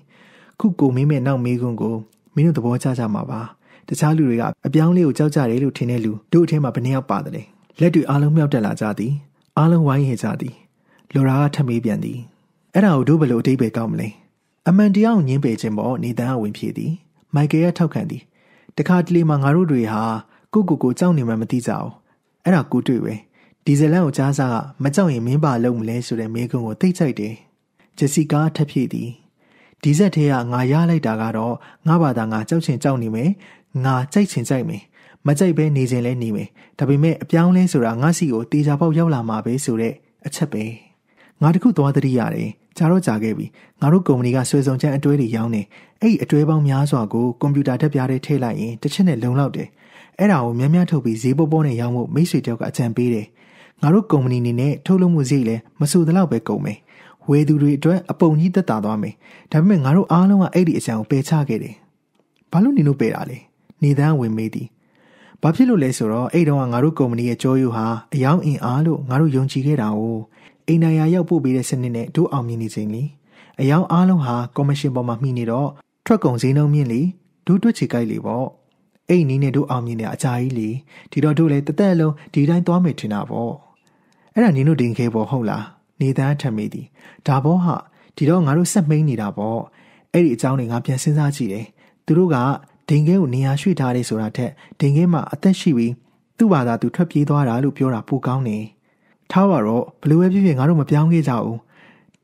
ခုကိုမင်းမဲ့နောက်မေးခွန်းကိုမင်းတို့သဘောကျကြမှာပါတခြားလူတွေကအပြောင်းလေးကိုကြောက်ကြတယ်လို့ထင်တဲ့လူတို့အထဲမှာဘယ်နှယောက်ပါတယ်လက်တွေအားလုံးမြောက်တက်လာကြသည်အားလုံးဝိုင်းဟေကြသည်လော်ရာကထပ်မေးပြန်သည်အဲ့ဒါကိုတို့ဘယ်လိုအတိတ်ပဲကောင်းမလဲအမှန်တရားကိုညင်းပယ်ခြင်းပေါ့နေတန်းအဝင်ဖြေသည်မိုက်ကယ်ကထောက်ခံသည်တခါတလေမှငါတို့တွေဟာကိုကိုကိုကြောက်နေမှမသိကြအောင်အဲ့ဒါကိုတွေ့ပဲဒီဇလန်ကိုကြားစားကမကြောက်ရင်မင်းပါလုံးမလဲဆိုတဲ့မေးခွန်းကိုသိကြိုက်တယ်ဂျက်စီကာထပ်ဖြည့်သည်ဒီဇက်ထဲကငါရလိုက်တာကတော့ငါဘာသာငါကြောက်ချင်ကြောက်နေမယ်ငါကြိုက်ချင်ကြိုက်မယ်မကြိုက်ပဲနေခြင်းလဲနေမယ်ဒါပေမဲ့အပြောင်းလဲဆိုတာငါစီကိုတေချာပေါက်ရောက်လာမှာပဲဆိုတဲ့အချက်ပဲငါတခုသွားသတိရတယ်ကြာတော့ကြာခဲ့ပြီငါတို့ကုမ္ပဏီကဆွေဆောင်ချက်အတွဲတွေရောင်းနေအဲ့ဒီအတွဲပေါင်းများစွာကိုကွန်ပျူတာတက်ပြားထဲထည့်လိုက်ရင်တစ်ချက်နဲ့လုံလောက်တယ်အဲ့ဒါကိုများများထုတ်ပြီးဈေးပေါပေါနဲ့ရောင်းဖို့မိတ်ဆွေတယောက်ကအကြံပေးတယ်ငါတို့ကုမ္ပဏီနေနဲ့ထုတ်လုပ်မှုဈေးလည်းမဆိုသလောက်ပဲကုန်မယ်ဝယ်သူတွေအတွက်အပုံကြီးသက်သာသွားမယ်ဒါပေမဲ့ငါတို့အားလုံးကအဲ့ဒီအကြံကိုပယ်ချခဲ့တယ်ဘာလို့နင်တို့ပယ်တာလဲနေသားဝင်မေးသည်ဘာဖြစ်လို့လဲဆိုတော့အဲ့တုန်းကငါတို့ကုမ္ပဏီရဲ့ကြောရိုးဟာအယောင်အင်အားလို့ငါတို့ယုံကြည်ခဲ့တာ哦အိမ်နိုင်ရာရောက်ပို့ပေးတဲ့စနစ်နဲ့တို့အောင်မြင်နေခြင်းလီအယောင်အားလုံးဟာကော်မရှင်ပေါ်မှာမှီနေတော့ထွက်ကုန်ဈေးနှုန်းမြင့်လီဒုတွက်ချေကြိုက်လီပေါ့အဲ့နီးနဲ့တို့အောင်မြင်တဲ့အကြာကြီးလေဒီတော့တို့လည်းတသက်လုံးဒီတိုင်းသွားမယ်ထင်တာပေါ့အဲ့ဒါနင်တို့တင်ခဲပေါ့ဟုတ်လားနေသားထမေးသည်ဒါဘောဟာဒီတော့ငါတို့ဆက်မိန်နေတာပေါ့အဲ့ဒီအကြောင်းတွေငါပြန်စဉ်းစားကြည့်တယ်သူတို့ကဒင်ခဲကိုနေရာရွှေ့ထားတယ်ဆိုတာထက်ဒင်ခဲမှာအသက်ရှိပြီးသူ့ဘာသာသူထွက်ပြေးသွားတာလို့ပြောတာပိုကောင်းနေထားပါတော့ဘလို့ပဲဖြစ်ဖြစ်ငါတို့မပြောင်းခဲ့ကြဘူး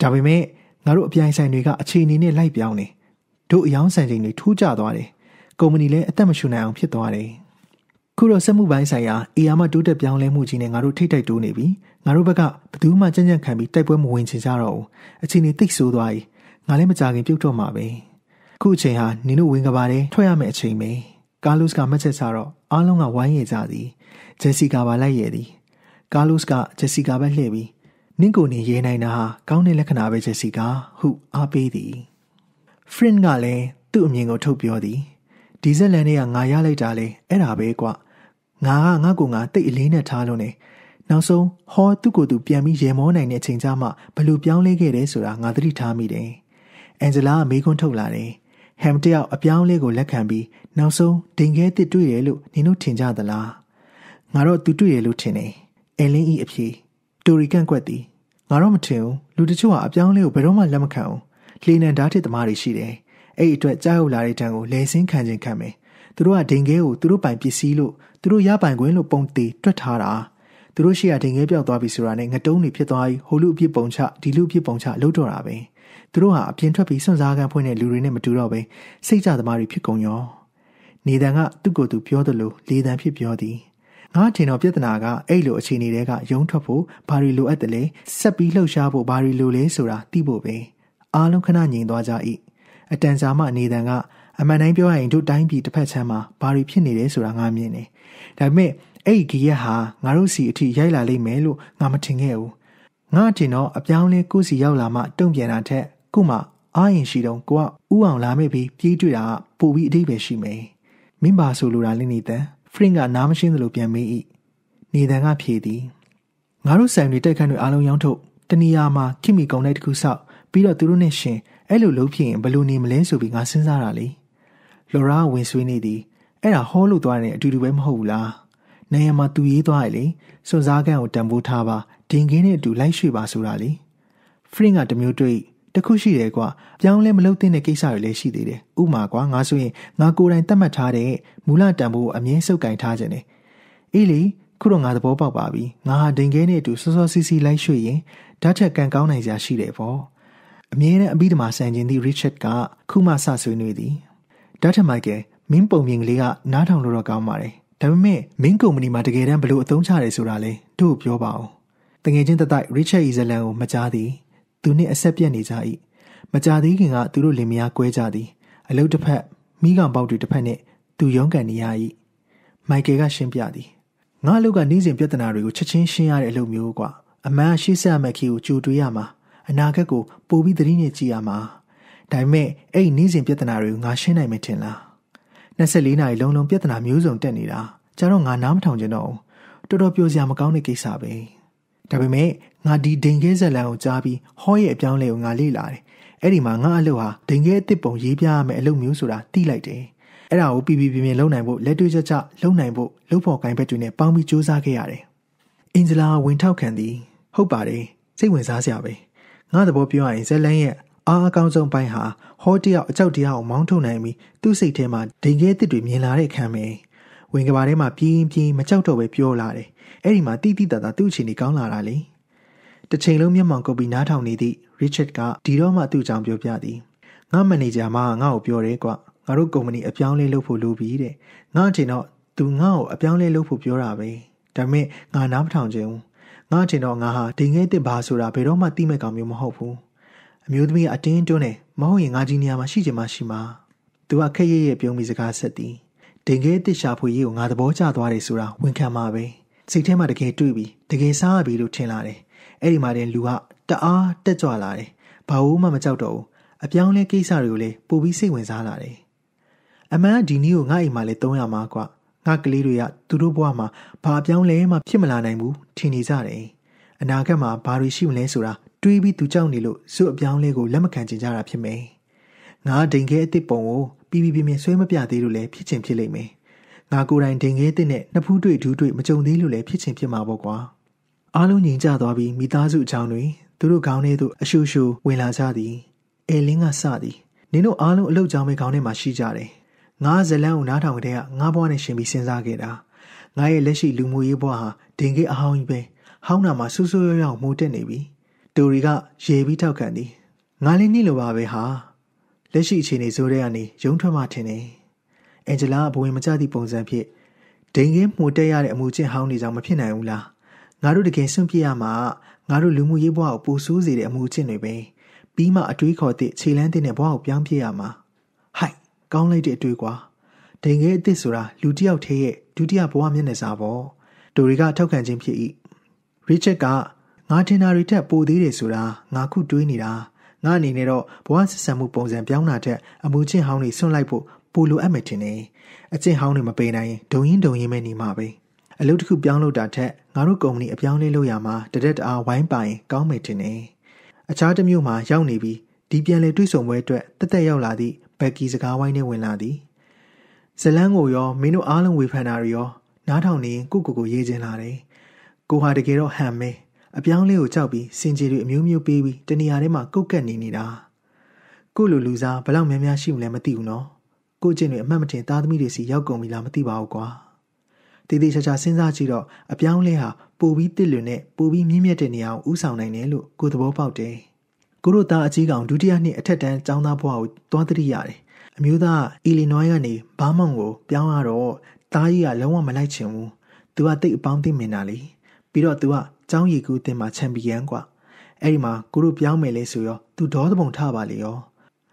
ဒါပေမဲ့ငါတို့အပြိုင်ဆိုင်တွေကအခြေအနေနဲ့လိုက်ပြောင်းနေတို့အယောင်ဆန်ချိန်တွေထိုးကျသွားတယ်ကုမ္ပဏီလည်းအသက်မရှူနိုင်အောင်ဖြစ်သွားတယ်ခုတော့စက်မှုပိုင်းဆိုင်ရာ AR မှာတိုးတက်ပြောင်းလဲမှုကြီးနဲ့ငါတို့ထိတိုက်တိုးနေပြီငါတို့ဘက်ကဘယ်သူမှကြံ့ကြံ့ခံပြီးတိုက်ပွဲမဝင်ချင်ကြတော့ဘူးအချိန်နေတိတ်ဆိုးသွားပြီငါလည်းမကြခင်ပြုတ်တော့မှာပဲခုအချိန်ဟာနင်တို့ဝင်ကဘာတယ်ထွက်ရမယ့်အချိန်ပဲကားလုစ်ကမှတ်ချက်ချတော့အားလုံးကဝိုင်းရကြသည်ဂျယ်စီကာပါလိုက်ရည်သည်ကာလို့စ်ကဂျက်စီကာပဲလှည့်ပြီးနင့်ကိုနေရဲနိုင်တာဟာကောင်းတဲ့လက္ခဏာပဲဂျက်စီကာဟုအားပေးသည်ဖရင်ကလည်းသူ့အမြင်ကိုထုတ်ပြောသည်ဒီဇက်လန်တွေကငါရလိုက်တာလေအဲ့ဒါပဲကွငါကငါ့ကိုငါတိတ်အလေးနဲ့ထားလို့နေနောက်ဆုံးဟောသူ့ကိုယ်သူပြန်ပြီးရေမောနိုင်တဲ့အချိန်ကျမှဘလို့ပြောင်းလဲခဲ့တယ်ဆိုတာငါသတိထားမိတယ်အန်ဂျလာကမေးခွန်းထုတ်လာတယ်ဟမ်တယောက်အပြောင်းလဲကိုလက်ခံပြီးနောက်ဆုံးဒင်ခဲတစ်တွေ့ရလို့နင်တို့ထင်ကြသလားငါတော့သူတွေ့ရလို့ထင်တယ်အလင်းဤအဖြစ်တူရီကန့်ကွက်သည်ငါတော့မထင်ဘူးလူတချို့ဟာအပြောင်းလဲကိုဘယ်တော့မှလက်မခံဘူးလေနံဓာတ်ထစ်သမားတွေရှိတယ်အဲ့အတွက်ကြားရောက်လာတဲ့တန်ကိုလဲဆင်းခံခြင်းခံမယ်သူတို့ကဒင်ခဲကိုသူတို့ပိုင်ပစ္စည်းလို့သူတို့ရပိုင်ခွင့်လို့ပုံသေးတွက်ထားတာသူတို့ရှိရဒင်ခဲပြောက်သွားပြီဆိုတာနဲ့ငတုံးတွေဖြစ်သွားပြီးဟိုလူအပြစ်ပုံချဒီလူအပြစ်ပုံချလှုပ်တော့တာပဲသူတို့ဟာအပြင်ထွက်ပြီးစွန့်စားကန်းဖွင့်တဲ့လူတွေနဲ့မတူတော့ပဲစိတ်ကြသမားတွေဖြစ်ကုန်ရောနေတန်ကသူ့ကိုယ်သူပြောသလိုလေတန်ဖြစ်ပြောသည်ငါထင်တော့ပြဿနာကအဲ့လိုအခြေအနေတွေကရုံထွက်ဖို့ဘာတွေလိုအပ်တယ်လဲဆက်ပြီးလှုပ်ရှားဖို့ဘာတွေလိုလဲဆိုတာသိဖို့ပဲအားလုံးခဏငြိမ်သွားကြ၏အတန်ကြာမှအနေတန်ကအမှန်တိုင်းပြောရရင်တို့တိုင်းပြည်တစ်ဖက်ချမ်းမှာဘာတွေဖြစ်နေလဲဆိုတာငါမြင်တယ်ဒါပေမဲ့အဲ့ဒီဂီရက်ဟာငါတို့စီအထိရိုက်လာလိမ့်မယ်လို့ငါမထင်ခဲ့ဘူးငါထင်တော့အပြောင်းလဲကိုစီရောက်လာမှ တုံ့ပြန်တာထက်ခုမှအာရင်ရှိတုံးကိုကဥအောင်လာမိပြီးပြေးတွေ့တာကပိုပြီးအတိပ္ပယ်ရှိမယ်မင်းပါဆိုလိုတာလင်းနေတန်းဖရင်ကနားမရှင်းသလိုပြန်မေး၏နေတန်က ဖြေသည်ငါတို့ဆိုင်တွေတိုက်ခန်းတွေအားလုံးရောင်းထုတ်တနီယာမှာခိမီကုံလိုက်တစ်ခုဆောက်ပြီးတော့သူတို့နဲ့ရှင်အဲ့လိုလုံးဖြစ်ရင်ဘယ်လိုနေမလဲဆိုပြီးငါစဉ်းစားတာလေလော်ရာဝင်ဆွေးနေသည်အဲ့ဒါဟောလို့သွားတဲ့အတူတူပဲမဟုတ်ဘူးလားနေရမှာသူရေးသွားရလေစွန်စားကန်းကိုတံပိုးထားပါဒင်ကင်းနဲ့အတူလိုက်ရွှေ့ပါဆိုတာလေဖရင်ကတမျိုးတွေ့တခုရှိတယ်ကွာပြောင်းလဲမလုပ်သင့်တဲ့ကိစ္စတွေလည်းရှိသေးတယ်ဥမာကွာငါဆိုရင်ငါကိုယ်တိုင်သတ်မှတ်ထားတဲ့မူလတန်ဖိုးအမြင်စုပ်ကင်ထားခြင်းနဲ့အေးလေခုတော့ငါသဘောပေါက်ပါပြီငါဟာဒိန်ခဲနဲ့အတူစောစောစီစီလိုက်ရွှေ့ရင်ဓာတ်ချက်ကံကောင်းနိုင်စရာရှိတယ်ပေါ့အမြင်နဲ့အပြီးတမှာဆန်ကျင်သည့် Richard ကခုမှဆဆွေးနွေးသည်ဓာတ်ချက်မိုက်ကယ်မင်းပုံမြင်ကလေးကနားထောင်လို့တော့ကောင်းပါတယ်ဒါပေမဲ့မင်းကုမ္ပဏီမှာတကယ်တမ်းဘလို့အသုံးချတယ်ဆိုတာလဲတို့ပြောပါအောင်တငယ်ချင်းတတိုက် Richard Ezelan ကိုမကြားသည်သူနှင့်အဆက်ပြတ်နေကြ၏မကြသေးခင်ကသူတို့လင်မယားကွဲကြသည် အလုတ်တစ်ဖက်မိကောင်ပေါက်တွေတစ်ဖက်နှင့်သူရုန်းကန်နေရ၏မိုက်ကယ်ကရှင်းပြသည်ငါအလုတ်ကနေ့စဉ်ပြဿနာတွေကိုချက်ချင်းရှင်းရတဲ့အလုပ်မျိုးကွာအမှန်ရှေ့ဆက်မဲ့ခီကိုကြိုတွေးရမှာအနာဂတ်ကိုပိုပြီးသတိနဲ့ကြည့်ရမှာဒါပေမဲ့အဲ့ဒီနေ့စဉ်ပြဿနာတွေကိုငါရှင်းနိုင်မယ်ထင်လား24နာရီလုံးလုံးပြဿနာမျိုးစုံတက်နေတာကျတော့ငါနားမထောင်ကျင်တော့ဘူးတော်တော်ပြောစရာမကောင်းတဲ့ကိစ္စပဲဒါပေမဲ့ငါဒီဒိန်ခဲဇက်လန်ကိုကြားပြီးဟောရဲ့အပြောင်းလဲကိုငါလေ့လာတယ်။အဲ့ဒီမှာငါအလုပ်ဟာဒိန်ခဲအစ်စ်ပုံရေးပြရမယ့်အလုပ်မျိုးဆိုတာသိလိုက်တယ်။အဲ့ဒါကိုပြပြပြပြလုံနိုင်ဖို့လက်တွေ့ကျကျလုံနိုင်ဖို့လုပ်ဖို့ကိုင်ဘက်တွေနဲ့ပေါင်းပြီးစူးစမ်းခဲ့ရတယ်။အင်ဂျလာဝင်ထောက်ခံသည်ဟုတ်ပါတယ်စိတ်ဝင်စားစရာပဲ။ငါသဘောပြောရရင်ဇက်လန်ရဲ့အားအကောင်းဆုံးပိုင်းဟာဟောတယောက်အကြောက်တရားကိုမောင်းထုတ်နိုင်ပြီးသူ့စိတ်ထဲမှာဒိန်ခဲအစ်စ်တွေမြင်လာတဲ့ခံပဲ။ဝင်ကဘာထဲမှာပြင်းပြင်းမကြောက်တော့ပဲပြောလာတယ်။အဲ့ဒီမှာတိတိတတ်တာသူ့အခြေအနေကောင်းလာတာလေတစ်ချိန်လုံးမျက်မှောင်ကုပ်ပြီးနားထောင်နေသည့် Richard ကဒီတော့မှသူ့အကြောင်းပြောပြသည်ငါမန်နေဂျာမငါ့ကိုပြောတယ်ကွာငါတို့ကုမ္ပဏီအပြောင်းလဲလုပ်ဖို့လိုပြီတဲ့ငါအချိန်တော့သူငါ့ကိုအပြောင်းလဲလုပ်ဖို့ပြောတာပဲဒါပေမဲ့ငါနားမထောင်ခြင်းဘူးငါအချိန်တော့ငါဟာဒိငဲတစ်ပါဆိုတာဘယ်တော့မှသိမဲ့ကောင်မျိုးမဟုတ်ဘူးအမျိုးသမီးအတင်းတွန်းတယ်မဟုတ်ရင်ငါကြီးနေရာမှာရှိချင်မှရှိမှာသူကခက်ရရပြုံးပြီးစကားဆက်သည်ဒိငဲတစ်ရှာဖွေရေးကိုငါသဘောကျသွားတယ်ဆိုတာဝန်ခံမှာပဲ။စိတ်ထဲမှာတကယ်တွေ့ပြီတကယ်စားရပြီလို့ထင်လာတယ်အဲ့ဒီမှာတင်လူကတအားတက်ကြွလာတယ်ဘာလို့မှမကြောက်တော့ဘူးအပြောင်းလဲကိစ္စတွေကိုလည်းပိုပြီးစိတ်ဝင်စားလာတယ်အမှန်ကဒီနည်းကိုငါ့အိမ်မှာလည်းသုံးရမှာကွာငါကလေးတွေကသူတို့ဘဝမှာဘာပြောင်းလဲမှဖြစ်မလာနိုင်ဘူးထင်နေကြတယ်အနာဂတ်မှာဘာတွေရှိမလဲဆိုတာတွေးပြီးသူကြောက်နေလို့စုအပြောင်းလဲကိုလက်မခံချင်ကြတာဖြစ်မယ်ငါဒိန်ခဲအစ်စ်ပုံကိုပြီးပြီးပြင်းပြင်းဆွဲမပြသေးလို့လည်းဖြစ်ချင်ဖြစ်လိမ့်မယ်ငါကိုယ်တိုင်ဒင်ခဲတဲ့နဲ့နှစ်ဖူးတွေ့ဒူးတွေ့မကြုံသေးလို့လည်းဖြစ်ချင်ဖြစ်မှာပေါ့ကွာအားလုံးငြိမ်ကြသွားပြီးမိသားစုအကြောင်းတွေသူတို့ခေါင်းထဲသို့အရှူရှူဝင်လာကြသည်အဲလင်းကစသည်နင်တို့အားလုံးအလုပ်ကြောင်းပဲခေါင်းထဲမှာရှိကြတယ်ငါဇလန်းကိုနားထောင်ကြတဲ့ကငါဘွားနဲ့ရှင်ပြီးစဉ်းစားခဲ့တာငါရဲ့လက်ရှိလူမှုရေးဘွားဟာဒင်ခဲအဟောင်းကြီးပဲဟောင်းနာမှာဆူဆူရောရောမိုးတက်နေပြီတူရီကရေပြီးထောက်ခံသည်ငါလည်းနှိလိုပါပဲဟာလက်ရှိအခြေအနေဆိုတဲ့ကနေရုံထွက်မှထင်တယ်အန်ဂျလာကဘဝင်မကျသည့်ပုံစံဖြင့်ဒိန်ကင်းမှုတက်ရတဲ့အမှုချင်းဟောင်းနေကြောင်မဖြစ်နိုင်ဘူးလားငါတို့တကယ်စွန့်ပြစ်ရမှာငါတို့လူမှုရေးဘဝကိုပိုဆိုးစေတဲ့အမှုချင်းတွေပဲပြီးမှအတွေးခေါ်တဲ့ခြေလန်းတဲ့ဘဝကိုပြောင်းပြရမှာဟိုက်ကောင်းလိုက်တဲ့အတွေးကွာဒိန်ကဲအစ်စ်ဆိုတာလူတစ်ယောက်ထဲရဲ့ဒုတိယဘဝမျက်နှာစာပေါ့ဒိုရီကထောက်ခံခြင်းဖြစ်၏ရစ်ချက်ကငါထင်တာတွေထက်ပိုသေးတယ်ဆိုတာငါခုတွေးနေတာငါအနေနဲ့တော့ဘဝဆက်ဆံမှုပုံစံပြောင်းတာထက်အမှုချင်းဟောင်းတွေဆွန့်လိုက်ဖို့ပိုလိုအပ်မယ်ထင်တယ်။အကျင့်ဟောင်းတွေမပေးနိုင်ရင်ဒုံရင်ဒုံရင်ပဲနေမှာပဲ။အလုပ်တစ်ခုပြောင်းလုပ်တာထက်ငါတို့ကုမ္ပဏီအပြောင်းလဲလုပ်ရမှာတရက်တအားဝိုင်းပိုင်ကောင်းမယ်ထင်တယ်။အခြားတစ်မျိုးမှာရောက်နေပြီးဒီပြန်လဲတွေ့ဆုံပွဲအတွက်တက်တက်ရောက်လာသည့်ဘက်ကီစကားဝိုင်းနဲ့ဝင်လာသည်။ဇလန်းကိုရောမင်းတို့အားလုံးဝေဖန်တာရောနားထောင်နေကိုကိုကိုရေးချင်လာတယ်။ကိုဟာတကယ်တော့ဟန်မဲအပြောင်းလဲကိုကြောက်ပြီးစင်ကြေတွေအမျိုးမျိုးပေးပြီးတနေရာထဲမှာကုတ်ကက်နေနေတာ။ကို့လူလူစားဘလောက်များများရှိမလဲမသိဘူးနော်။ကိုကျင့်တွေအမှတ်မတင်သားသမီးတွေစီရောက်ကုန်ပြီလားမသိပါဘူးကွာတည်တည်ချာချာစဉ်းစားကြည့်တော့အပြောင်းလဲဟာပိုပြီးတစ်လွန်နဲ့ပိုပြီးမြင့်မြတ်တဲ့နေရာကိုဥဆောင်နိုင်တယ်လို့ကိုသဘောပေါက်တယ်ကိုတို့သားအကြီးကောင်ဒုတိယနှစ်အထက်တန်းကျောင်းသားဘဝကိုသွားသတိရတယ်အမျိုးသားအီလီနွိုင်းကနေဘာမောင်ကိုပြောင်းရတော့သားကြီးကလုံးဝမလိုက်ချင်ဘူးသူကတိတ်အပေါင်းသိမင်တာလေပြီးတော့သူကကျောင်းရီကူးတင်မှာချန်ပီယံကွာအဲ့ဒီမှာကိုတို့ပြောင်းမယ်လေဆိုရောသူဒေါသပုံထပါလေရော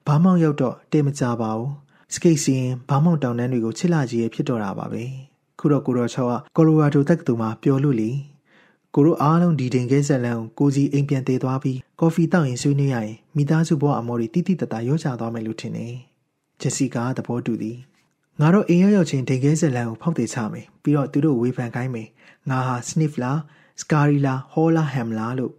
ဘာမောင်ရောက်တော့တေမကြပါဘူးစကိတ်စီရင်ဘာမောက်တောင်တန်းတွေကိုချစ်လာကြီးရဖြစ်တော့တာပါပဲခုတော့ကိုတော်ချောကကိုလိုရာဒိုတက္ကသိုလ်မှာပျော်လို့လီကိုတို့အားလုံးဒီတင်ခဲဇက်လန်ကိုကိုစီအိမ်ပြန်သေးသွားပြီးကော်ဖီတောက်ရင်ဆွေးနွေးရရင်မိသားစုဘဝအမော်တွေတိတိတတရောချသွားမယ်လို့ထင်တယ်ဂျက်စီကာသဘောတူသည်ငါတို့အိမ်ရောက်ရောက်ချင်းတင်ခဲဇက်လန်ကိုဖောက်သေးချမယ်ပြီးတော့သူတို့ဝေဖန်ခိုင်းမယ်ငါဟာစနစ်လာစကာရီလာဟောလာဟမ်လာလို့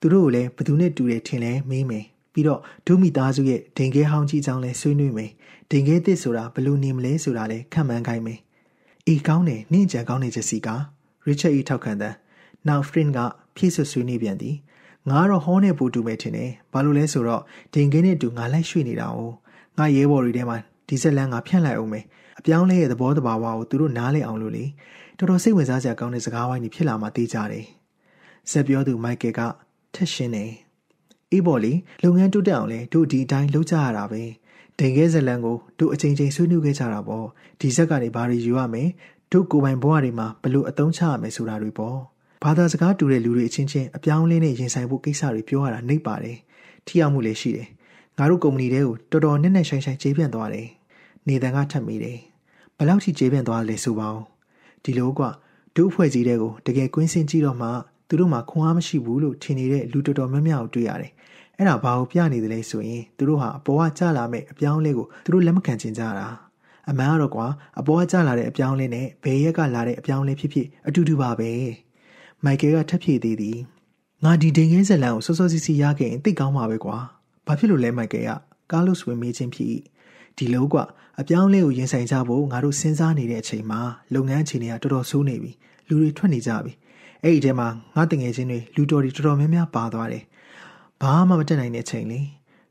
သူတို့ကလည်းဘသူနဲ့တူတယ်ထင်လဲမေးမယ်ပြီးတော့ဒုမိသားစုရဲ့ဒင်ခဲဟောင်းကြီးချောင်းလဲဆွေးနွေးမယ်တင်ခဲသစ်ဆိုတာဘလို့နေမလဲဆိုတာလဲခံမှန်းခိုင်းမယ်အေးကောင်းတယ်နင့်ကြံကောင်းတဲ့ချက်စီကရစ်ချတ်ဤထောက်ခံတဲ့နောက်ဖရင်ကဖြည့်ဆွဆွေးနေပြန်သည်ငါတော့ဟောနဲ့ပူတူမယ်ထင်တယ်ဘာလို့လဲဆိုတော့တင်ခဲနဲ့တူငါလိုက်ရွှေ့နေတာ哦ငါရဲဘော်တွေထဲမှာဒီဇက်လန်ကဖြန့်လိုက်အောင်မယ်အပြောင်းလဲရဲ့သဘောတဘာဝကိုသူတို့နားလည်အောင်လို့လေတော်တော်စိတ်ဝင်စားစရာကောင်းတဲ့စကားဝိုင်းတွေဖြစ်လာမှသိကြတယ်ဇက်ပြောသူ မိုက်ကယ်ကထက်ရှင်းတယ်အေးပေါ်လေလုပ်ငန်းတိုးတက်အောင်လဲတို့ဒီအတိုင်းလုပ်ကြရတာပဲဒင်ခဲဇလန်ကိုတို့အချိန်ချင်းဆွေးနွေးခဲ့ကြတာပေါ့ဒီဇက်ကနေဘာတွေယူရမယ်တို့ကိုပိုင်ဘဝတွေမှာဘလို့အသုံးချရမယ်ဆိုတာတွေပေါ့ဘာသာစကားတူတဲ့လူတွေအချင်းချင်းအပြောင်းလဲနဲ့ရင်ဆိုင်ဖို့ကိစ္စတွေပြောရတာနှိပ်ပါတယ်ထိရောက်မှုလည်းရှိတယ်ငါတို့ကုမ္ပဏီတွေကိုတော်တော်နက်နက်ရှိုင်းရှိုင်းခြေပြန့်သွားတယ်နေတဲ့ကထပ်မိတယ်ဘလောက်ထိခြေပြန့်သွားလဲဆိုပါဦးဒီလိုကဒုအဖွဲ့ကြီးတွေကိုတကယ်ကွင်းစင်ကြည့်တော့မှသူတို့မှခွန်အားမရှိဘူးလို့ထင်နေတဲ့လူတော်တော်များများကိုတွေ့ရတယ်အဲ့ဒါဘာကိုပြနေသလဲဆိုရင်သူတို့ဟာအပေါ်ကကြလာမဲ့အပြောင်းလဲကိုသူတို့လက်မခံချင်ကြတာအမှန်ကတော့ကွာအပေါ်ကကြလာတဲ့အပြောင်းလဲနဲ့ဘယ်ရက်ကလာတဲ့အပြောင်းလဲဖြစ်ဖြစ်အတူတူပါပဲမိုက်ကယ်ကထပ်ဖြည့်သေးသည်ငါဒီဒိန်ငယ်ဇလန်ကိုစောစောစီစီရခဲ့ရင်သိကောင်းမှာပဲကွာဘာဖြစ်လို့လဲမိုက်ကယ်ကကားလို့ဝင်မေးခြင်းဖြစ်ဒီလိုကွာအပြောင်းလဲကိုရင်ဆိုင်ကြဖို့ငါတို့စဉ်းစားနေတဲ့အချိန်မှာလုပ်ငန်းအခြေအနေကတော်တော်ဆိုးနေပြီလူတွေထွက်နေကြပြီအဲ့ဒီထဲမှာငါတငယ်ချင်းတွေလူတော်တွေတော်တော်များများပါသွားတယ်ဘာမှမတက်နိုင်တဲ့အချိန်လေး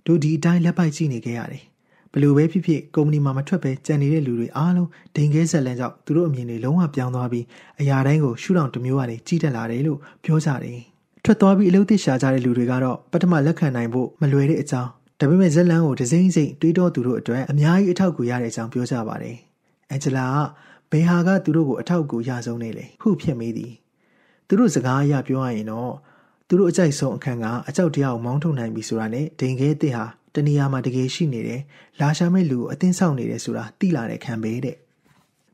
တို့ဒီအတိုင်းလက်ပိုက်ကြည့်နေခဲ့ရတယ်ဘလို့ပဲဖြစ်ဖြစ်ကုမ္ပဏီမှာမထွက်ပဲကြံနေတဲ့လူတွေအားလုံးဒိန်ခဲဆက်လန်းကြောင့်သူတို့အမြင်တွေလုံးဝပြောင်းသွားပြီးအရာတိုင်းကိုရှုထောင့်တစ်မျိုးကနေကြီးတက်လာတယ်လို့ပြောကြတယ်ထွက်သွားပြီးအလုပ်သစ်ရှာကြတဲ့လူတွေကတော့ပထမလက်ခံနိုင်ဖို့မလွယ်တဲ့အကြောင်းဒါပေမဲ့ဇက်လန်းကိုဒစိမ့်စိမ့်တွေးတော့သူတို့အတွက်အများကြီးအထောက်အကူရတဲ့အကြောင်းပြောကြပါတယ်အန်ဂျလာကဘယ်ဟာကသူတို့ကိုအထောက်အကူရဆုံးနေလဲဟုတ်ဖြစ်မေးသည်သူတို့စကားအရပြောရရင်တော့သူတို့အကြိုက်ဆုံးအခန်းကအကြောက်တရားကိုမောင်းထုတ်နိုင်ပြီဆိုတာနဲ့ဒိန်ခဲအစ်ဟာတနေရာမှာတကယ်ရှိနေတယ်လာရှာမဲ့လူကိုအတင်းဆောင်နေတယ်ဆိုတာသိလာတဲ့ခံပဲတဲ့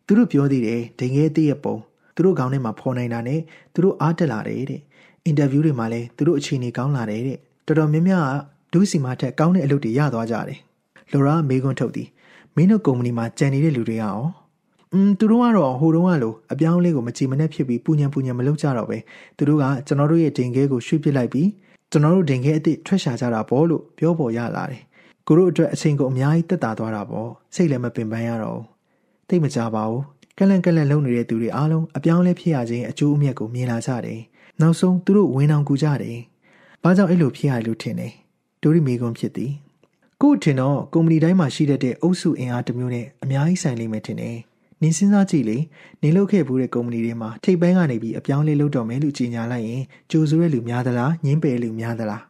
သူတို့ပြောသေးတယ်ဒိန်ခဲအစ်ရဲ့ပုံသူတို့ခေါင်းထဲမှာဖော်နိုင်တာနဲ့သူတို့အားတက်လာတယ်တဲ့အင်တာဗျူးတွေမှာလည်းသူတို့အခြေအနေကောင်းလာတယ်တဲ့တော်တော်များများကဒုစီမာထက်ကောင်းတဲ့အလုပ်တွေရသွားကြတယ်လော်ရာမေကွန်းထုတ်သည်မင်းတို့ကုမ္ပဏီမှာကြံနေတဲ့လူတွေကရောอืมသူတို့ကတော့ဟိုတုန်းကလိုအပြောင်းလဲကိုမကြည်မနဲ့ဖြစ်ပြီးပူညံပူညံမလုပ်ကြတော့ပဲသူတို့ကကျွန်တော်တို့ရဲ့ဒင်ခဲကိုရွှေ့ပစ်လိုက်ပြီးကျွန်တော်တို့ဒင်ခဲအစ်စ်ထွက်ရှာကြတာပေါ့လို့ပြောပေါ်ရလာတယ်ကိုတို့အတွက်အချိန်ကိုအများကြီးတက်တာသွားတာပေါ့စိတ်လည်းမပင်ပန်းရတော့ဘူးသိမကြပါဘူးကလန့်ကလန့်လုံနေတဲ့သူတွေအားလုံးအပြောင်းလဲဖြစ်ရခြင်းအကျိုးအမြတ်ကိုမြင်လာကြတယ်နောက်ဆုံးသူတို့ဝန်အောင်ကူကြတယ်ဘာကြောင့်အဲ့လိုဖြစ်ရလို့ထင်တယ်ဒိုရီမေကွန်ဖြစ်သည်ကို့ထင်တော့ကုမ္ပဏီတိုင်းမှာရှိတတ်တဲ့အုပ်စုအင်အားတစ်မျိုးနဲ့အများကြီးဆိုင်လိမ့်မယ်ထင်တယ်နင်စဉ်းစားကြည့်လေနင်လုပ်ခဲ့ဘူးတဲ့ကုမ္ပဏီတွေမှာထိပ်ပိုင်းကနေပြီးအပြောင်းလဲလုပ်တော့မယ်လို့ကြေညာလိုက်ရင်ကြိုဆိုတဲ့လူများသလားညင်းပယ်လူများသလား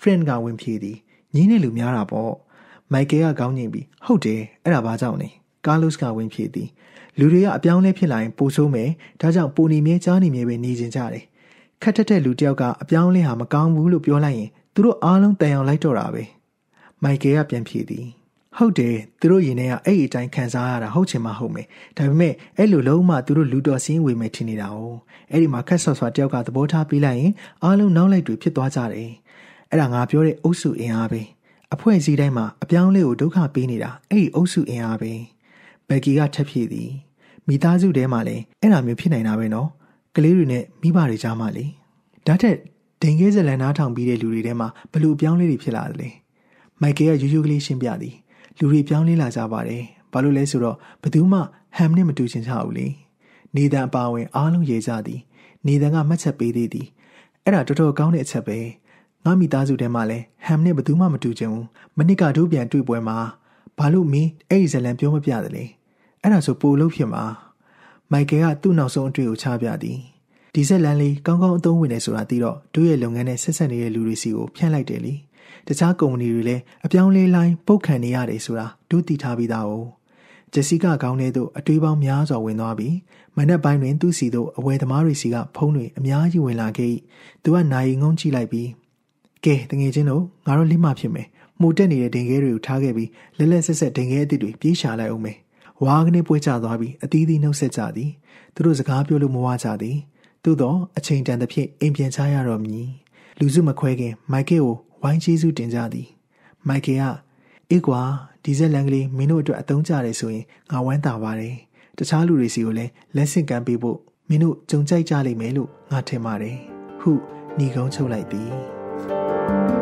friend ကဝင်ဖြေသည်ညင်းတဲ့လူများတာပေါ့မိုက်ကယ်ကကောင်းညင်ပြီးဟုတ်တယ်အဲ့ဒါဘာကြောင့်လဲကားလော့စ်ကဝင်ဖြေသည်လူတွေကအပြောင်းလဲဖြစ်လာရင်ပိုဆိုးမယ်ဒါကြောင့်ပိုနေမြဲကြားနေမြဲပဲနေကြကြတယ်ခက်ထက်တဲ့လူတယောက်ကအပြောင်းလဲဟာမကောင်းဘူးလို့ပြောလိုက်ရင်သူတို့အားလုံးတန်အောင်လိုက်တော့တာပဲမိုက်ကယ်ကပြန်ဖြေသည်ဟုတ်တယ်သူတို့ရင်ထဲကအဲ့အတိုင်းခံစားရတာဟုတ်ချင်မှဟုတ်မယ်ဒါပေမဲ့အဲ့လိုလုံးဝသူတို့လူတော်စင်းဝေမယ်ထင်နေတာ哦အဲ့ဒီမှာခက်ဆော့ဆွာတယောက်ကသဘောထားပေးလိုက်ရင်အားလုံးနောက်လိုက်တွေဖြစ်သွားကြတယ်အဲ့ဒါငါပြောတဲ့အုပ်စုအင်အားပဲအဖွဲ့အစည်းတိုင်းမှာအပြောင်းလဲကိုဒုက္ခပေးနေတာအဲ့ဒီအုပ်စုအင်အားပဲဘယ်ကီကထက်ဖြစ်သည်မိသားစုထဲမှာလည်းအဲ့ဒါမျိုးဖြစ်နေတာပဲနော် ကလေးတွေနဲ့မိဘတွေကြားမှာလေဒါထက်ဒင်ကဲဇလန်နားထောင်ပြီးတဲ့လူတွေထဲမှာဘလို့ပြောင်းလဲတွေဖြစ်လာတယ်လဲမိုက်ကယ်ကရိုးရိုးကလေးရှင်းပြသည်လူတွေပြောင်းလဲလာကြပါတယ်။ဘာလို့လဲဆိုတော့ဘသူမှဟမ်နဲ့မတူချင်ကြဘူးလေ။နေသန်အပါဝင်အားလုံးရေကြသည်။နေသန်ကမှတ်ချက်ပေးသေးသည်။အဲ့ဒါတော်တော် ကောင်းတဲ့အချက်ပဲ။ငါမိသားစုထဲမှာလည်းဟမ်နဲ့ဘသူမှမတူချင်ဘူး။မနစ်ကတို့ပြန်တွေ့ပွဲမှာဘာလို့မင်းအဲ့ဒီဇလံပြောမပြသလဲ။အဲ့ဒါဆိုပိုလို့ဖြစ်မှာ။မိုက်ကယ်ကသူ့နောက်ဆုံးအတွေ့ကိုချပြသည်။ဒီဇက်လန်လေးကောင်းကောင်းအသုံးဝင်နေဆိုတာသိတော့တို့ရဲ့လုပ်ငန်းနဲ့ဆက်ဆက်နေတဲ့လူတွေစီကိုဖြန့်လိုက်တယ်လေ။တခြားကုမ္ပဏီတွေလည်းအပြောင်းလဲလိုင်းပုတ်ခံနေရတယ်ဆိုတာဒုတိထားပြီးသား哦ဂျက်စီကာကောင်းတဲ့သို့အတွေးပေါင်းများစွာဝင်သွားပြီးမနက်ပိုင်းတွင်သူ့စီသို့အဝယ်သမားတွေစီကဖုန်းတွေအများကြီးဝင်လာခဲ့သူကနိုင်ငုံကြည့်လိုက်ပြီးကဲတငယ်ချင်းတို့ငါတို့လိမ့်မဖြစ်မယ်မှုတက်နေတဲ့ဒင်ခဲတွေကိုထားခဲ့ပြီးလက်လက်ဆက်ဆက်ဒင်ခဲအသစ်တွေပြေးရှာလိုက်အောင်မယ်ဝါကနေပွဲချသွားပြီးအသီးသီးနှုတ်ဆက်ကြသည်သူတို့စကားပြောလို့မဝကြသည်သို့သောအချိန်တန်သဖြင့်အိမ်ပြန်ချရတော့မည်လူစုမခွဲခင်မိုက်ကယ်ကိုဝိုင်းကျေးဇူးတင်ကြသည်မိုက်ကယ်ကအေးကွာဒီဇက်လန်ကလေးမင်းတို့အတွက်အသုံးကျတယ်ဆိုရင်ငါဝမ်းသာပါတယ်တခြားလူတွေစီကိုလည်းလက်ဆင့်ကမ်းပေးဖို့မင်းတို့ကြုံကြိုက်ကြလိမ့်မယ်လို့ငါထင်ပါတယ်ဟုညီကုန်းချုပ်လိုက်သည်